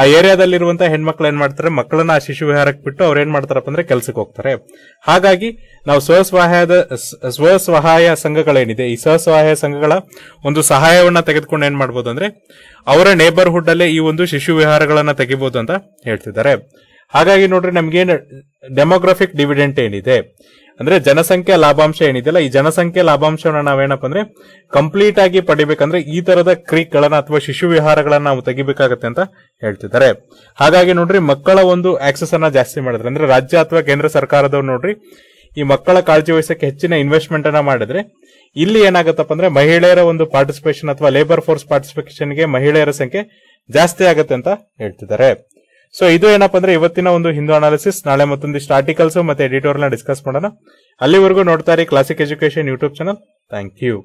Speaker 1: ಆ ಏರಿಯಾದಲ್ಲಿರುವಂತಹ ಹೆಣ್ಮಕ್ಳು ಏನ್ ಮಾಡ್ತಾರೆ ಮಕ್ಕಳನ್ನ ಆ ಶಿಶು ವಿಹಾರಕ್ಕೆ ಬಿಟ್ಟು ಅವ್ರು ಏನ್ ಮಾಡ್ತಾರಪ್ಪ ಅಂದ್ರೆ ಕೆಲ್ಸಕ್ಕೆ ಹೋಗ್ತಾರೆ ಹಾಗಾಗಿ ನಾವು ಸ್ವಸಹಾಯದ ಸ್ವಸಹಾಯ ಸಂಘಗಳೇನಿದೆ ಈ ಸ್ವಸಹಾಯ ಸಂಘಗಳ ಒಂದು ಸಹಾಯವನ್ನ ತೆಗೆದುಕೊಂಡು ಏನ್ ಮಾಡ್ಬೋದು ಅಂದ್ರೆ ಅವರ ನೇಬರ್ಹುಡ್ ಅಲ್ಲೇ ಈ ಒಂದು ಶಿಶು ವಿಹಾರಗಳನ್ನ ತೆಗಿಬಹುದು ಅಂತ ಹೇಳ್ತಿದ್ದಾರೆ ಹಾಗಾಗಿ ನೋಡ್ರಿ ಏನ್ ಡೆಮೋಗ್ರಫಿಕ್ ಡಿವಿಡೆಂಟ್ ಏನಿದೆ ಅಂದ್ರೆ ಜನಸಂಖ್ಯಾ ಲಾಭಾಂಶ ಏನಿದೆಯಲ್ಲ ಈ ಜನಸಂಖ್ಯಾ ಲಾಭಾಂಶವನ್ನ ನಾವೇನಪ್ಪ ಅಂದ್ರೆ ಕಂಪ್ಲೀಟ್ ಆಗಿ ಪಡಿಬೇಕಂದ್ರೆ ಈ ತರದ ಕ್ರೀಕ್ ಗಳನ್ನ ಅಥವಾ ಶಿಶು ವಿಹಾರಗಳನ್ನ ನಾವು ತೆಗಿಬೇಕಾಗತ್ತೆ ಅಂತ ಹೇಳ್ತಿದ್ದಾರೆ ಹಾಗಾಗಿ ನೋಡ್ರಿ ಮಕ್ಕಳ ಒಂದು ಆಕ್ಸೆಸ್ ಅನ್ನ ಜಾಸ್ತಿ ಮಾಡಿದ್ರೆ ಅಂದ್ರೆ ರಾಜ್ಯ ಅಥವಾ ಕೇಂದ್ರ ಸರ್ಕಾರದವ್ರು ನೋಡ್ರಿ ಈ ಮಕ್ಕಳ ಕಾಳಜಿ ವಹಿಸಕ್ಕೆ ಹೆಚ್ಚಿನ ಇನ್ವೆಸ್ಟ್ಮೆಂಟ್ ಅನ್ನ ಮಾಡಿದ್ರೆ ಇಲ್ಲಿ ಏನಾಗತ್ತಪ್ಪ ಅಂದ್ರೆ ಮಹಿಳೆಯರ ಒಂದು ಪಾರ್ಟಿಸಿಪೇಷನ್ ಅಥವಾ ಲೇಬರ್ ಫೋರ್ಸ್ ಪಾರ್ಟಿಸಿಪೇಷನ್ಗೆ ಮಹಿಳೆಯರ ಸಂಖ್ಯೆ ಜಾಸ್ತಿ ಆಗುತ್ತೆ ಅಂತ ಹೇಳ್ತಿದ್ದಾರೆ ಸೊ ಇದು ಏನಪ್ಪ ಅಂದ್ರೆ ಇವತ್ತಿನ ಒಂದು ಹಿಂದೂ ಅನಾಲಿಸಿಸ್ ನಾಳೆ ಮತ್ತೊಂದಿಷ್ಟು ಆರ್ಟಿಕಲ್ಸ್ ಮತ್ತೆ ಎಡಿಟೋರ್ ನ ಡಿಸ್ಕಸ್ ಮಾಡೋಣ ಅಲ್ಲಿವರೆಗೂ ನೋಡ್ತಾ ಇರಿ classic education YouTube channel thank you